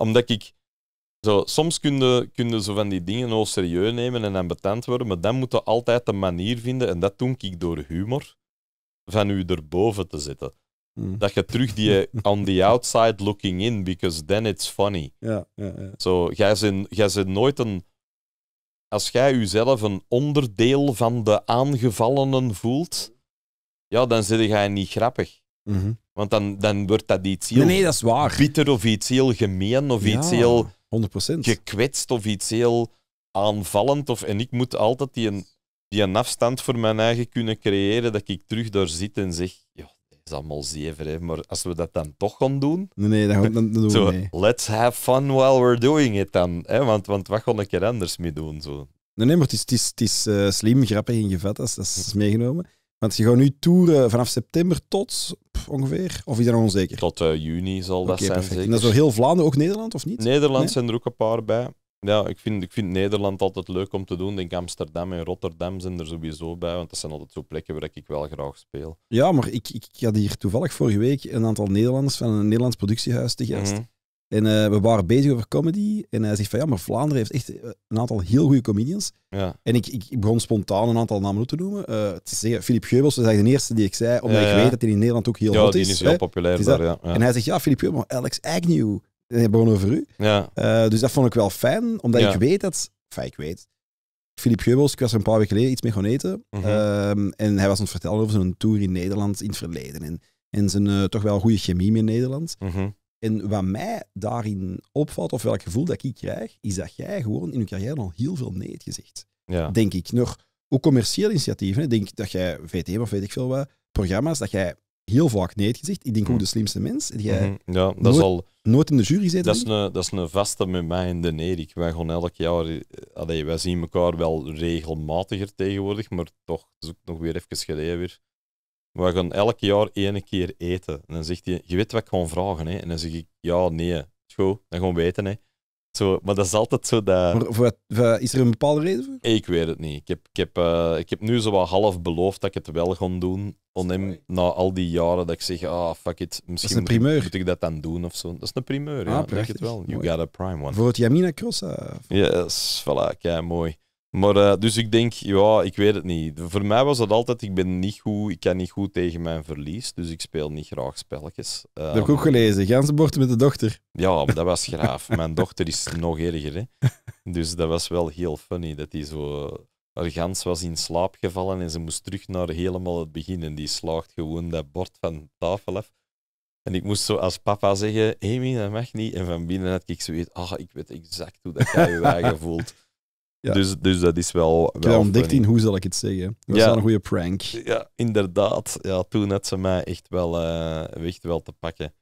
Omdat ik... Zo, soms kunnen kun zo van die dingen al serieus nemen en aan betand worden, maar dan moet je altijd een manier vinden, en dat doe ik door humor, van u erboven te zetten. Mm. Dat je terug die on the outside looking in, because then it's funny. Ja, ja, ja. Zo, jij zit, jij nooit een. Als jij jezelf een onderdeel van de aangevallenen voelt, ja, dan zit jij niet grappig. Mm -hmm. Want dan, dan wordt dat iets heel. Nee, dat is waar. Bitter of iets heel gemeen of iets heel. 100%. Gekwetst of iets heel aanvallend. Of, en ik moet altijd die, die een afstand voor mijn eigen kunnen creëren, dat ik terug daar zit en zeg: is allemaal zever, hè? maar als we dat dan toch gaan doen... Nee, nee dat, dan we zo, nee. Let's have fun while we're doing it dan. Hè? Want, want wat kon ik er anders mee doen? Zo. Nee, nee, maar het is, het is, eh, slim, grappig en gevat, dat is, dat is meegenomen. Want je gaat nu toeren vanaf september tot ongeveer? Of is dat onzeker? Tot eh, juni zal dat zijn, zeker. En dat is door heel Vlaanderen, ook Nederland, of niet? Nederland zijn er ook een paar bij. Ja, ik vind, ik vind Nederland altijd leuk om te doen. Ik denk Amsterdam en Rotterdam zijn er sowieso bij, want dat zijn altijd zo plekken waar ik wel graag speel. Ja, maar ik, ik, had hier toevallig vorige week een aantal Nederlanders van een Nederlands productiehuis te gast. Mhm. En eh, we waren bezig over comedy. En hij zegt van ja, maar Vlaanderen heeft echt eh, een aantal heel goede comedians. Ja. En ik, ik, begon spontaan een aantal namen te noemen. Uh, eh, te zeggen, Filip Geubels was eigenlijk de eerste die ik zei, omdat ik weet dat hij in Nederland ook heel ja, hot is. Ja, die is heel populair ja. En hij zegt ja, Filip Geubels, Alex Agnew, Nee, begon over u. Ja. Eh, dus dat vond ik wel fijn, omdat ik weet dat... Enfin, ik weet. Filip Geubels, ik was er een paar weken geleden iets mee gaan eten. Mhm. Ehm, en hij was aan het vertellen over zijn tour in Nederland in het verleden. En, en zijn eh, toch wel goede chemie met Nederland. Mhm. En wat mij daarin opvalt, of welk gevoel dat ik krijg, is dat jij gewoon in je carrière al heel veel nee hebt gezegd. Ja. Denk ik. Nog ook commerciële initiatieven. Denk dat jij VT of weet ik veel wat, programma's, dat jij heel vaak nee het gezegd. Ik denk ook hm. de slimste mens. Mhm. ja, dat nooit, is al, nooit in de jury zitten. Dat, is een, dat is een vaste met mij en de Erik. Wij gewoon elk jaar... Eh, allee, wij zien elkaar wel regelmatiger tegenwoordig, maar toch, zoek is ook nog weer even geleden weer. We gaan elk jaar één keer eten. En dan zegt hij, je weet wat ik gewoon vragen, hè? En dan zeg ik, ja, nee, Go, dan gewoon weten, hè. Zo, maar dat is altijd zo dat... Maar voor, is er een bepaalde reden voor? Ik weet het niet. Ik heb, ik heb, eh, ik heb nu zo wat half beloofd dat ik het wel ga doen na al die jaren dat ik zeg, ah, fuck it, misschien moet ik, dat dan doen of zo. Dat is een primeur, ah, ja. Denk het wel. You got a prime one. Voor het Yamina Cross eh, Yes, voilà, kijk, mooi. Maar eh, dus ik denk, ja, ik weet het niet. Voor mij was dat altijd, ik ben niet goed, ik kan niet goed tegen mijn verlies, dus ik speel niet graag spelletjes. dat heb ik ook ehm, gelezen, borden met de dochter. Ja, dat was graaf. mijn dochter is nog erger, hè. Dus dat was wel heel funny, dat die zo haar gans was in slaap gevallen en ze moest terug naar helemaal het begin. En die slaagt gewoon dat bord van tafel af. En ik moest zo als papa zeggen, Amy, dat mag niet. En van binnen had ik zoiets, ah, ik weet exact hoe dat jij je voelt. Dus, dus dat is wel... Ik wel ontdekt in hoe zal ik het zeggen. Dat ja. was een goede prank. Ja, inderdaad. Ja, toen had ze mij echt wel, uh, echt wel te pakken.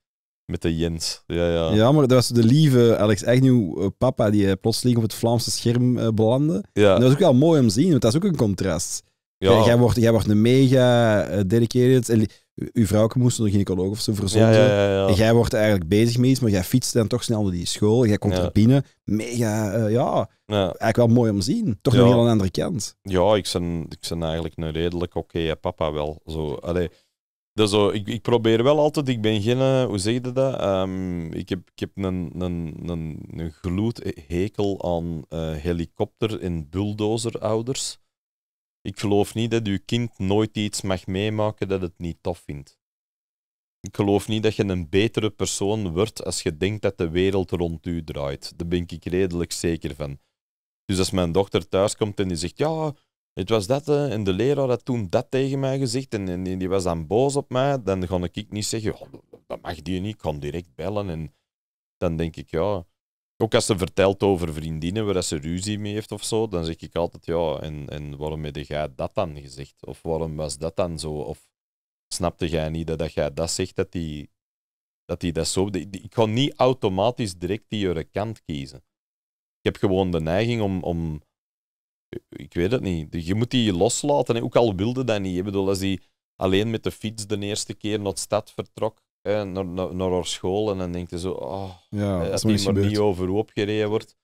Met de Jens. Ja, ja. ja, maar dat was de lieve Alex nieuw eh, papa, die eh, plotseling op het Vlaamse scherm eh, belandde. Ja. En dat was ook wel mooi om te zien, want dat is ook een contrast. Ja. Jij, wordt, jij wordt een mega dedicated. En uw vrouw moest een gynaecoloog of zo verzorgen. Ja, ja, en jij wordt eigenlijk bezig met iets, maar jij fietst dan toch snel naar die school. Jij komt er binnen. Mega, uh, ja. Eigenlijk wel mooi om te zien. Toch nog heel een andere kant. Ja, ik ben, ik ben eigenlijk een redelijk oké papa wel. Zo, allez. Dus zo, ik, ik probeer wel altijd, ik ben geen, eh, hoe zeg je dat? Ehm, ik heb, ik heb een, een, een, een gloedhekel aan uh, helikopter- en bulldozerouders. Ik geloof niet dat je kind nooit iets mag meemaken dat het niet tof vindt. Ik geloof niet dat je een betere persoon wordt als je denkt dat de wereld rond u draait. Daar ben ik redelijk zeker van. Dus als mijn dochter thuis komt en die zegt, ja, het was dat eh, en de leraar had toen dat tegen mij gezegd en, en die was dan boos op mij. Dan ga ik niet zeggen, oh, dat mag die niet, ik kan direct bellen. En dan denk ik, ja... Ook als ze vertelt over vriendinnen waar ze ruzie mee heeft of zo, dan zeg ik altijd, ja, en, en waarom heb jij dat dan gezegd? Of waarom was dat dan zo? Of snapte jij niet dat, dat jij dat zegt, dat die dat, die dat zo... ik kan niet automatisch direct die kant kiezen. Ik heb gewoon de neiging om, om ik weet het niet. Je moet die loslaten, hè. ook al wilde dat niet. Ik bedoel, als hij alleen met de fiets de eerste keer naar de stad vertrok, hè, naar, naar, naar haar school, en dan denkt hij zo, oh, ja, als hij maar niet overhoop gereden wordt.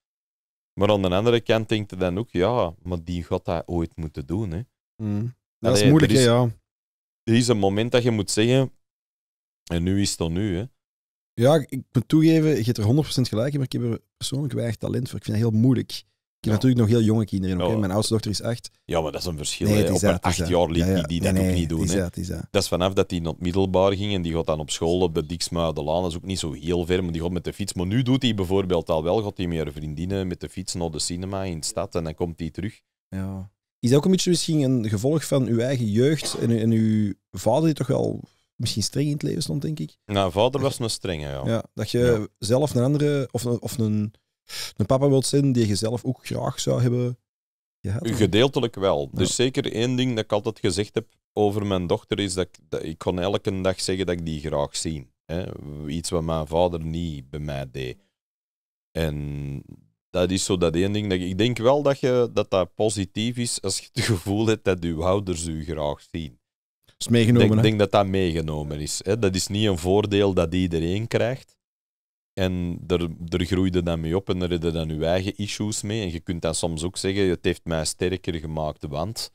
Maar aan de andere kant denkt hij dan ook, ja, maar die gaat dat ooit moeten doen. Hè. Mm. Dat is moeilijk, is, ja. Er is een moment dat je moet zeggen, en nu is het dan nu, hè. Ja, ik moet toegeven, je hebt er 100% gelijk in maar ik heb er persoonlijk weinig talent voor. Ik vind het heel moeilijk ik heb natuurlijk nog heel jonge kinderen. Oké, Mijn oudste dochter is acht. Ja, maar dat is een verschil. hè. op een acht jaar liet die, die dat ook niet doen. hè. Dat is vanaf dat die naar het middelbaar ging en die gaat dan op school op de Dixma, de Laan. Dat is ook niet zo heel ver, maar die gaat met de fiets. Maar nu doet hij bijvoorbeeld al wel, gaat hij met vriendinnen met de fiets naar de cinema in de stad en dan komt hij terug. Ja. Is dat ook een beetje misschien een gevolg van uw eigen jeugd en, en uw vader die toch wel misschien streng in het leven stond, denk ik? Nou, vader was een strenge, ja. ja dat je zelf een andere, of, of een een papa wilt zijn die je zelf ook graag zou hebben Gedeeltelijk wel. Dus zeker één ding dat ik altijd gezegd heb over mijn dochter is dat ik, ik kon elke dag zeggen dat ik die graag zie. Hè? Iets wat mijn vader niet bij mij deed. En dat is zo dat één ding. Dat ik, denk wel dat, je, dat dat positief is als je het gevoel hebt dat uw ouders u graag zien. Dat meegenomen. Ik denk, denk, dat dat meegenomen is. Hè? Dat is niet een voordeel dat iedereen krijgt. En er, er groeide dan mee op en er hadden dan je eigen issues mee. En je kunt dan soms ook zeggen, het heeft mij sterker gemaakt, want...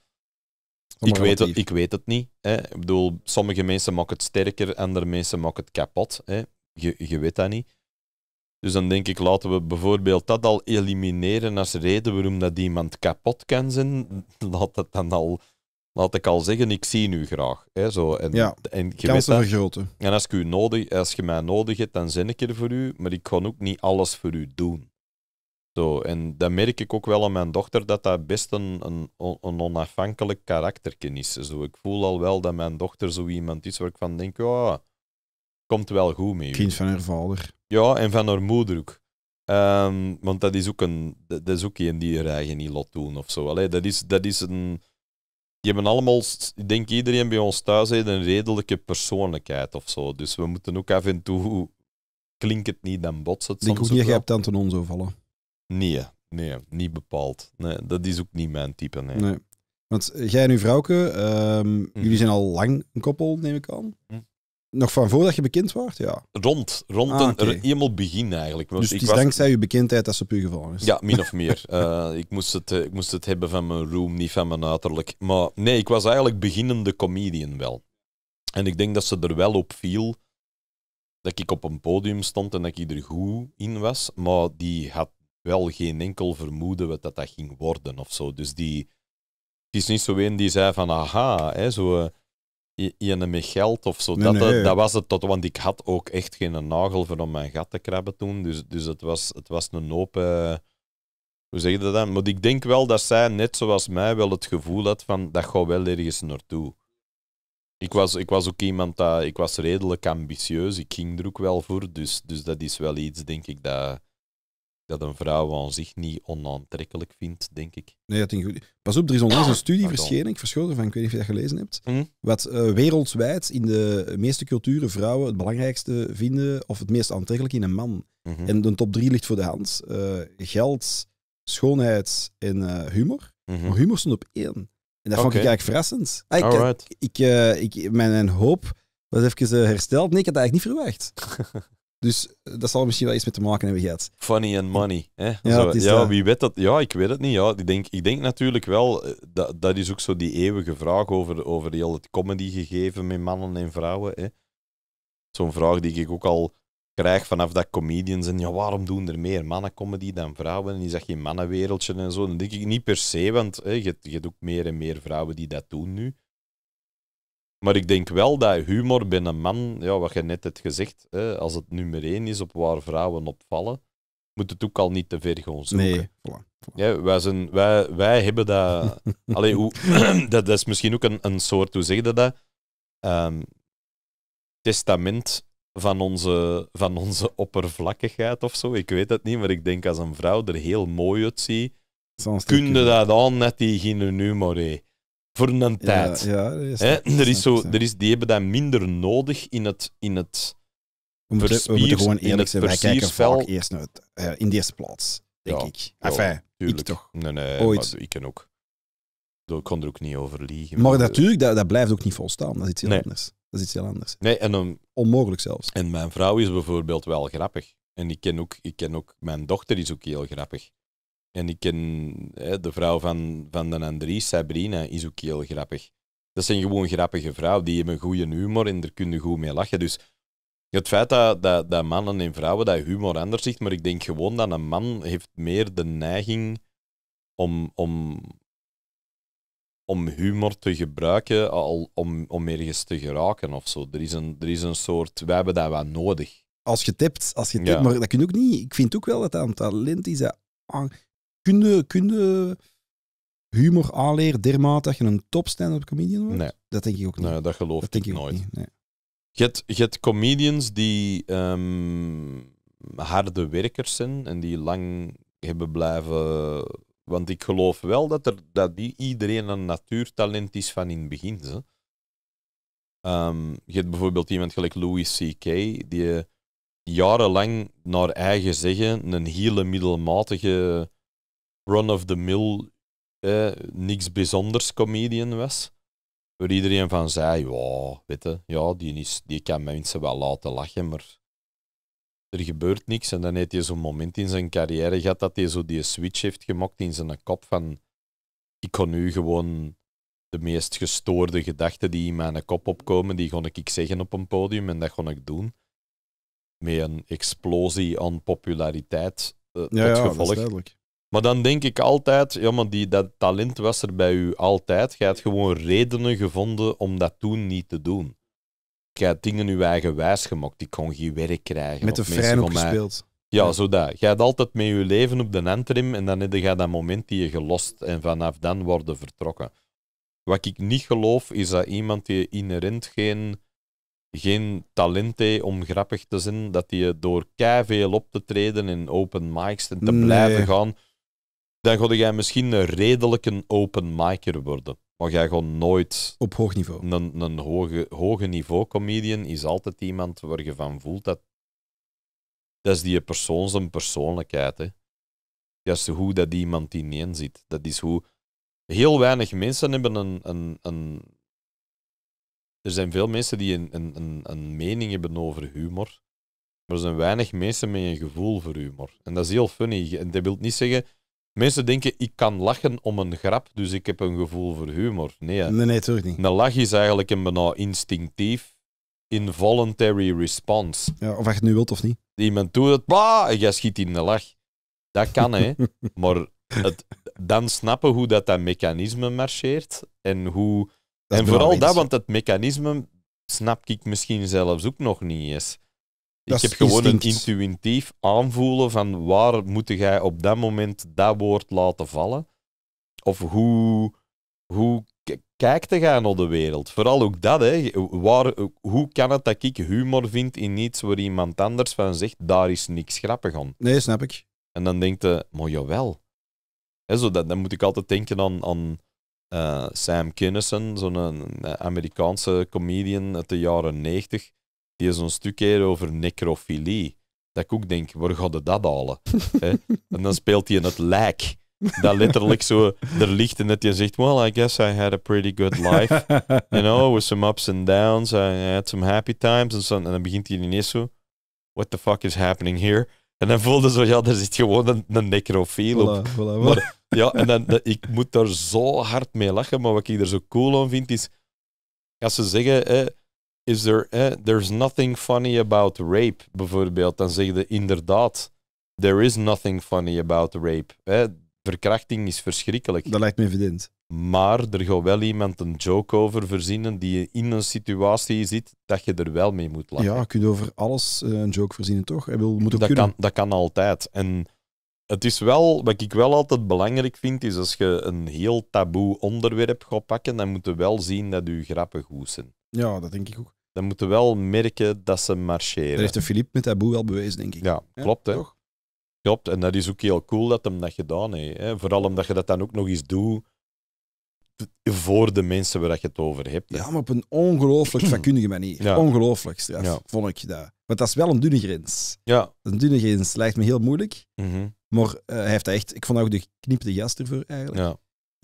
Ik weet, het, ik weet het niet. Hè. Ik bedoel, sommige mensen maken het sterker, andere mensen maken het kapot. Hè. Je, je weet dat niet. Dus dan denk ik, laten we bijvoorbeeld dat al elimineren als reden waarom dat iemand kapot kan zijn. Laat dat dan al laat ik al zeggen, ik zie u graag. Hè, zo. En, ja, en je weet dat, En als, ik u nodig, als je mij nodig hebt, dan zin ik er voor u, maar ik kan ook niet alles voor u doen. Zo, en dat merk ik ook wel aan mijn dochter, dat dat best een, een, een onafhankelijk karakter is. Zo, ik voel al wel dat mijn dochter zo iemand is waar ik van denk, ja, oh, komt wel goed mee. Kind van haar vader. Ja, en van haar moeder ook. Ehm, want dat is ook een, dat is ook een die haar eigen niet lot doen of zo. Allee, dat, is, dat is een je hebt allemaal, ik denk iedereen bij ons thuis heeft een redelijke persoonlijkheid of zo. Dus we moeten ook af en toe, klinkt het niet, dan bots het denk soms ook niet, jij hebt Antonon zo vallen. Nee, nee, niet bepaald. Nee, dat is ook niet mijn type, nee. nee. Want jij en uw vrouwke, ehm, mhm. jullie zijn al lang een koppel, neem ik aan. Mhm. Nog van voordat je bekend wordt? Ja. Rond, rond ah, een, helemaal begin eigenlijk. Dus ik het is was... dankzij je bekendheid dat ze op je geval is? Ja, min of meer. Eh, ik, moest het, eh, ik moest het hebben van mijn room, niet van mijn uiterlijk. Maar nee, ik was eigenlijk beginnende comedian wel. En ik denk dat ze er wel op viel dat ik op een podium stond en dat ik er goed in was. Maar die had wel geen enkel vermoeden wat dat, dat ging worden of zo. Dus die, die is niet zo een die zei van aha, hè, zo eh, iemand met geld of zo. dat, eh, dat was het tot, want ik had ook echt geen nagel voor om mijn gat te krabben toen. Dus, dus het, was, het was een hoop. Eh, hoe zeg je dat dan? Maar ik denk wel dat zij, net zoals mij, wel het gevoel had van dat gaat wel ergens naartoe. Ik was, ik was ook iemand dat. Ik was redelijk ambitieus. Ik ging er ook wel voor. Dus, dus dat is wel iets, denk ik, dat dat een vrouw aan zich niet onaantrekkelijk vindt, denk ik. Nee, dat denk ik goed. Pas op, er is onlangs een ah, studie verschenen, ik verschoten van, ik weet niet of je dat gelezen hebt, hm? wat eh, wereldwijd in de meeste culturen vrouwen het belangrijkste vinden of het meest aantrekkelijk in een man. Mhm. En de top drie ligt voor de hand. Eh, geld, schoonheid en eh, humor. Mhm. Maar humor stond op één. En dat vond ik eigenlijk verrassend. Ah, ik, ik, mijn hoop was even hersteld. Nee, ik had dat eigenlijk niet verwacht. Dus eh, dat zal misschien wel iets met te maken hebben gehad. Funny and money. Hè? Ja, ja wie weet dat? Ja, ik weet het niet. Ja. Ik, denk, ik denk natuurlijk wel, eh, dat, dat is ook zo die eeuwige vraag over, over heel het comedy gegeven met mannen en vrouwen. Hè? Zo'n vraag die ik ook al krijg vanaf dat comedians en ja, waarom doen er meer mannen comedy dan vrouwen? En is dat geen mannenwereldje en zo? denk ik niet per se, want hè, je, je hebt ook meer en meer vrouwen die dat doen nu. Maar ik denk wel dat humor bij een man, ja, wat je net hebt gezegd, hè, als het nummer één is op waar vrouwen opvallen, moet het ook al niet te ver gaan zoeken. Nee, Ja, wij, zijn, wij, wij hebben dat... allee, hoe, dat, is misschien ook een, een soort, hoe zeg dat? Ehm, testament van onze, van onze oppervlakkigheid of zo. Ik weet het niet, maar ik denk als een vrouw er heel mooi uitziet, kun je dat dan net die geen humor heeft voor een tijd. Ja, Hè? er is zo, er is, die hebben dat minder nodig in het, in het we moeten, gewoon eerlijk zijn, kijken vaak eerst naar eh, in de eerste plaats, denk ik. Enfin, tuurlijk. ik toch. Nee, nee, Ooit. ik ken ook. Ik kon er ook niet over liegen. Maar, eh, natuurlijk, dat, dat blijft ook niet volstaan. Dat is iets heel anders. Dat is iets heel anders. Nee, en, Onmogelijk zelfs. En mijn vrouw is bijvoorbeeld wel grappig. En ik ken ook, ik ken ook mijn dochter is ook heel grappig. En ik ken de vrouw van, van de Andries, Sabrina, is ook heel grappig. Dat zijn gewoon grappige vrouwen, die hebben een goede humor en daar kun je goed mee lachen. Dus het feit dat, dat, dat, mannen en vrouwen dat humor anders ziet, maar ik denk gewoon dat een man heeft meer de neiging om, om, om humor te gebruiken al, om, om ergens te geraken of zo. Er is, een, er is een soort, wij hebben dat wat nodig. Als je tipt, als je tipt, maar dat kun je ook niet. Ik vind ook wel dat dat een talent is. Dat, ah, kunde, kunde humor aanleren dermate dat je een top stand-up comedian wordt? Nee. Dat denk ik ook niet. Nee, dat geloof ik, ik nooit. je, hebt, comedians die ehm, harde werkers zijn en die lang hebben blijven... Want ik geloof wel dat, er, dat die iedereen een natuurtalent is van in het begin. Ehm, je hebt bijvoorbeeld iemand gelijk Louis C.K., die eh, jarenlang naar eigen zeggen een hele middelmatige run-of-the-mill, eh, niks bijzonders comedian was. Waar iedereen van zei, wow, weet je, ja, die, is, die kan mensen wel laten lachen, maar er gebeurt niks. En dan heeft hij zo'n moment in zijn carrière gehad dat hij zo die switch heeft gemaakt in zijn kop van ik kon nu gewoon de meest gestoorde gedachten die in mijn kop opkomen, die kon ik zeggen op een podium en dat kon ik doen. Met een explosie aan populariteit uh, ja, tot ja, maar dan denk ik altijd, ja, maar die, dat talent was er bij u altijd. Je hebt gewoon redenen gevonden om dat toen niet te doen. Je hebt dingen je eigen wijs gemaakt. Ik kon geen werk krijgen. Met de fijne opgespeeld. Ja, ja, zo Je hebt altijd met je leven op de handrem en dan heb je dat moment die je gelost en vanaf dan worden vertrokken. Wat ik niet geloof, is dat iemand die inherent geen, geen talent heeft om grappig te zijn, dat die door veel op te treden en open mics en te blijven gaan, dan ga jij misschien een redelijke open micer worden. Maar jij gewoon nooit... Op hoog niveau. Een, een hoge, hoge niveau comedian is altijd iemand waar je van voelt dat... Dat is die persoon zijn persoonlijkheid. Hè. Dat is hoe dat iemand ineen zit. Dat is hoe... Heel weinig mensen hebben een... een, een... Er zijn veel mensen die een, een, een mening hebben over humor. Maar er zijn weinig mensen met een gevoel voor humor. En dat is heel funny. En dat wil niet zeggen Mensen denken, ik kan lachen om een grap, dus ik heb een gevoel voor humor. Nee, nee, nee niet. Een lach is eigenlijk een bijna instinctief, involuntary response. Ja, of je het nu wilt of niet. Iemand doet het, bah, en jij schiet in de lach. Dat kan, hè. maar het, dan snappen hoe dat, dat mechanisme marcheert en hoe... en vooral dat, want dat mechanisme snap ik misschien zelfs ook nog niet eens. Dat ik heb gewoon een intuïtief aanvoelen van waar moet jij op dat moment dat woord laten vallen. Of hoe, hoe kijkt jij naar de wereld? Vooral ook dat, hè. Waar, hoe kan het dat ik humor vind in iets waar iemand anders van zegt, daar is niks grappig aan? Nee, snap ik. En dan denkt je, maar jawel. zo dat, dan moet ik altijd denken aan, aan eh, Sam Kinison, zo'n eh, Amerikaanse comedian uit de jaren negentig die zo'n stuk stukje over necrofilie. Dat ik ook denk, waar gaat het dat halen? En dan speelt hij in het lijk. Dat letterlijk zo er ligt en dat je zegt, well, I guess I had a pretty good life. You know, with some ups and downs. I had some happy times. En, zo, en dan begint hij ineens zo, what the fuck is happening here? En dan voelde zo, ja, daar zit gewoon een, necrofiel op. ja, en dan, ik moet daar zo hard mee lachen, maar wat ik er zo cool aan vind is, als ze zeggen, is er eh, there's nothing funny about rape, bijvoorbeeld, dan zeg je inderdaad, there is nothing funny about rape. Eh, verkrachting is verschrikkelijk. Dat lijkt me evident. Maar er gaat wel iemand een joke over verzinnen die in een situatie zit dat je er wel mee moet lachen. Ja, je kunt over alles eh, een joke verzinnen, toch? moet dat, Kan, dat kan altijd. En het is wel, wat ik wel altijd belangrijk vind, is als je een heel taboe onderwerp gaat pakken, dan moet je wel zien dat je grappen goed zijn. Ja, dat denk ik ook dan moeten wel merken dat ze marcheren. Dat heeft de Filip met Abu wel bewezen, denk ik. Ja, klopt. hè? Toch? Klopt, en dat is ook heel cool dat hem dat gedaan heeft. Hè? Vooral omdat je dat dan ook nog eens doet voor de mensen waar je het over hebt. Ja, maar op een ongelooflijk vakkundige manier. Ongelooflijk straf, ja. vond ik dat. Want dat is wel een dunne grens. Ja. Een dunne grens lijkt me heel moeilijk. Mhm. Maar eh, hij heeft echt... Ik vond ook de kniepte jas ervoor, eigenlijk. Ja.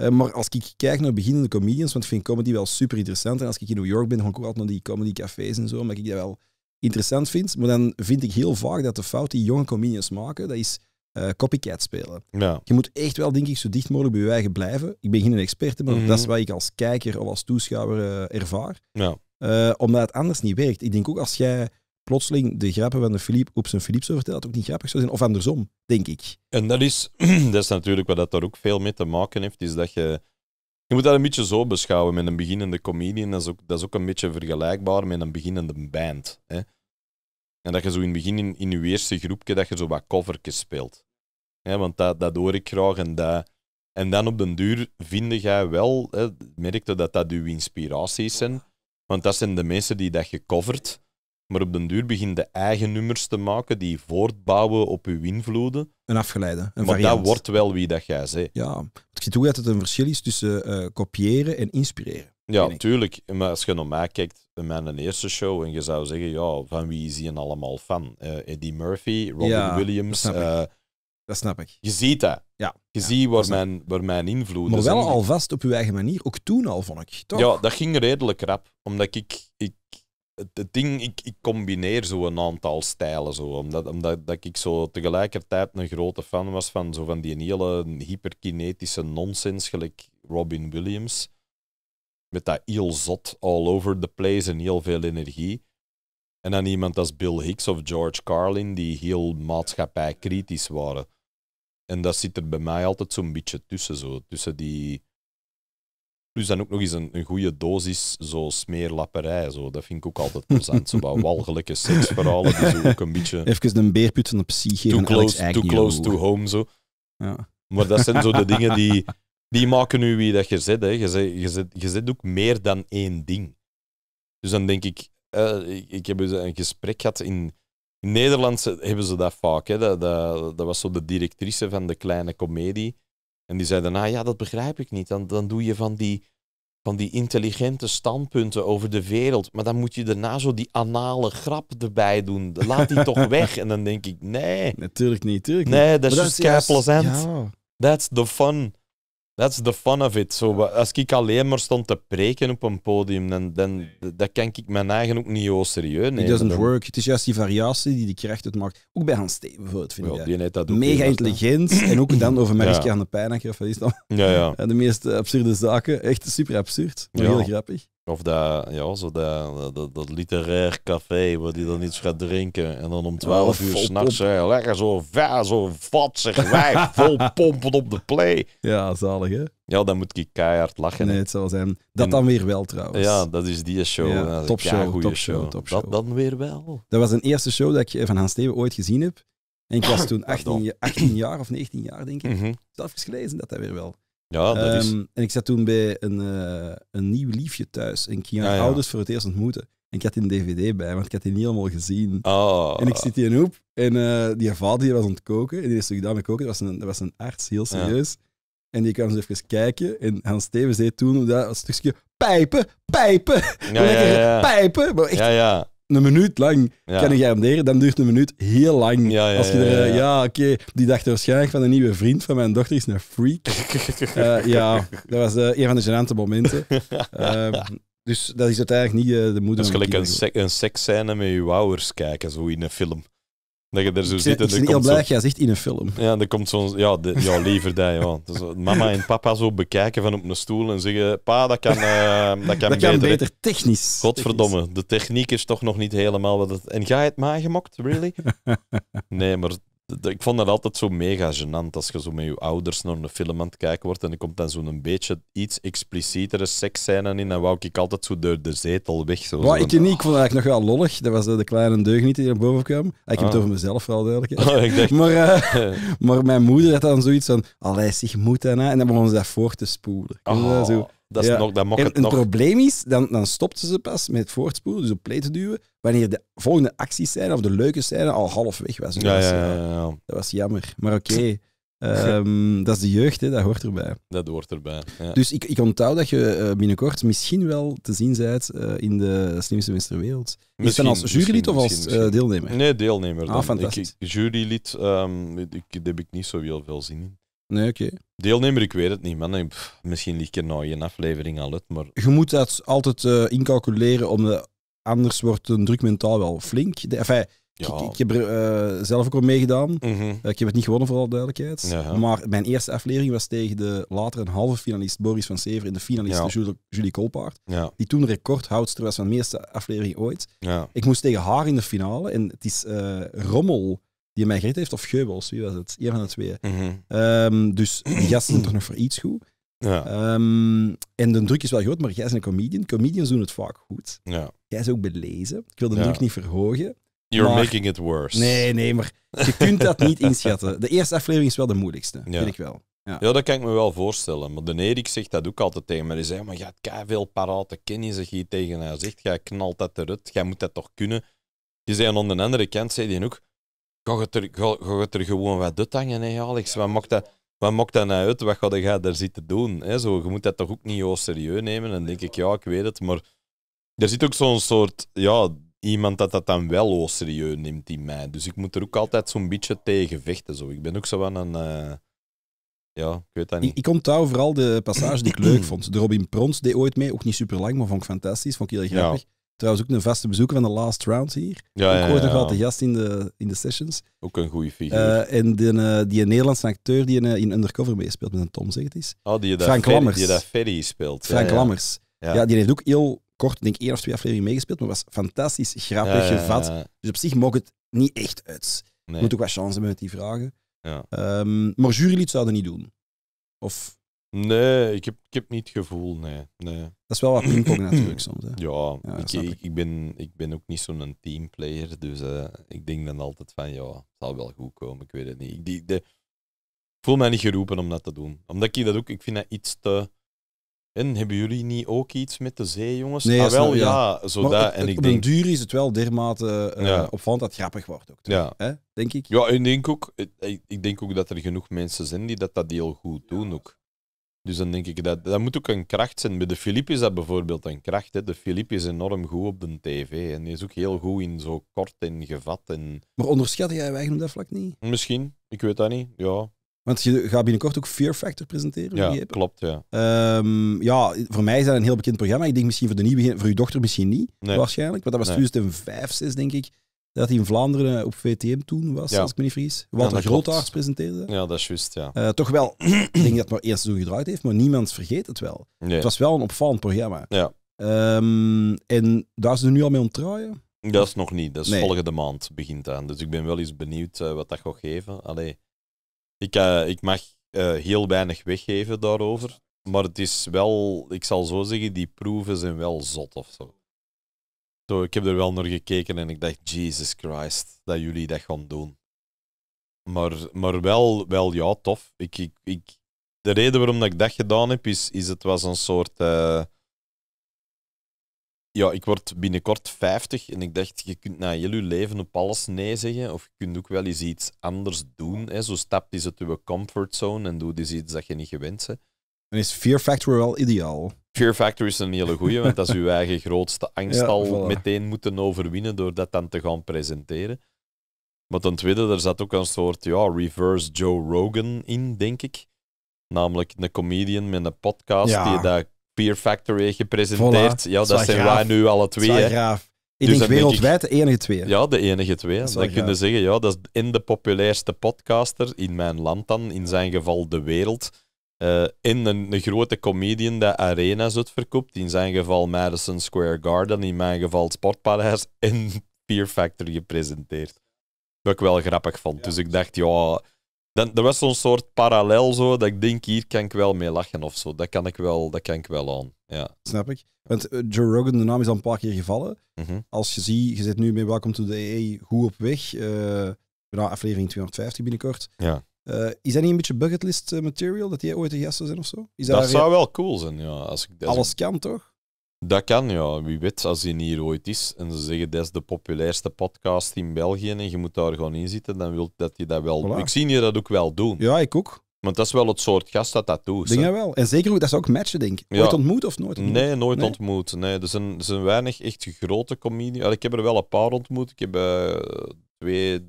Eh, maar als ik kijk naar beginnende comedians, want ik vind comedy wel super interessant. En als ik in New York ben, ga ik altijd naar die comedycafés en zo, omdat ik dat wel interessant vind. Maar dan vind ik heel vaak dat de fout die jonge comedians maken, dat is uh, copycat spelen. Ja. Je moet echt wel, denk ik, zo dicht mogelijk bij je eigen blijven. Ik ben geen expert, maar dat is mhm. wat ik als kijker of als toeschouwer eh, ervaar. Ja. omdat het anders niet werkt. Ik denk ook als jij plotseling de grappen van de Filip op zijn Philippe zou vertellen, ook niet grappig zou zijn. Of andersom, denk ik. En dat is, dat is natuurlijk wat dat daar ook veel mee te maken heeft, is dat je... Je moet dat een beetje zo beschouwen met een beginnende comedian. Dat is ook, dat is ook een beetje vergelijkbaar met een beginnende band. Hè? En dat je zo in het begin, in, je eerste groepje, dat je zo wat covertjes speelt. hè? want dat, dat hoor ik graag en dat... En dan op den duur vinden jij wel, hè, merkte dat dat uw inspiraties zijn. Want dat zijn de mensen die dat je covert. Maar op den duur begin de eigen nummers te maken die voortbouwen op uw invloeden. Een afgeleide, een Maar dat wordt wel wie dat jij zei. Ja, ik zie toe dat het een verschil is tussen eh, kopiëren en inspireren. Ja, tuurlijk. Maar als je naar mij kijkt, in mijn eerste show, en je zou zeggen, ja, van wie is hier allemaal van? Eh, Eddie Murphy, Robin ja, Williams. Dat snap, eh, dat snap, ik. Je ziet dat. Ja, je ziet waar mijn, waar mijn invloed is. Maar wel alvast op uw eigen manier, ook toen al, vond ik. Toch? Ja, dat ging redelijk rap. Omdat ik, ik het, ding, ik, ik combineer zo een aantal stijlen. Zo, omdat omdat dat ik zo tegelijkertijd een grote fan was van, zo van die hele hyperkinetische nonsens, gelijk Robin Williams. Met dat heel zot all over the place en heel veel energie. En dan iemand als Bill Hicks of George Carlin, die heel maatschappijkritisch waren. En dat zit er bij mij altijd zo'n beetje tussen. Zo. Tussen die Plus dan ook nog eens een, een goede dosis zo smeerlapperij. Zo. Dat vind ik ook altijd plezant. Zo wat walgelijke seksverhalen. dus ook een beetje... Even een beerput van de psyche. Too close, too, close to home. Zo. Ja. Maar dat zijn zo de dingen die, die maken nu wie dat je zet. Hè. Je, zet, je, zet, je zet ook meer dan één ding. Dus dan denk ik... Uh, ik, heb een gesprek gehad in... In Nederland hebben ze dat vaak. Hè. Dat, dat, dat was zo de directrice van de kleine komedie. En die zei daarna, nou ja, dat begrijp ik niet. Dan, dan doe je van die, van die intelligente standpunten over de wereld. Maar dan moet je daarna zo die anale grap erbij doen. Laat die toch weg. En dan denk ik, nee. Natuurlijk niet, natuurlijk niet. Nee, dat is just plezant. That's the fun. That's the fun of it. Zo, als ik alleen maar stond te preken op een podium, dan, dan dat kan ik mijn eigen ook niet heel serieus It doesn't work. Het is juist die variatie die de kracht het maakt. Ook bij Hans Steen bijvoorbeeld, vind ja, ik. Dat Mega intelligent. en ook dan over Mariska ja. aan de Pijnakker of wat is dat? Ja, ja. De meest absurde zaken. Echt super absurd, maar heel grappig. Of daar, ja, zo dat, dat literair café waar die dan iets gaat drinken. En dan om 12 ja, uur s'nachts lekker zo ver, zo vat zich wij, vol pompen op de play. Ja, zalig hè? Ja, dan moet ik keihard lachen. Nee, het zal zijn. Dat dan weer wel trouwens. Ja, dat is die show. Ja, top show, top show, Dat dan weer wel. Dat was een eerste show dat ik eh, van Hans Steven ooit gezien heb. En ik was toen 18, 18 jaar of 19 jaar, denk ik. Mm -hmm. gelezen dat dat weer wel. Ja, dat is... Ehm, en ik zat toen bij een, eh, een nieuw liefje thuis. En ik ging haar ouders voor het eerst ontmoeten. En ik had die DVD bij, want ik had die niet helemaal gezien. Ah. En ik zit hier op. En eh, die vader die was aan het koken. En die is toen gedaan met koken. Dat was een, dat was een arts, heel serieus. En die kwam eens even kijken. En Hans tevens deed toen dat stukje pijpen, pijpen. Ja, Pijpen. Maar echt, ja, ja een minuut lang kan je garanderen, dan duurt een minuut heel lang. Ja, als je er, ja, oké, die dacht waarschijnlijk van een nieuwe vriend van mijn dochter is een freak. Eh, ja, dat was eh, een van de genante momenten. Ehm, dus dat is uiteindelijk niet eh, de moeder. Dat is gelijk een, een seksscène met je ouders kijken, zo in een film. Dat je er zo ik zit. Ik ben heel blij dat jij zegt in een film. Ja, dan komt zo'n... Ja, ja liever dat, ja. Dus mama en papa zo bekijken van op een stoel en zeggen... Pa, dat kan, uh, dat kan dat Kan beter technisch. Godverdomme, de techniek is toch nog niet helemaal wat het... En ga je het mij gemokt, really? nee, maar ik vond dat altijd zo mega gênant als je zo met je ouders naar een film aan het kijken wordt en er komt dan zo'n beetje iets explicietere seksscène in, dan wou ik altijd zo door de zetel weg. Zo, ik, niet, ik vond het eigenlijk nog wel lollig. Dat was de kleine deugniet die naar boven kwam. Ah, ik heb het ah. over mezelf wel duidelijk. Oh, maar, eh, maar mijn moeder had dan zoiets van, allee, zich moet daarna. En dan begon ze dat voor te spoelen. Zo, oh. Dat, nog, dat en het, probleem is, dan, dan stopten ze pas met voortspoelen, dus op play te duwen, wanneer de volgende acties zijn of de leuke scène al half weg was. Dus ja, eh, ja, dat was jammer. Maar oké. Ehm, dat is de jeugd, hè, dat hoort erbij. Dat hoort erbij. Ja. Dus ik, ik onthoud dat je eh, binnenkort misschien wel te zien bent eh, in de slimste mens wereld. Is misschien, als jurylid of als deelnemer? Nee, deelnemer. Ah, fantastisch. Ik, jurylid, ehm, ik, daar heb ik niet zo heel veel zin in. Nee, oké. Deelnemer, ik weet het niet, man. misschien ligt er nou een aflevering al uit, maar... Je moet dat altijd uh, incalculeren, om anders wordt een druk mentaal wel flink. De, enfin, ik, heb er eh, zelf ook al meegedaan. Mhm. Eh, ik heb het niet gewonnen, voor alle duidelijkheid. Maar mijn eerste aflevering was tegen de later een halve finalist Boris van Sever en de finalist Julie, Julie Die toen recordhoudster was van de meeste aflevering ooit. Ik moest tegen haar in de finale en het is Rommel die mij gered heeft, of Geubels, wie was het? Eén van de twee. Mhm. Ehm, dus die gasten zijn toch nog voor iets goed. Ja. Ehm, en de druk is wel groot, maar jij bent een comedian. Comedians doen het vaak goed. Ja. Jij is ook belezen. Ik wil de druk niet verhogen. You're making it worse. Nee, nee, maar je kunt dat niet inschatten. De eerste aflevering is wel de moeilijkste, ja. vind ik wel. Ja. ja. dat kan ik me wel voorstellen. Maar de Erik zegt dat ook altijd tegen mij. Hij zegt, maar je hebt veel parate kennis, zeg hier tegen haar. Zegt, jij knalt dat eruit, jij moet dat toch kunnen. Je zei aan de andere kant, zei hij ook, ga het er, gewoon wat uit hangen, hè, Alex. Wat maakt dat... Wat dat nou uit? Wat ga je daar zitten doen? Hè? Zo, je moet dat toch ook niet serieus nemen? En dan denk ik, ja, ik weet het, maar er zit ook zo'n soort, ja, iemand dat dat dan wel serieus neemt in mij. Dus ik moet er ook altijd zo'n beetje tegen vechten. Zo. Ik ben ook zo van een, eh, ja, ik weet dat niet. Ik, onthoud vooral de passage die ik leuk vond. De Robin Prons deed ooit mee, ook niet super lang, maar vond ik fantastisch, vond ik heel grappig. Trouwens ook een vaste bezoeker van de last round hier. ik hoorde nog altijd gast in de, in de sessions. Ook een goede figuur. Eh, en die, uh, die Nederlandse acteur die in, eh, in Undercover meespeelt, met een Tom zeg het eens. Oh, die Frank Lammers. Die dat Ferry speelt. Frank Lammers. Ja. die heeft ook heel kort, denk ik, één of twee afleveringen meegespeeld, maar was fantastisch, grappig, gevat. Dus op zich mocht het niet echt uit. Moet ook wat chance hebben met die vragen. Ja. Um, maar jurylid zouden niet doen. Of Nee, ik heb, ik heb niet het gevoel, nee. nee. Dat is wel wat pingpong natuurlijk soms. Hè. Ja, ik, ik, ben, ik ben ook niet zo'n teamplayer, dus eh, ik denk dan altijd van, ja, het zal wel goed komen, ik weet het niet. Ik, de, voel mij niet geroepen om dat te doen. Omdat ik dat ook, ik vind dat iets te... En hebben jullie niet ook iets met de zee, jongens? Nee, ah, wel, ja. ja zo dat, en ik op denk... een duur is het wel dermate eh, opvallend dat het grappig wordt ook. Ja. Hè? Denk ik. Ja, ik denk, ook, ik, ik, denk ook dat er genoeg mensen zijn die dat, dat heel goed doen ook. Dus dan denk ik dat dat moet ook een kracht zijn. Bij de Filip is dat bijvoorbeeld een kracht. Hè. De Filip is enorm goed op de tv en die is ook heel goed in zo kort en gevat. En... Maar onderschat jij eigen op dat vlak niet? Misschien, ik weet dat niet. Ja, want je gaat binnenkort ook Fear Factor presenteren. Ja, klopt. Ja. Ehm, ja, voor mij is dat een heel bekend programma. Ik denk misschien voor de nieuwe, voor uw dochter misschien niet, waarschijnlijk. Want dat was nee. 2005, 6 denk ik dat hij in Vlaanderen op VTM toen was, als ik me niet vergis. Walter ja, Grootaars presenteerde. Ja, dat is juist, ja. Eh, toch wel, ik denk dat het maar eerst zo gedraaid heeft, maar niemand vergeet het wel. Nee. Het was wel een opvallend programma. Ja. Ehm, en daar ze nu al mee omtraaien? Dat is nog niet. Dat is volgende maand begint aan. Dus ik ben wel eens benieuwd eh, wat dat gaat geven. Allee, ik, eh, ik mag heel weinig weggeven daarover. Maar het is wel, ik zal zo zeggen, die proeven zijn wel zot of zo. Zo, ik heb er wel naar gekeken en ik dacht, Jesus Christ, dat jullie dat gaan doen. Maar, maar wel, wel, ja, tof. Ik, ik, ik, de reden waarom dat ik dat gedaan heb, is, is het was een soort... Eh, ja, ik word binnenkort 50 en ik dacht, je kunt na jullie je leven op alles nee zeggen. Of je kunt ook wel eens iets anders doen. Hè. Zo stapt is het uw comfortzone en doe dus iets dat je niet gewenst bent. Dan is Fear Factory wel ideaal. Fear Factory is een hele goeie, want dat is uw eigen grootste angst al meteen moeten overwinnen door dat dan te gaan presenteren. Maar ten tweede, er zat ook een soort ja, reverse Joe Rogan in, denk ik. Namelijk een comedian met een podcast die dat Fear Factory heeft gepresenteerd. Ja, dat, zijn wij nu alle twee. Dat graaf. Ik dus denk wereldwijd de enige twee. Ja, de enige twee. Dat kunnen zeggen, ja, dat is in de populairste podcaster in mijn land dan, in zijn geval de wereld. Eh, in een, grote comedian dat arena zit verkoopt. In zijn geval Madison Square Garden, in mijn geval het Sportpaleis in Peer Factory gepresenteerd. Wat ik wel grappig vond. Dus ik dacht, ja, dan, er was zo'n soort parallel zo, dat ik denk, hier kan ik wel mee lachen of zo. Dat kan ik wel, dat kan ik wel aan. Ja. Snap ik. Want eh, Joe Rogan, de naam is al een paar keer gevallen. Mhm. Als je ziet, je zit nu mee. Welcome to the EE goed op weg. Uh, aflevering 250 binnenkort. Ja. Eh, is dat niet een beetje bucketlist eh, material, dat jij ooit de gasten zijn of zo? dat, zou wel cool zijn, ja. Als ik, Alles kan toch? Dat kan, ja. Wie weet, als hij hier ooit is en ze zeggen dat is de populairste podcast in België en je moet daar gewoon in zitten, dan wil dat je dat wel... Voilà. Ik zie je dat ook wel doen. Ja, ik ook. Want dat is wel het soort gast dat dat doet. Denk dat wel. En zeker ook, dat ze ook matchen, denk ik. Nooit ontmoet of nooit ontmoet? Nee, nooit ontmoet. Nee, er zijn, zijn weinig echt grote comedians. Ik heb er wel een paar ontmoet. Ik heb eh, twee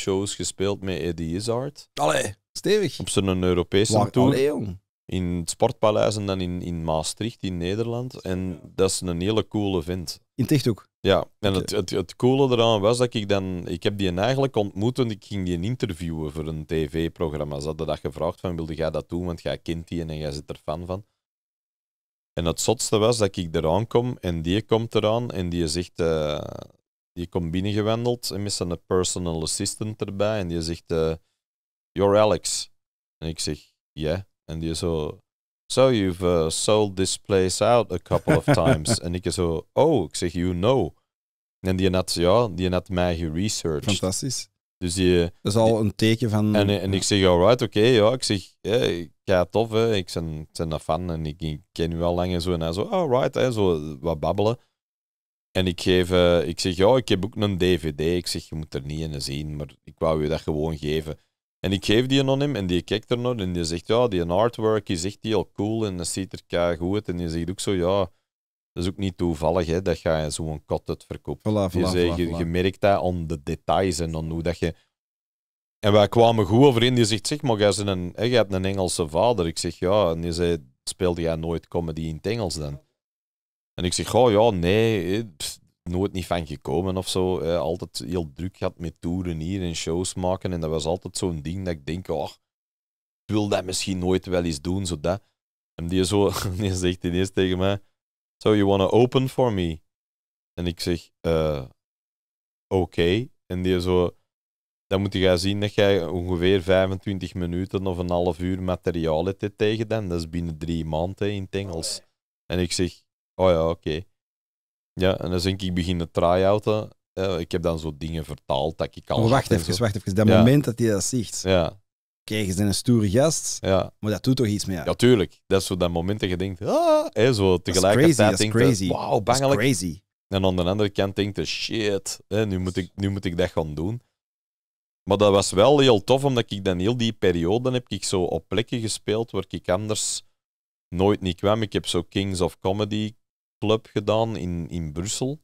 shows gespeeld met Eddie Izzard. Allee, stevig. Op zijn Europese tour. Allee, jong. In het Sportpaleis en dan in, in Maastricht in Nederland. En dat is een hele coole vent. In het ook? Ja, en het, het, het coole eraan was dat ik dan... Ik heb die eigenlijk ontmoet en ik ging die interviewen voor een tv-programma. Ze hadden dat gevraagd van, wilde jij dat doen? Want jij kent die en jij zit er fan van. En het zotste was dat ik eraan kom en die komt eraan en die zegt... Eh, die komt binnengewendeld. en met een personal assistant erbij. En die zegt, eh, you're Alex. En ik zeg, yeah. En die zo, so you've uh, sold this place out a couple of times. en ik zo, oh, ik zeg, you know. En die had, ja, die had mij geresearched. Fantastisch. Dus die, eh, dat is al een teken van... En, en ik zeg, alright, oké, ja. Ik zeg, ja, ja tof, hè. ik zijn ben een fan en ik, ken u al lang en zo. En hij zo, alright, hè, zo wat babbelen. En ik, geef, eh, ik zeg, ja, ik heb ook een DVD. Ik zeg, je moet er niet in zien, maar ik wou je dat gewoon geven. En ik geef die aan hem en die kijkt er naar en die zegt, ja, die artwork is echt heel cool en dat ziet er goed. En die zegt ook zo, ja, dat is ook niet toevallig hè, dat je zo'n het verkoopt. Voilà, voilà, zegt, je, merkt dat aan de details en dan hoe dat je... En wij kwamen goed overeen. Die zegt, zeg, maar jij, een, hebt een Engelse vader. Ik zeg, ja. En die zei, speelde jij nooit comedy in het Engels dan? En ik zeg, oh ja, nee, nooit niet van gekomen of zo. altijd heel druk gehad met toeren hier en shows maken. En dat was altijd zo'n ding dat ik denk, oh, ik wil dat misschien nooit wel eens doen, zodat. En die, zo, die zegt ineens tegen mij, so you wanna open for me? En ik zeg, uh, oké. En die zo, dan moet je zien dat jij ongeveer 25 minuten of een half uur materiaal hebt tegen dan. Dat is binnen drie maanden in het Engels. En ik zeg, oh ja, oké. Ja, en dan denk ik beginnen try-outen. ik heb dan zo dingen vertaald dat ik al... Oh, wacht even, wacht even. Dat moment dat hij dat ziet. Ja. Oké, je bent een stoere gast, ja. maar dat doet toch iets meer? Ja, tuurlijk. Dat is zo dat moment dat je denkt... Ah, zo tegelijkertijd denk je... Eh, wauw, bangelijk. crazy. En aan de andere kant denk je... Shit, hè, nu, moet ik, nu moet ik dat gaan doen. Maar dat was wel heel tof, omdat ik dan heel die periode heb ik zo op plekken gespeeld waar ik anders nooit niet kwam. Ik heb zo Kings of Comedy club gedaan in, in Brussel.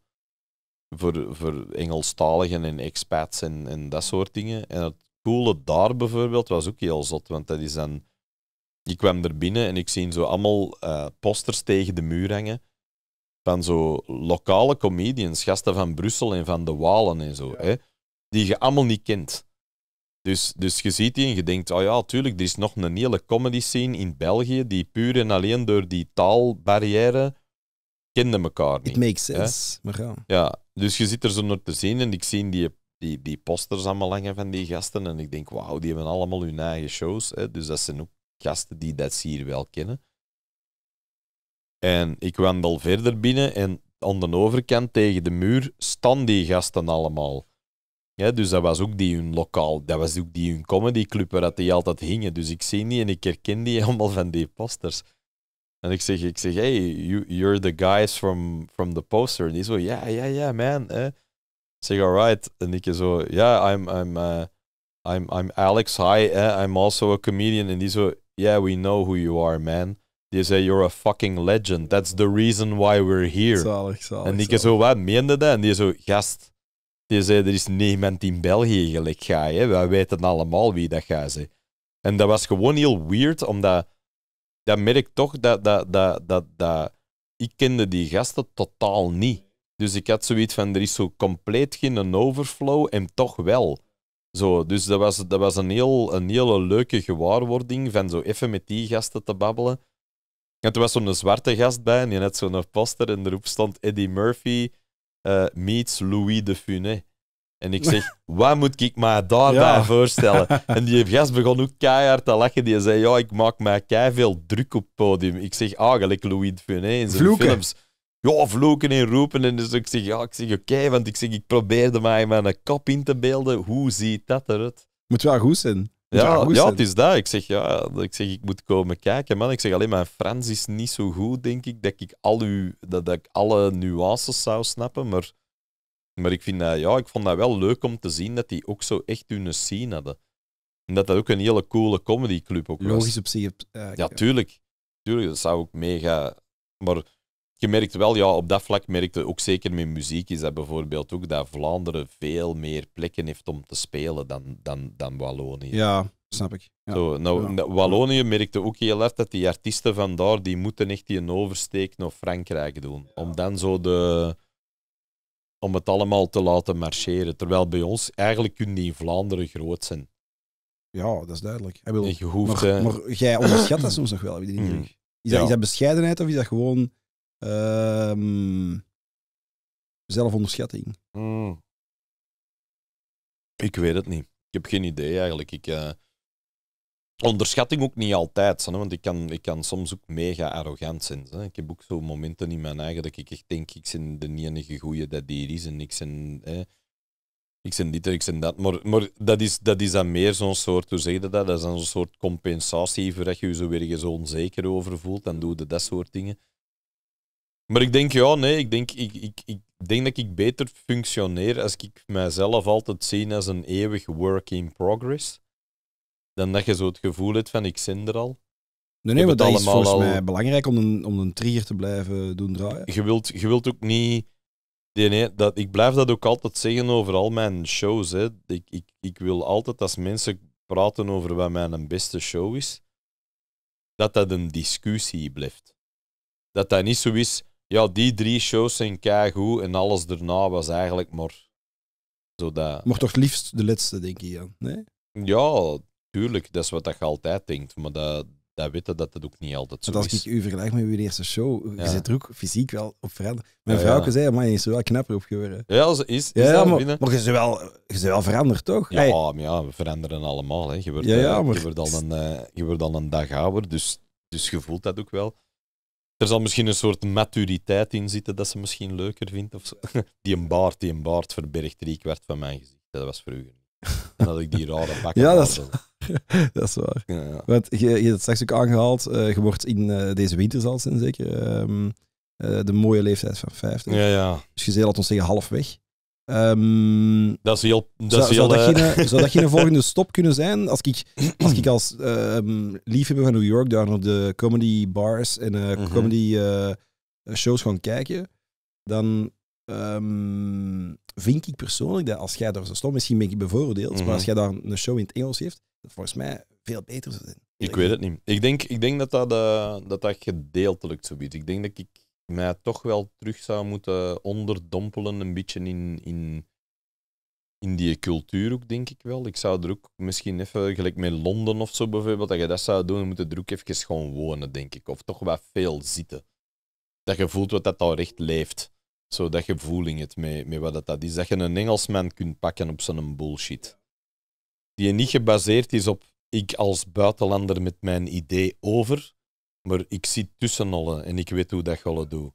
Voor, voor Engelstaligen en expats en, en dat soort dingen. En het coole daar bijvoorbeeld was ook heel zot, want dat is dan... Ik kwam er binnen en ik zie zo allemaal eh, posters tegen de muur hangen van zo lokale comedians, gasten van Brussel en van de Walen en zo, hè, die je allemaal niet kent. Dus, dus je ziet die en je denkt, oh ja, tuurlijk, er is nog een hele comedy scene in België die puur en alleen door die taalbarrière kenden elkaar niet. It makes sense. Maar ja. dus je zit er zo naar te zien en ik zie die, die, die posters allemaal hangen van die gasten. En ik denk, wauw, die hebben allemaal hun eigen shows. Hè? Dus dat zijn ook gasten die dat hier wel kennen. En ik wandel verder binnen en aan de overkant tegen de muur staan die gasten allemaal. Ja, dus dat was ook die hun lokaal, dat was ook die hun comedyclub waar die altijd hingen. Dus ik zie die en ik herken die allemaal van die posters. En ik zeg, ik zeg hey, you, you're the guys from, from the poster. En die zo, ja, ja, ja, man. Eh. Ik zeg, alright. En ik zo, ja, yeah, I'm, I'm, uh, I'm, I'm Alex, hi, eh. I'm also a comedian. En die zo, yeah, we know who you are, man. Die zei, you're a fucking legend. That's the reason why we're here. Zalig, zalig, en ik zo, wat meende dat? En die zo, gast. Die zei, er is niemand in België gelijk ga je Wij weten allemaal wie dat gaat. zijn. En dat was gewoon heel weird, omdat dat merk toch dat, dat, dat, dat, dat ik kende die gasten totaal niet. Dus ik had zoiets van, er is zo compleet geen overflow en toch wel. Zo, dus dat was, dat was een, heel, een hele leuke gewaarwording van zo even met die gasten te babbelen. En toen was zo'n zwarte gast bij en je had zo'n poster en erop stond Eddie Murphy eh, meets Louis de Funès. En ik zeg, wat moet ik mij daarbij ja. voorstellen? En die gast begon ook keihard te lachen. Die zei, ja, ik maak mij kei veel druk op het podium. Ik zeg, eigenlijk ah, Louis de Funès in vloeken. films. Ja, vloeken en roepen. En dus ik zeg, ja, ik zeg, oké, want ik zeg, ik probeerde mij mijn kop in te beelden. Hoe ziet dat eruit? Moet wel goed zijn. Ja, ja, het is dat. Ik zeg, ja, ik zeg, ik moet komen kijken, man. Ik zeg, alleen mijn Frans is niet zo goed, denk ik, dat ik, al u, dat, dat ik alle nuances zou snappen, maar maar ik, vind dat, ja, ik vond dat wel leuk om te zien dat die ook zo echt hun scene hadden. En dat dat ook een hele coole comedyclub ook was. Logisch op zich. Eh, ja, tuurlijk. Tuurlijk, dat zou ook mega... Maar je merkt wel, ja, op dat vlak merkte ook zeker met muziek is dat bijvoorbeeld ook dat Vlaanderen veel meer plekken heeft om te spelen dan, dan, dan Wallonië. Ja, snap ik. Ja. Zo, nou, nou Wallonië merkte ook heel erg dat die artiesten van daar die moeten echt die een oversteek naar Frankrijk doen. Om dan zo de om het allemaal te laten marcheren. Terwijl bij ons eigenlijk kun die in Vlaanderen groot zijn. Ja, dat is duidelijk. Hij wil, maar, jij onderschat dat soms nog wel, heb je mm. Is, dat, is dat bescheidenheid of is dat gewoon ehm, zelfonderschatting? Mm. Ik weet het niet. Ik heb geen idee eigenlijk. Ik, eh, onderschatting ook niet altijd, want ik kan, ik kan soms ook mega arrogant zijn. Ik heb ook zo momenten in mijn eigen dat ik echt denk, ik ben de enige goeie dat hier is en ik ben, ik ben dit en ik ben dat. Maar, maar dat, is, dat is dan meer zo'n soort, hoe zeg je dat? Dat is dan zo'n soort compensatie voor dat je je zo weer zo onzeker over voelt, en doe je dat soort dingen. Maar ik denk, ja, nee, ik denk, ik, ik, ik denk dat ik beter functioneer als ik mijzelf altijd zie als een eeuwig work in progress dan dat je zo het gevoel hebt van ik zit er al. Nee, nee, dat is volgens mij belangrijk om een, om een trigger te blijven doen draaien. Je wilt, je wilt ook niet... Nee, nee, dat, ik blijf dat ook altijd zeggen over al mijn shows. Hè. Ik, ik, ik wil altijd als mensen praten over wat mijn beste show is, dat dat een discussie blijft. Dat dat niet zo is, ja, die drie shows zijn keigoed en alles daarna was eigenlijk maar zo Maar toch liefst de laatste, denk ik, ja. Nee? Ja, tuurlijk, dat is wat dat je altijd denkt, maar dat, dat weten dat het ook niet altijd zo is. als ik u vergelijk met uw eerste show, je zit er ook fysiek wel op veranderd. Mijn vrouw ja, zei, maar je is wel knapper op geworden. Ja, ze is, ja, maar, je bent wel, je bent wel veranderd, toch? Ja, maar ja, we veranderen allemaal. Hè. Je, wordt, ja, eh, maar... je, wordt al een, eh, je wordt al een dag ouder, dus, dus je voelt dat ook wel. Er zal misschien een soort maturiteit in zitten dat ze misschien leuker vindt. Of zo. Die een baard, die een baard verbergt driekwart van mijn gezicht. Dat was vroeger. En dat ik die rare bakken. Ja, dat dat is waar. Want je, hebt het straks ook aangehaald. Eh, je wordt in eh, deze winter zal zijn, zeker ehm, eh, de mooie leeftijd van 50. Ja, ja. Dus je zei, ons tegen zeggen, halfweg. Um, ehm, dat is heel... Dat zou, is heel, zou, dat geen, zou volgende stop kunnen zijn? Als ik als, ik als ehm, liefhebber van New York daar naar de comedy bars en mhm. comedy shows gaan kijken, dan Ehm, vind ik persoonlijk dat als jij daar zo stom, misschien ben ik bevooroordeeld, maar als mhm. jij daar een show in het Engels heeft, dat volgens mij veel beter zou zijn. Ik weet het niet. Ik denk, ik denk dat, dat, eh, dat dat gedeeltelijk zo biedt. Ik denk dat ik mij toch wel terug zou moeten onderdompelen een beetje in, in, in die cultuur ook, denk ik wel. Ik zou er ook misschien even, gelijk met Londen of zo bijvoorbeeld, dat je dat zou doen, moeten moet je er ook even gewoon wonen, denk ik. Of toch wat veel zitten. Dat je voelt wat dat al recht leeft zo je voeling het mee, met wat dat, dat is. Dat je een Engelsman kunt pakken op zo'n bullshit. Die niet gebaseerd is op ik als buitenlander met mijn idee over, maar ik zit tussen en ik weet hoe dat gollen doet.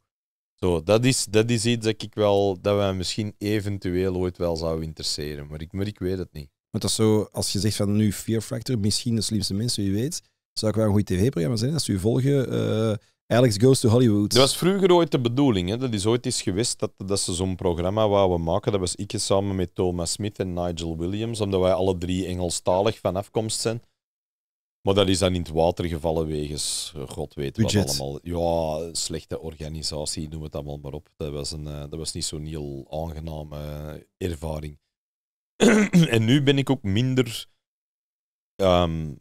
Zo, dat, is, dat is iets dat ik wel, dat wij misschien eventueel ooit wel zou interesseren, maar ik, maar ik weet het niet. Want dat is zo, als je zegt van nu Fear Factor, misschien de slimste mensen, je weet, zou ik wel een goed tv-programma zijn. Als u volgen, uh, Alex Goes to Hollywood. Dat was vroeger ooit de bedoeling. Hè? Dat is ooit eens geweest dat, dat ze zo'n programma wouden maken. Dat was ik samen met Thomas Smith en Nigel Williams, omdat wij alle drie Engelstalig van afkomst zijn. Maar dat is dan in het water gevallen wegens, eh, god weet Budget. wat allemaal. Ja, slechte organisatie, noem het allemaal maar op. Dat was, een, eh, dat was niet zo'n heel aangename ervaring. en nu ben ik ook minder... Ehm,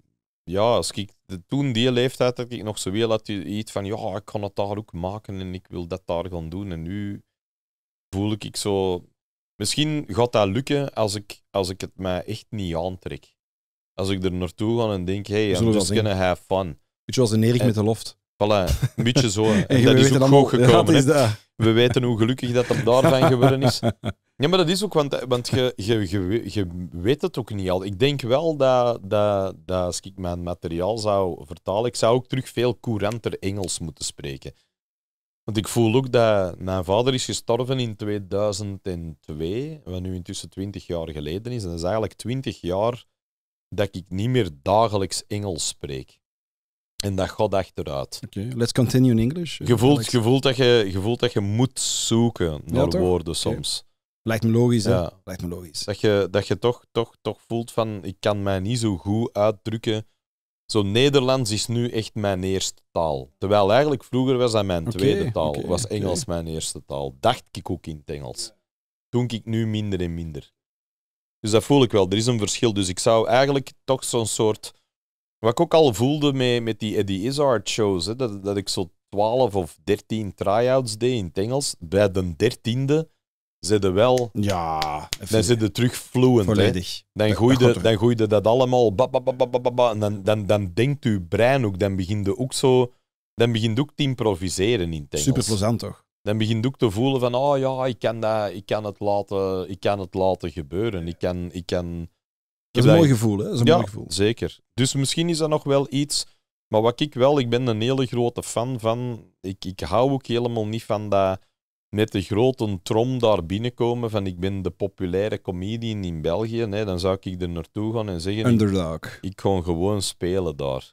ja, als ik toen die leeftijd had ik nog zo weer dat iets van ja, ik kan het daar ook maken en ik wil dat daar gaan doen. En nu voel ik, ik zo. Misschien gaat dat lukken als ik, als ik het mij echt niet aantrek. Als ik er naartoe ga en denk, hey, I'm just gonna have fun. je, was een Erik met de loft. Voilà, een beetje zo. dat is ook goed gekomen. we weten hoe gelukkig dat dat daarvan geworden is. Ja, maar dat is ook, want, je, weet het ook niet al. Ik denk wel dat, dat, dat als ik mijn materiaal zou vertalen, ik zou ook terug veel couranter Engels moeten spreken. Want ik voel ook dat mijn vader is gestorven in 2002, wat nu intussen 20 jaar geleden is. En dat is eigenlijk 20 jaar dat ik niet meer dagelijks Engels spreek. En dat gaat achteruit. Oké, let's continue in English. Je voelt, dat, je, je, dat je moet zoeken naar woorden soms. Lijkt me logisch, hè? Lijkt me logisch. Dat je, dat je toch, toch, toch voelt van, ik kan mij niet zo goed uitdrukken. Zo Nederlands is nu echt mijn eerste taal. Terwijl eigenlijk vroeger was dat mijn tweede taal. was Engels mijn eerste taal. Dacht ik ook in het Engels. Toen ik nu minder en minder. Dus dat voel ik wel. Er is een verschil. Dus ik zou eigenlijk toch zo'n soort wat ik ook al voelde met, met die Eddie Izzard shows, hè, dat, dat ik zo 12 of 13 tryouts deed in het Engels. Bij de dertiende zitten wel. Ja, dan zitten terug fluent. Volledig. Dan groeide dan goeide dat allemaal. en dan, dan, dan denkt uw brein ook, dan begint ook zo. Dan begint ook te improviseren in het Engels. Super plezant toch? Dan begint ook te voelen van, oh ja, ik kan, dat, ik kan, het, laten, ik kan het laten gebeuren. Ik kan. Ik kan dat is een mooi gevoel, hè? is een ja, mooi gevoel. zeker. Dus misschien is dat nog wel iets... Maar wat ik wel, ik ben een hele grote fan van... Ik, ik hou ook helemaal niet van dat met de grote trom daar binnenkomen van ik ben de populaire comedian in België, nee, dan zou ik er naartoe gaan en zeggen... Underdog. Ik, ik kon gewoon spelen daar.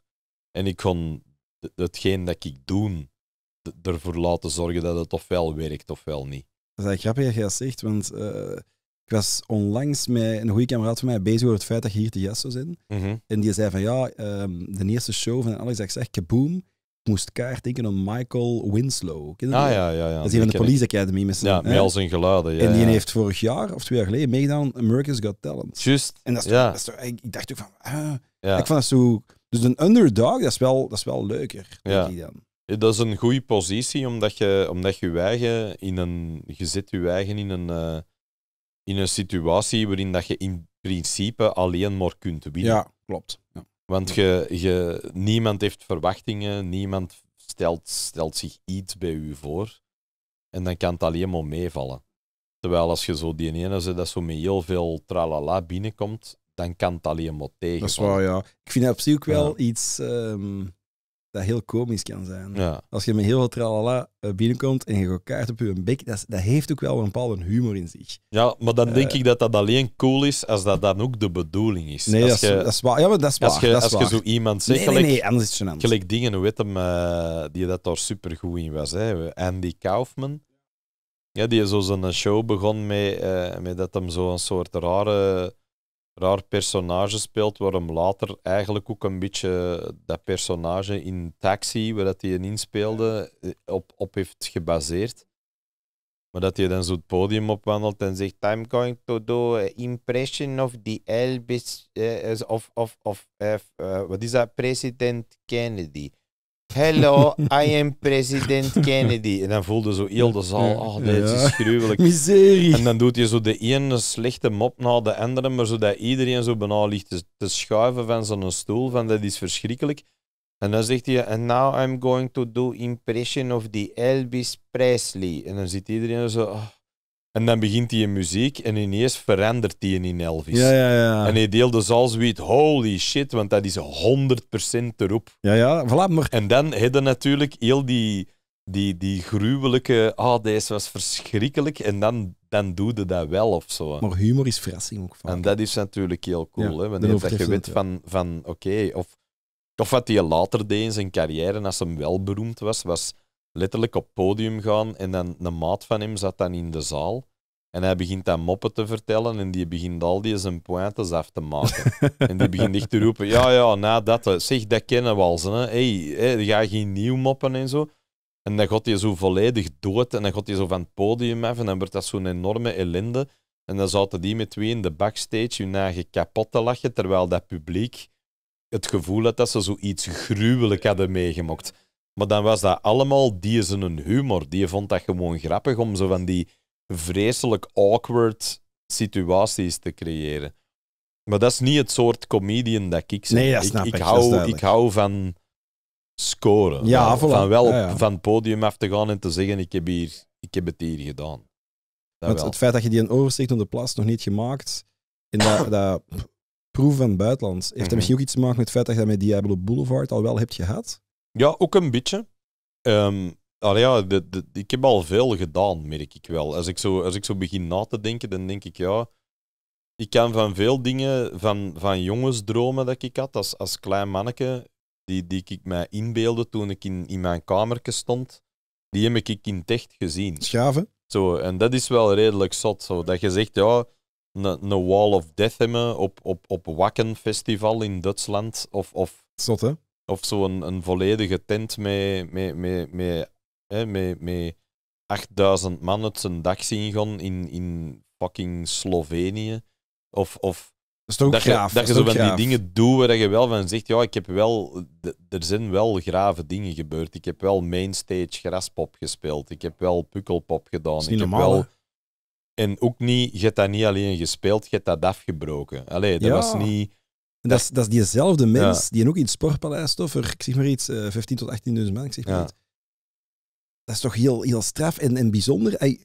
En ik kon hetgeen dat ik doe, ervoor laten zorgen dat het ofwel werkt ofwel niet. Dat is grappig dat je dat zegt, want... Eh, ik was onlangs met een goede kameraad van mij bezig over het feit dat je hier te gast zou zijn. Mhm. En die zei van ja, ehm, de eerste show van Alex ik zeg Kaboom, moest kaart denken aan Michael Winslow. ah, ja, ja, Dat is een van de Police Academy. Met zijn, ja, met zijn geluiden. Ja, en die heeft vorig jaar of twee jaar geleden meegedaan America's Got Talent. Juist. En dat is, dat ik dacht ook van, ah, ik vond dat zo... Dus een underdog, dat is wel, dat is wel leuker, dan. Dat is een goede positie, omdat je, omdat je, weigen in een... Je zit je weigen in een... Eh, in een situatie waarin dat je in principe alleen maar kunt winnen. Ja, klopt. Ja. Want je, je, niemand heeft verwachtingen, niemand stelt, stelt zich iets bij u voor. En dan kan het alleen maar meevallen. Terwijl als je zo die ene dat zo met heel veel tralala binnenkomt, dan kan het alleen maar tegen. Dat is waar, ja. Ik vind dat op zich ook wel iets ehm, dat heel komisch kan zijn. Ja. Als je met heel veel tralala eh, binnenkomt en je gooit kaart op je bek, dat, dat heeft ook wel een bepaalde humor in zich. Ja, maar dan denk eh, ik dat dat alleen cool is als dat dan ook de bedoeling is. Nee, als dat, je, is, waar. Ja, dat is waar. Als je, dat is als je zo iemand zegt, nee, nee, gelijk, dingen, hoe weet hem, eh, die dat daar supergoed in was, hè? Andy Kaufman. Ja, die zo zijn show begon met, met dat hem zo'n soort rare raar personage speelt, waarom later eigenlijk ook een beetje dat personage in Taxi, waar dat hij in inspeelde, eh, op, op heeft gebaseerd. Maar dat hij dan zo het podium opwandelt en zegt: I'm going to do impression of the Elvis, eh, eh, of, of, of wat is dat, president Kennedy. Hello, I am President Kennedy. En dan voelde zo heel de zaal, oh dit is gruwelijk. Miserie. En dan doet je zo de ene slechte mop na de andere, maar zodat iedereen zo bijna ligt te, schuiven van zijn stoel, van dat is verschrikkelijk. En dan zegt hij, and now I'm going to do impression of the Elvis Presley. En dan ziet iedereen zo, ah, en dan begint hij in muziek en ineens verandert hij in Elvis. Ja, ja, ja. En hij deelde zoals holy shit, want dat is 100% erop. Ja, ja, voilà, maar... En dan hadden natuurlijk heel die, die, die gruwelijke, ah, oh, deze was verschrikkelijk, en dan, dan doe dat wel of zo. Maar humor is verrassing ook van. En dat is natuurlijk heel cool, hè, wanneer je weet van, van oké, of, of wat hij later deed in zijn carrière, als hem wel beroemd was, was letterlijk op podium gaan en dan een maat van hem zat dan in de zaal. En hij begint dan moppen te vertellen en die begint al die zijn pointes af te maken. en die begint echt te roepen, ja, ja, na dat, eh, zeg, dat kennen we al. Hè. Hey, hey, ga geen nieuw moppen en zo. En dan gaat hij zo volledig dood en dan gaat hij zo van het podium af en dan wordt dat zo'n enorme ellende. En dan zaten die met twee in de backstage hun eigen kapot te lachen, terwijl dat publiek het gevoel had dat ze zoiets gruwelijk hadden meegemaakt. Maar dan was dat allemaal die zijn humor. Die vond dat gewoon grappig om zo van die vreselijk awkward situaties te creëren. Maar dat is niet het soort comedian dat ik zeg. Nee, snap ik. Ik, hou, van scoren. Ja, Van wel van het podium af te gaan en te zeggen: ik heb, hier, ik heb het hier gedaan. Het, het, feit dat je die een overzicht op de plas nog niet gemaakt in dat, dat proef van buitenland, heeft dat mhm. misschien ook iets te maken met het feit dat je dat met Diablo Boulevard al wel hebt gehad? Ja, ook een beetje. Um, ja, ik heb al veel gedaan, merk ik wel. Als ik, zo, als ik zo begin na te denken, dan denk ik, ja, ik kan van veel dingen, van, van jongensdromen dat ik had als, als klein manneke, die, die ik mij inbeelde toen ik in, in mijn kamertje stond, die heb ik in echt gezien. Schaven. Zo, en dat is wel redelijk zot. Zo, dat je zegt, ja, een Wall of Death hebben op, op, op Wacken Festival in Duitsland. Of, of zot, hè? Of zo'n een, een, volledige tent met, met, met, met, hè, met, met 8000 man het zijn dak zien in, in fucking Slovenië. Of, of dat, graaf, je, dat, dat je, zo van die dingen doet waar je wel van zegt, ja, ik heb wel, er zijn wel grave dingen gebeurd. Ik heb wel mainstage graspop gespeeld. Ik heb wel pukkelpop gedaan. ik heb wel... En ook niet, je hebt dat niet alleen gespeeld, je hebt dat afgebroken. Allee, dat was niet dat is, dat diezelfde mens die ook in het Sportpaleis stoffer, ik zeg maar iets, uh, eh, 15 tot 18.000 mensen ik zeg maar iets. Dat is toch heel, heel straf en, en bijzonder. ik,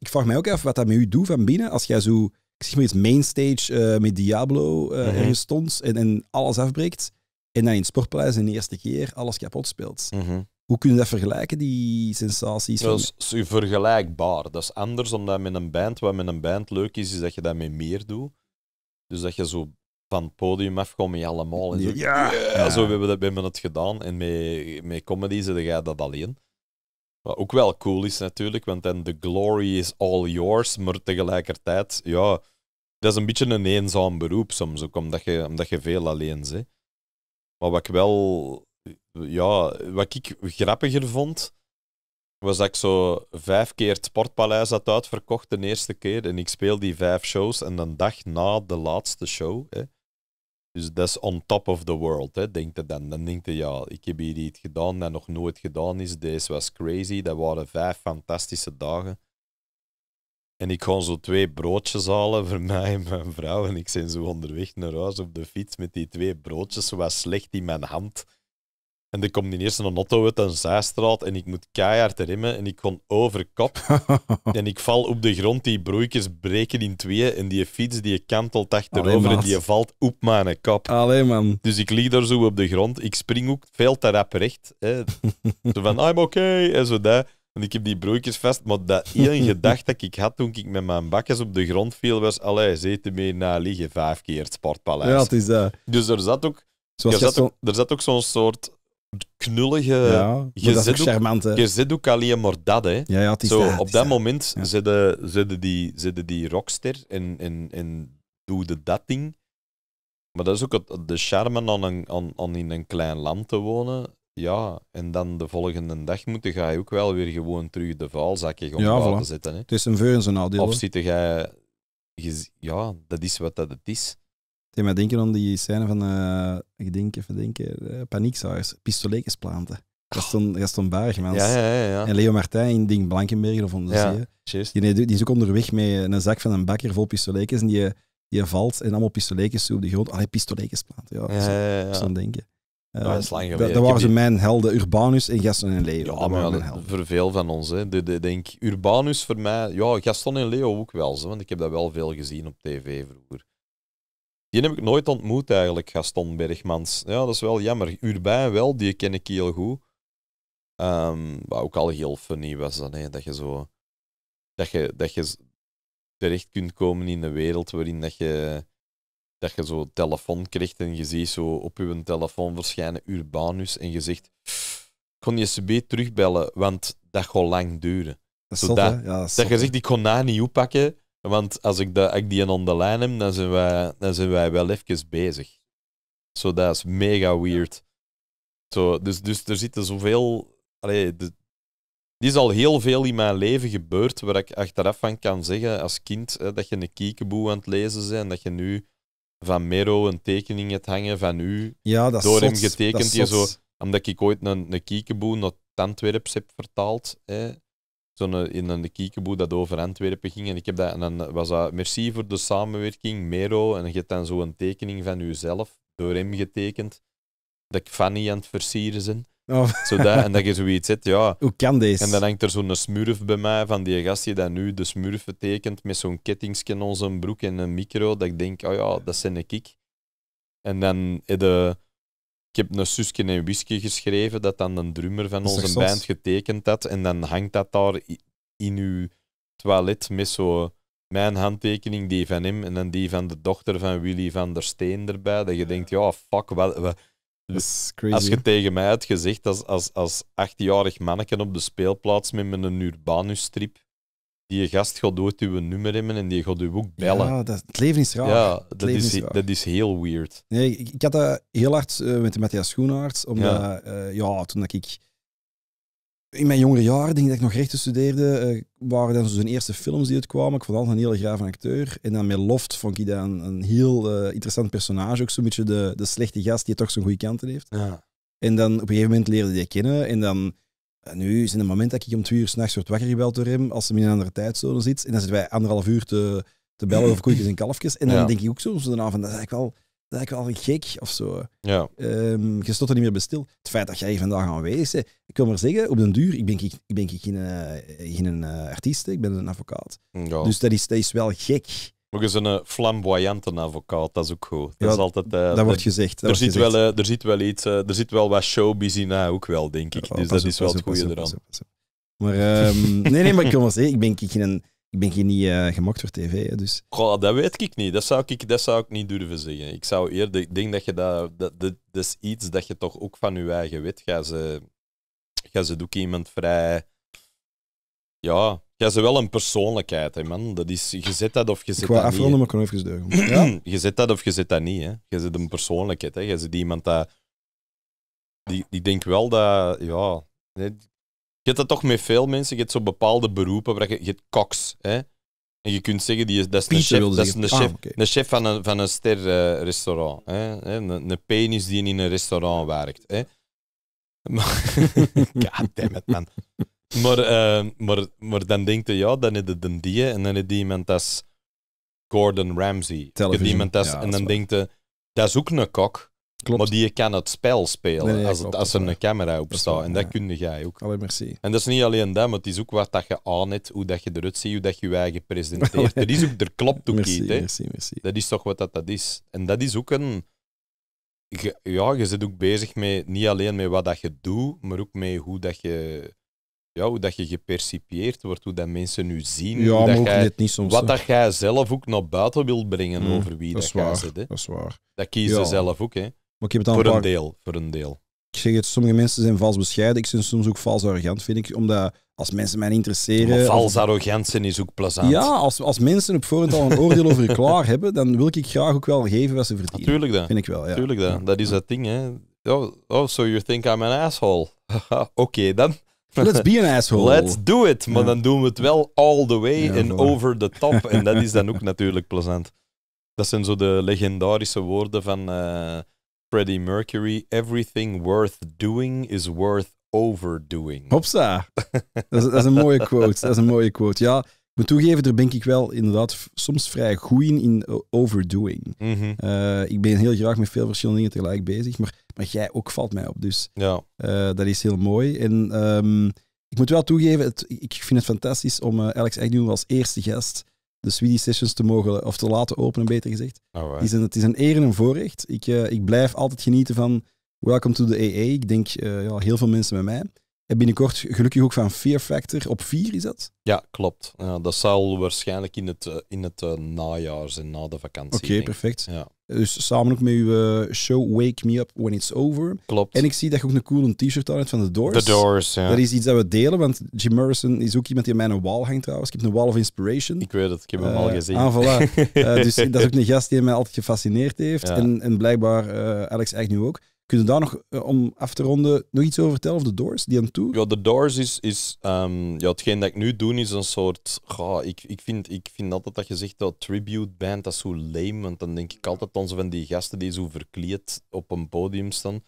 vraag mij ook af wat dat met u doet van binnen, als jij zo, ik zeg maar iets, mainstage uh, met Diablo uh, ergens stond en, en alles afbreekt, en dan in het Sportpaleis in de eerste keer alles kapot speelt. Mhm. Hoe kun je dat vergelijken, die sensaties? Dat is, vergelijkbaar. Dat is anders omdat met een band, wat met een band leuk is, is dat je daarmee meer doet. Dus dat je zo van het podium af kom je allemaal. En zo. Ja. zo hebben we, dat, hebben we het gedaan. En met, met comedy zit jij dat alleen. Wat ook wel cool is natuurlijk, want dan the glory is all yours, maar tegelijkertijd, ja, dat is een beetje een eenzaam beroep soms ook, omdat je, omdat je veel alleen zit. Maar wat ik wel, ja, wat ik grappiger vond, was dat ik zo vijf keer het Sportpaleis had uitverkocht de eerste keer. En ik speel die vijf shows. En een dag na de laatste show hè, dus dat is on top of the world, hè, denkt dan. Dan denkt hij, ja, ik heb hier iets gedaan dat nog nooit gedaan is. Deze was crazy. Dat waren vijf fantastische dagen. En ik ga zo twee broodjes halen voor mij en mijn vrouw. En ik ben zo onderweg naar huis op de fiets met die twee broodjes, Ze was slecht in mijn hand. En dan komt die eerste een auto uit een zijstraat en ik moet keihard remmen en ik kon overkop. en ik val op de grond, die broekjes breken in tweeën en die fiets die kantelt achterover Allee, en die valt op mijn kop. Allee, man. Dus ik lig daar zo op de grond. Ik spring ook veel te rap recht. Hè. zo van, I'm okay, en zo daar En ik heb die broekjes vast, maar dat één gedachte dat ik had toen ik met mijn bakjes op de grond viel was, allee, zitten mee na liggen vijf keer het sportpaleis. Ja, het is dat. Dus er zat ook... ook, er zat ook zo'n soort knullige... Ja, je ook Je zit ook alleen maar dat, hè. Ja, ja, Zo, Op dat, moment zitten die, die rockster en, en, doe de dat ding. Maar dat is ook het, de charme aan, in een klein land te wonen. Ja, en dan de volgende dag moeten ga je ook wel weer gewoon terug de vuilzakje om zetten. Hè. Het is een veur en die Of zitten jij... Ja, dat is wat dat het is deed mij denken aan die scène van, uh, ik denk even denken, eh, pistolekensplanten. Gaston, oh. Gaston Bergmans. Ja, ja, ja, en Leo Martijn in Ding Blankenberger of onder zee. Die, die is onderweg met een zak van een bakker vol pistolekens. En die, die valt en allemaal pistolekens op de grond. Allee, pistolekensplanten. Ja, ja, ja. denken. Eh, dat Dat, waren ze mijn helden, Urbanus en Gaston en Leo. Ja, maar voor veel van ons. Hè. De, denk, Urbanus voor mij, ja, Gaston en Leo ook wel. want ik heb dat wel veel gezien op tv vroeger. Die heb ik nooit ontmoet eigenlijk, Gaston Bergmans. Ja, dat is wel jammer. Urbain wel, die ken ik heel goed. Um, wat ook al heel funny was dan, hè, dat je zo... Dat je, dat je terecht kunt komen in een wereld waarin dat je, dat je zo telefoon krijgt en je ziet zo op je telefoon verschijnen Urbanus en je zegt... Kon je beter terugbellen, want dat gaat lang duren. Dat, zot, dat, dat, je zegt, ik kon na niet oppakken want als ik, de, die on de lijn heb, dan zijn, wij, dan zijn wij wel even bezig. Zo, dat is mega weird. Zo, dus, dus er zitten zoveel. Allee, de, is al heel veel in mijn leven gebeurd waar ik achteraf van kan zeggen als kind hè, dat je een kiekeboe aan het lezen bent en dat je nu van Mero een tekening hebt hangen van u. Ja, dat door hem getekend. Dat zo, omdat ik ooit een, een kiekeboe naar het heb vertaald. Hè, zo'n eh, in een kiekeboe dat over Antwerpen ging. En, ik heb dat, en dan was dat merci voor de samenwerking, Mero. En je hebt dan een tekening van jezelf door hem getekend. Dat ik Fanny aan het versieren ben. Oh. Zodat, en dat je zoiets zit, ja. Hoe kan deze? En dan hangt er zo'n smurf bij mij van die gast die dat nu de smurf tekent met zo'n kettingsken om zijn broek en een micro. Dat ik denk, oh ja, dat zijn een kik. En dan de ik heb een Suske en whisky geschreven, dat dan een drummer van onze band getekend had. En dan hangt dat daar in uw toilet met zo mijn handtekening, die van hem, en dan die van de dochter van Willy van der Steen erbij. Dat je denkt, ja, fuck, wel... crazy, als je tegen mij had gezegd als, als, als jarig manneken op de speelplaats met een Urbanus-strip die gast gaat dood uw nummer hebben en die gaat u ook bellen. Ja, dat, het leven is raar. Ja, dat, is, dat is heel weird. Nee, ik, had dat heel hard uh, met Matthias Schoenaerts, omdat ja. Eh, ja. toen dat ik in mijn jongere jaren, denk ik dat ik nog rechten studeerde, eh, waren dan zijn eerste films die uitkwamen. Ik vond altijd een hele graaf acteur. En dan met Loft vond ik dat een, een heel interessant personage, ook zo'n beetje de, de slechte gast die toch zijn goede kanten heeft. Ja. En dan op een gegeven moment leerde hij kennen en dan nu is in het moment dat ik om twee uur s'nachts word wakker gebeld door hem, als hij in een andere tijdzone zit. En dan zitten wij anderhalf uur te, te bellen over koekjes en kalfjes. En dan denk ik ook zo de van, dat is eigenlijk wel, dat is eigenlijk wel gek of zo. Ja. Ehm, je stond er niet meer bestil Het feit dat jij vandaag aanwezig bent. Ik wil maar zeggen, op den duur, ik ben, ik, ik ben geen, eh, geen, geen eh, artiest, ik ben een advocaat. Ja. Dus dat is, dat is wel gek. Ook is een eh, flamboyante advocaat, dat is ook goed. Dat, is altijd, uh, dat wordt gezegd. er, zit Wel, eh, er zit wel iets, er zit wel wat showbiz in, uh, ook wel, denk ik. dus dat is wel op, het goede eraan. maar um, nee, nee, maar ik kan wel zeggen, ik ben geen, ik ben geen niet uh, voor tv. dus. Goh, dat weet ik niet. Dat zou ik, dat zou ik niet durven zeggen. Ik zou eerder, ik denk dat je dat, dat, dat, dat is iets dat je toch ook van je eigen weet. Ga ze, ga ze document iemand vrij, ja, ja is wel een persoonlijkheid, hè, man. Dat is, je zet dat of je zet dat niet. Ik afronden, maar ik kan even Ja? je zet dat of je zet dat niet, hè. Je zit een persoonlijkheid, hè. Je zit iemand dat... Die, die denkt wel dat... Ja... Je hebt dat toch met veel mensen. Je hebt zo bepaalde beroepen. Waar je, je hebt koks, hè. En je kunt zeggen, die, dat is een chef, dat is een ah, chef, een chef van een, van een sterrestaurant. hè? Een, een penis die in een restaurant werkt. Hè? God damn it, man. Maar, eh, maar, maar dan denk je, ja, dan is het een die en dan is die iemand als Gordon Ramsay. Television. Iemand als, en dan denk je, dat is ook een kok, Klopt. maar die kan het spel spelen als, als er een camera op staat. En dat kun jij ook. Allee, merci. En dat is niet alleen dat, maar het is ook wat dat je aan hoe dat je eruit ziet, hoe dat je je eigen presenteert. Dat is ook, er klopt ook merci, Merci, merci. Dat is toch wat dat, dat is. En dat is ook een ja, je zit ook bezig met niet alleen met wat dat je doet, maar ook met hoe dat je ja, hoe dat je gepercipieerd wordt, hoe dat mensen nu zien. dat Wat dat jij zelf ook naar buiten wil brengen mm, over wie dat, zit. Dat is waar. Dat kies ja. zelf ook, hè. Maar ik heb het voor, een deel, voor een deel. Ik zeg het, sommige mensen zijn vals bescheiden. Ik ben soms ook vals arrogant, vind ik. Omdat als mensen mij interesseren... Maar vals arrogant zijn is ook plezant. Ja, als, als mensen op voorhand al een oordeel over je klaar hebben, dan wil ik graag ook wel geven wat ze verdienen. Natuurlijk dat. Vind ik wel, ja. Tuurlijk dat. Dat is dat ding, hè. Oh, oh, so you think I'm an asshole. Oké, dan. Let's be an asshole. Let's do it. Maar dan doen we het wel all the way en over the top. En dat is dan ook natuurlijk plezant. Dat zijn zo de legendarische woorden van uh, Freddie Mercury. Everything worth doing is worth overdoing. Hopsa. Dat is, dat is, een mooie quote. Dat is een mooie quote. Ja, moet toegeven, daar ben ik wel inderdaad soms vrij goed in, in overdoing. Mhm. Eh, ik ben heel graag met veel verschillende dingen tegelijk bezig, maar, maar jij ook valt mij op. Dus ja. Eh, dat is heel mooi. En ehm, ik moet wel toegeven, het, ik vind het fantastisch om uh, Alex Agnew als eerste gast de Swedish Sessions te mogen, of te laten openen, beter gezegd. Oh, het, is een, eer en een voorrecht. Ik, ik blijf altijd genieten van Welcome to the AA. Ik denk ja, heel veel mensen met mij. En binnenkort gelukkig ook van Fear Factor. Op 4 is dat? Ja, klopt. dat zal waarschijnlijk in het, eh, in het eh, najaar zijn, na de vakantie. Oké, perfect. Ja. Dus samen ook met uw eh, show Wake Me Up When It's Over. Klopt. En ik zie dat je ook een coole t-shirt aan hebt van The Doors. The Doors, ja. Dat is iets dat we delen, want Jim Morrison is ook iemand die aan mijn wall hangt trouwens. Ik heb een wall of inspiration. Ik weet het, ik heb hem al gezien. Ah, dus dat is ook een gast die mij altijd gefascineerd heeft. En, en blijkbaar Alex eigenlijk nu ook. Kun je daar nog, eh, om af te ronden, nog iets over vertellen? Of The Doors, die aan toe? Ja, The Doors is... is ehm, ja, hetgeen dat ik nu doe is een soort... Ga, ik, ik, vind, ik vind altijd dat je zegt dat tribute band, dat is zo lame. Want dan denk ik altijd aan van die gasten die zo verkleed op een podium staan.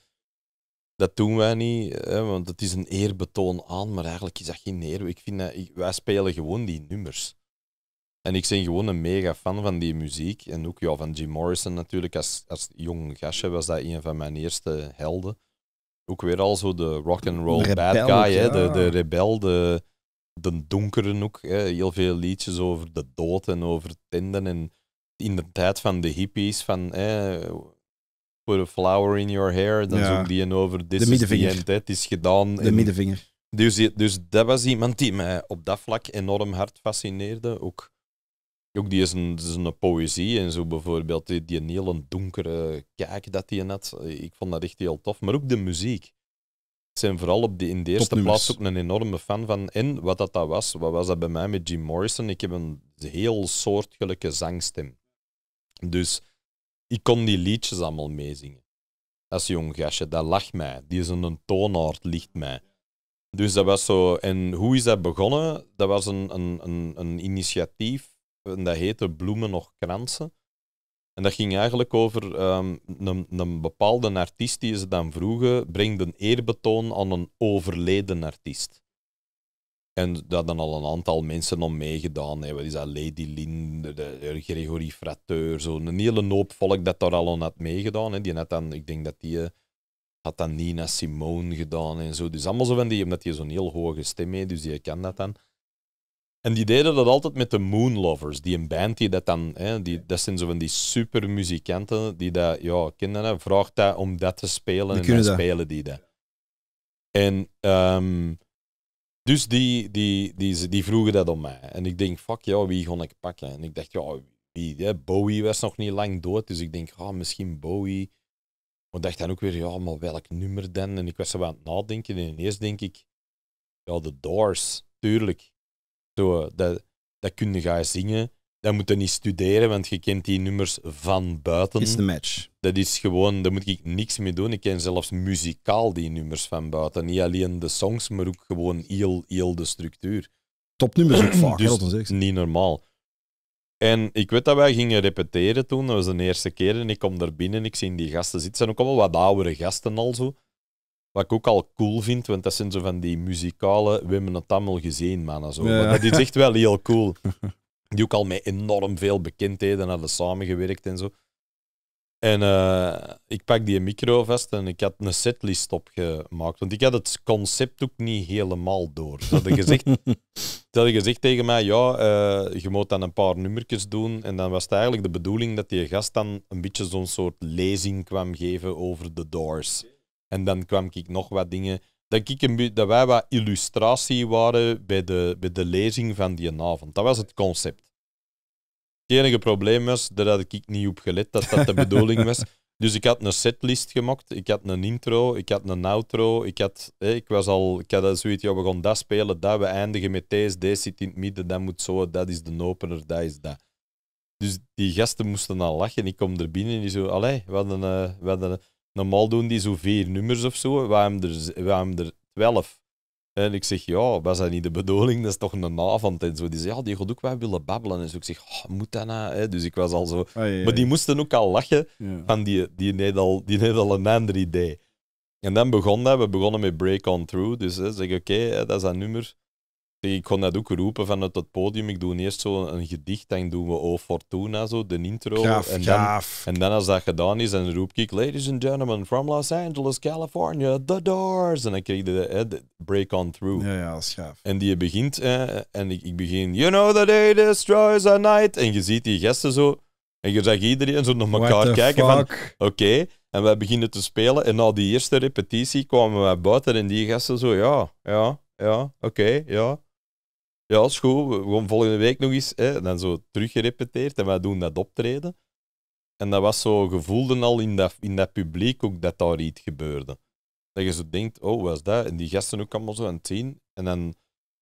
Dat doen wij niet, hè, want het is een eerbetoon aan, maar eigenlijk is dat geen eer. Ik vind dat, wij spelen gewoon die nummers. En ik ben gewoon een mega fan van die muziek. En ook ja, van Jim Morrison natuurlijk. Als, als jong gastje was dat een van mijn eerste helden. Ook weer al zo de rock and roll bad guy, hè? De, de rebel, de, de donkeren ook. Hè? Heel veel liedjes over de dood en over tinden. En in de tijd van de hippies, van hè, put a flower in your hair. Dan ja. die en over dit is the is gedaan. De middenvinger. Dus, dus dat was iemand die mij op dat vlak enorm hard fascineerde. Ook ook die is een, is dus een poëzie en zo bijvoorbeeld, die, die een hele donkere kijk dat hij net Ik vond dat echt heel tof. Maar ook de muziek. Ik ben vooral op de, in de eerste plaats ook een enorme fan van. En wat dat, dat was, wat was dat bij mij met Jim Morrison? Ik heb een heel soortgelijke zangstem. Dus ik kon die liedjes allemaal meezingen. Als jong gastje, dat lacht mij. Die is een toonaard, ligt mij. Dus dat was zo. En hoe is dat begonnen? Dat was een, een, een initiatief en dat heette Bloemen nog kransen. En dat ging eigenlijk over ehm, een, een, bepaalde artiest die ze dan vroegen, breng een eerbetoon aan een overleden artiest. En daar hadden al een aantal mensen om meegedaan. Hè. Wat is dat? Lady Lin, de, de Gregory Frateur, zo. Een hele hoop volk dat daar al aan had meegedaan. Hè. Die had dan, ik denk dat die eh, had dan Nina Simone gedaan en zo. Dus allemaal zo van die, omdat die zo'n heel hoge stem heeft, dus je kan dat dan. En die deden dat altijd met de Moonlovers, die een band die dat dan, hè, die, dat zijn zo van die supermuzikanten die dat, ja, kinderen vraagt dat om dat te spelen en dan spelen die dat. En ehm, dus die, die, die, die, vroegen dat om mij. En ik denk, fuck ja, wie ga ik pakken? En ik dacht, ja, wie, Bowie was nog niet lang dood, dus ik denk, ah, misschien Bowie. Maar dacht dan ook weer, ja, maar welk nummer dan? En ik was zo aan het nadenken en eerst denk ik, ja, The Doors, tuurlijk. Zo, dat, dat kun je gaan zingen. Dat moet je niet studeren, want je kent die nummers van buiten. Is de match. Dat is gewoon, daar moet ik niks mee doen. Ik ken zelfs muzikaal die nummers van buiten. Niet alleen de songs, maar ook gewoon heel, heel de structuur. Topnummers ook vaak, dus niet normaal. En ik weet dat wij gingen repeteren toen, dat was de eerste keer. En ik kom daar binnen, ik zie die gasten zitten. Ze zijn ook allemaal wat oudere gasten al zo. Wat ik ook al cool vind, want dat zijn zo van die muzikale, we hebben het allemaal gezien, man. Zo. Dat is echt wel heel cool. Die ook al met enorm veel bekendheden hadden samengewerkt en zo. En eh, ik pak die micro vast en ik had een setlist opgemaakt. Want ik had het concept ook niet helemaal door. Ze hadden gezegd, ze hadden gezegd tegen mij, ja, eh, je moet dan een paar nummertjes doen. En dan was het eigenlijk de bedoeling dat die gast dan een beetje zo'n soort lezing kwam geven over de Doors. En dan kwam ik nog wat dingen. Dat, ik dat wij wat illustratie waren bij de, bij de lezing van die avond. Dat was het concept. Het enige probleem was, daar had ik niet op gelet dat dat de bedoeling was. Dus ik had een setlist gemaakt, ik had een intro, ik had een outro, ik had, ik was al, ik had zoiets, ja, we gaan dat spelen, dat, we eindigen met deze, deze zit in het midden, dat moet zo, dat is de opener, dat is dat. Dus die gasten moesten al lachen, ik kom er binnen en die zo, allee, we hadden, eh, we Normaal doen die zo vier nummers of zo. er, er twaalf. En ik zeg, ja, was dat niet de bedoeling? Dat is toch een avond en zo. Die zei, ja, die gaat ook wel willen babbelen. En zo, ik zeg, ah, moet dat nou? Dus ik was al zo... Maar die moesten ook al lachen, van die, die, net al, die nee al een ander idee. En dan begon dat, we begonnen met Break On Through. Dus hè, zeg, oké, dat is een nummer. Ik kon dat ook roepen vanuit dat podium. Ik doe eerst zo een gedicht, dan doen we O Fortuna, zo, de intro. en, Dan, en dan als dat gedaan is, dan roep ik Ladies and gentlemen from Los Angeles, California, The Doors. En dan kreeg je de, Break On Through. Ja, ja, schaaf. En die begint, eh, en ik, begin You know the day destroys a night. En je ziet die gasten zo, en je zag iedereen zo naar elkaar kijken fuck? van, oké. En wij beginnen te spelen. En na die eerste repetitie kwamen we buiten en die gasten zo, ja, ja, ja, oké, ja ja, is goed, we gaan volgende week nog eens. Hè. En dan zo teruggerepeteerd en wij doen dat optreden. En dat was zo gevoelde al in dat, in dat publiek ook dat daar iets gebeurde. Dat je zo denkt, oh, wat is dat? En die gasten ook allemaal zo aan het zien. En dan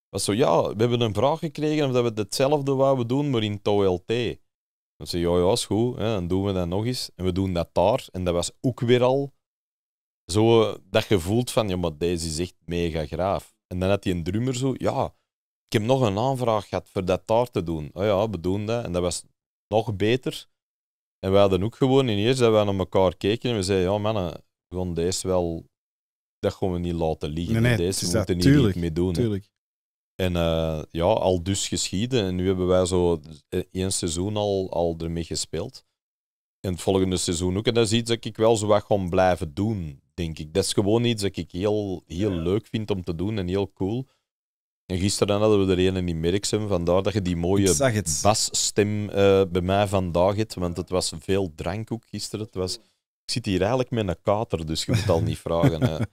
was zo, ja, we hebben een vraag gekregen of dat we hetzelfde wouden doen, maar in het Dan zei ja, ja, is goed. Hè, dan doen we dat nog eens. En we doen dat daar. En dat was ook weer al zo eh, dat gevoel van, ja, maar deze is echt mega graaf. En dan had hij een drummer zo, ja, ik heb nog een aanvraag gehad voor dat taart te doen. Oh ja, we doen dat. En dat was nog beter. En we hadden ook gewoon in eerste dat we naar elkaar keken en we zeiden, ja mannen, we gaan deze wel, dat gaan we niet laten liggen. Nee, moeten hier niet mee doen. En eh, ja, al dus geschieden. En nu hebben wij zo eh, één seizoen al, al ermee gespeeld. En het volgende seizoen ook. En dat is iets dat ik wel zo weg gewoon blijven doen, denk ik. Dat is gewoon iets dat ik heel, heel leuk vind om te doen en heel cool. En gisteren hadden we er een in Merksem, vandaar dat je die mooie basstem uh, bij mij vandaag hebt, want het was veel drank ook gisteren. Het was, ik zit hier eigenlijk met een kater, dus je moet al niet vragen. Hè.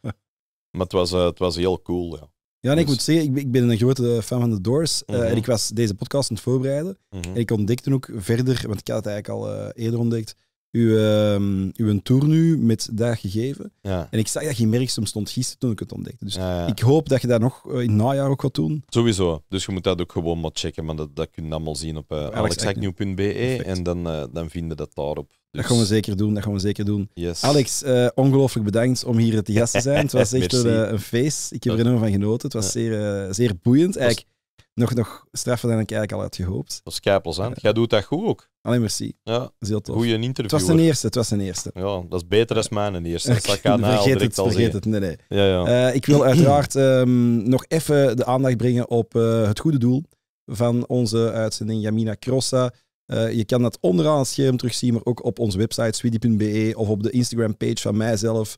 Maar het was, eh, het was heel cool, ja. Ja, ik dus- moet zeggen, ik, ik ben een grote fan van The Doors. Eh, mhm. En ik was deze podcast aan het voorbereiden. Mhm. En ik ontdekte ook verder, want ik had het eigenlijk al eerder ontdekt, uw, um, uw tour nu met dat gegeven. En ik zag dat je Merkstum stond gisteren toen ik het ontdekte. Dus ik hoop dat je dat nog eh, in het najaar ook gaat doen. Sowieso. Dus je moet dat ook gewoon maar checken. Maar dat, dat kun je allemaal zien op uh, En dan, uh, dan vinden dat daarop. Dus... Dat gaan we zeker doen. Dat gaan we zeker doen. Yes. Alex, ongelooflijk bedankt om hier te gast te zijn. Het was echt een, een, feest. Ik heb er enorm van genoten. Het was zeer, zeer boeiend. Eigenlijk nog, nog straffer dan ik eigenlijk al had gehoopt. Dat is kijpels aan. Jij doet dat goed ook. Alleen merci. Ja. Dat tof. Goeie interview. Het was een eerste, het was een eerste. Ja, dat is beter dan mijn eerste. Dat ik aan vergeet het, al vergeet het. Nee, nee. Ja, ja. Eh, ik wil uiteraard ehm, nog even de aandacht brengen op eh, het goede doel van onze uitzending Jamina Crossa. Eh, je kan dat onderaan het scherm terugzien, maar ook op onze website sweetie.be of op de Instagram-page van mijzelf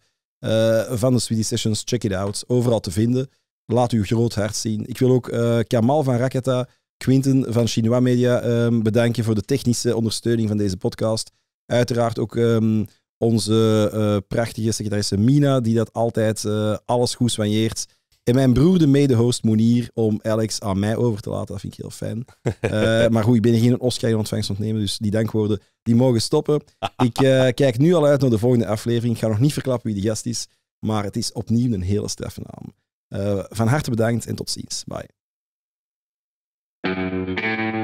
van de Sweetie Sessions. Check it out. Overal te vinden laat uw groot hart zien. Ik wil ook eh, Kamal van Raketa, Quinten van Chinois Media ehm, bedanken voor de technische ondersteuning van deze podcast. Uiteraard ook ehm, onze eh, prachtige secretaresse Mina, die dat altijd eh, alles goed soigneert. En mijn broer, de mede-host Monier, om Alex aan mij over te laten. Dat vind ik heel fijn. maar goed, ik ben geen Oscar in ontvangst ontnemen, dus die dankwoorden die mogen stoppen. Ik kijk nu al uit naar de volgende aflevering. Ik ga nog niet verklappen wie de gast is, maar het is opnieuw een hele straffe naam. Eh, van harte bedankt en tot ziens. Bye.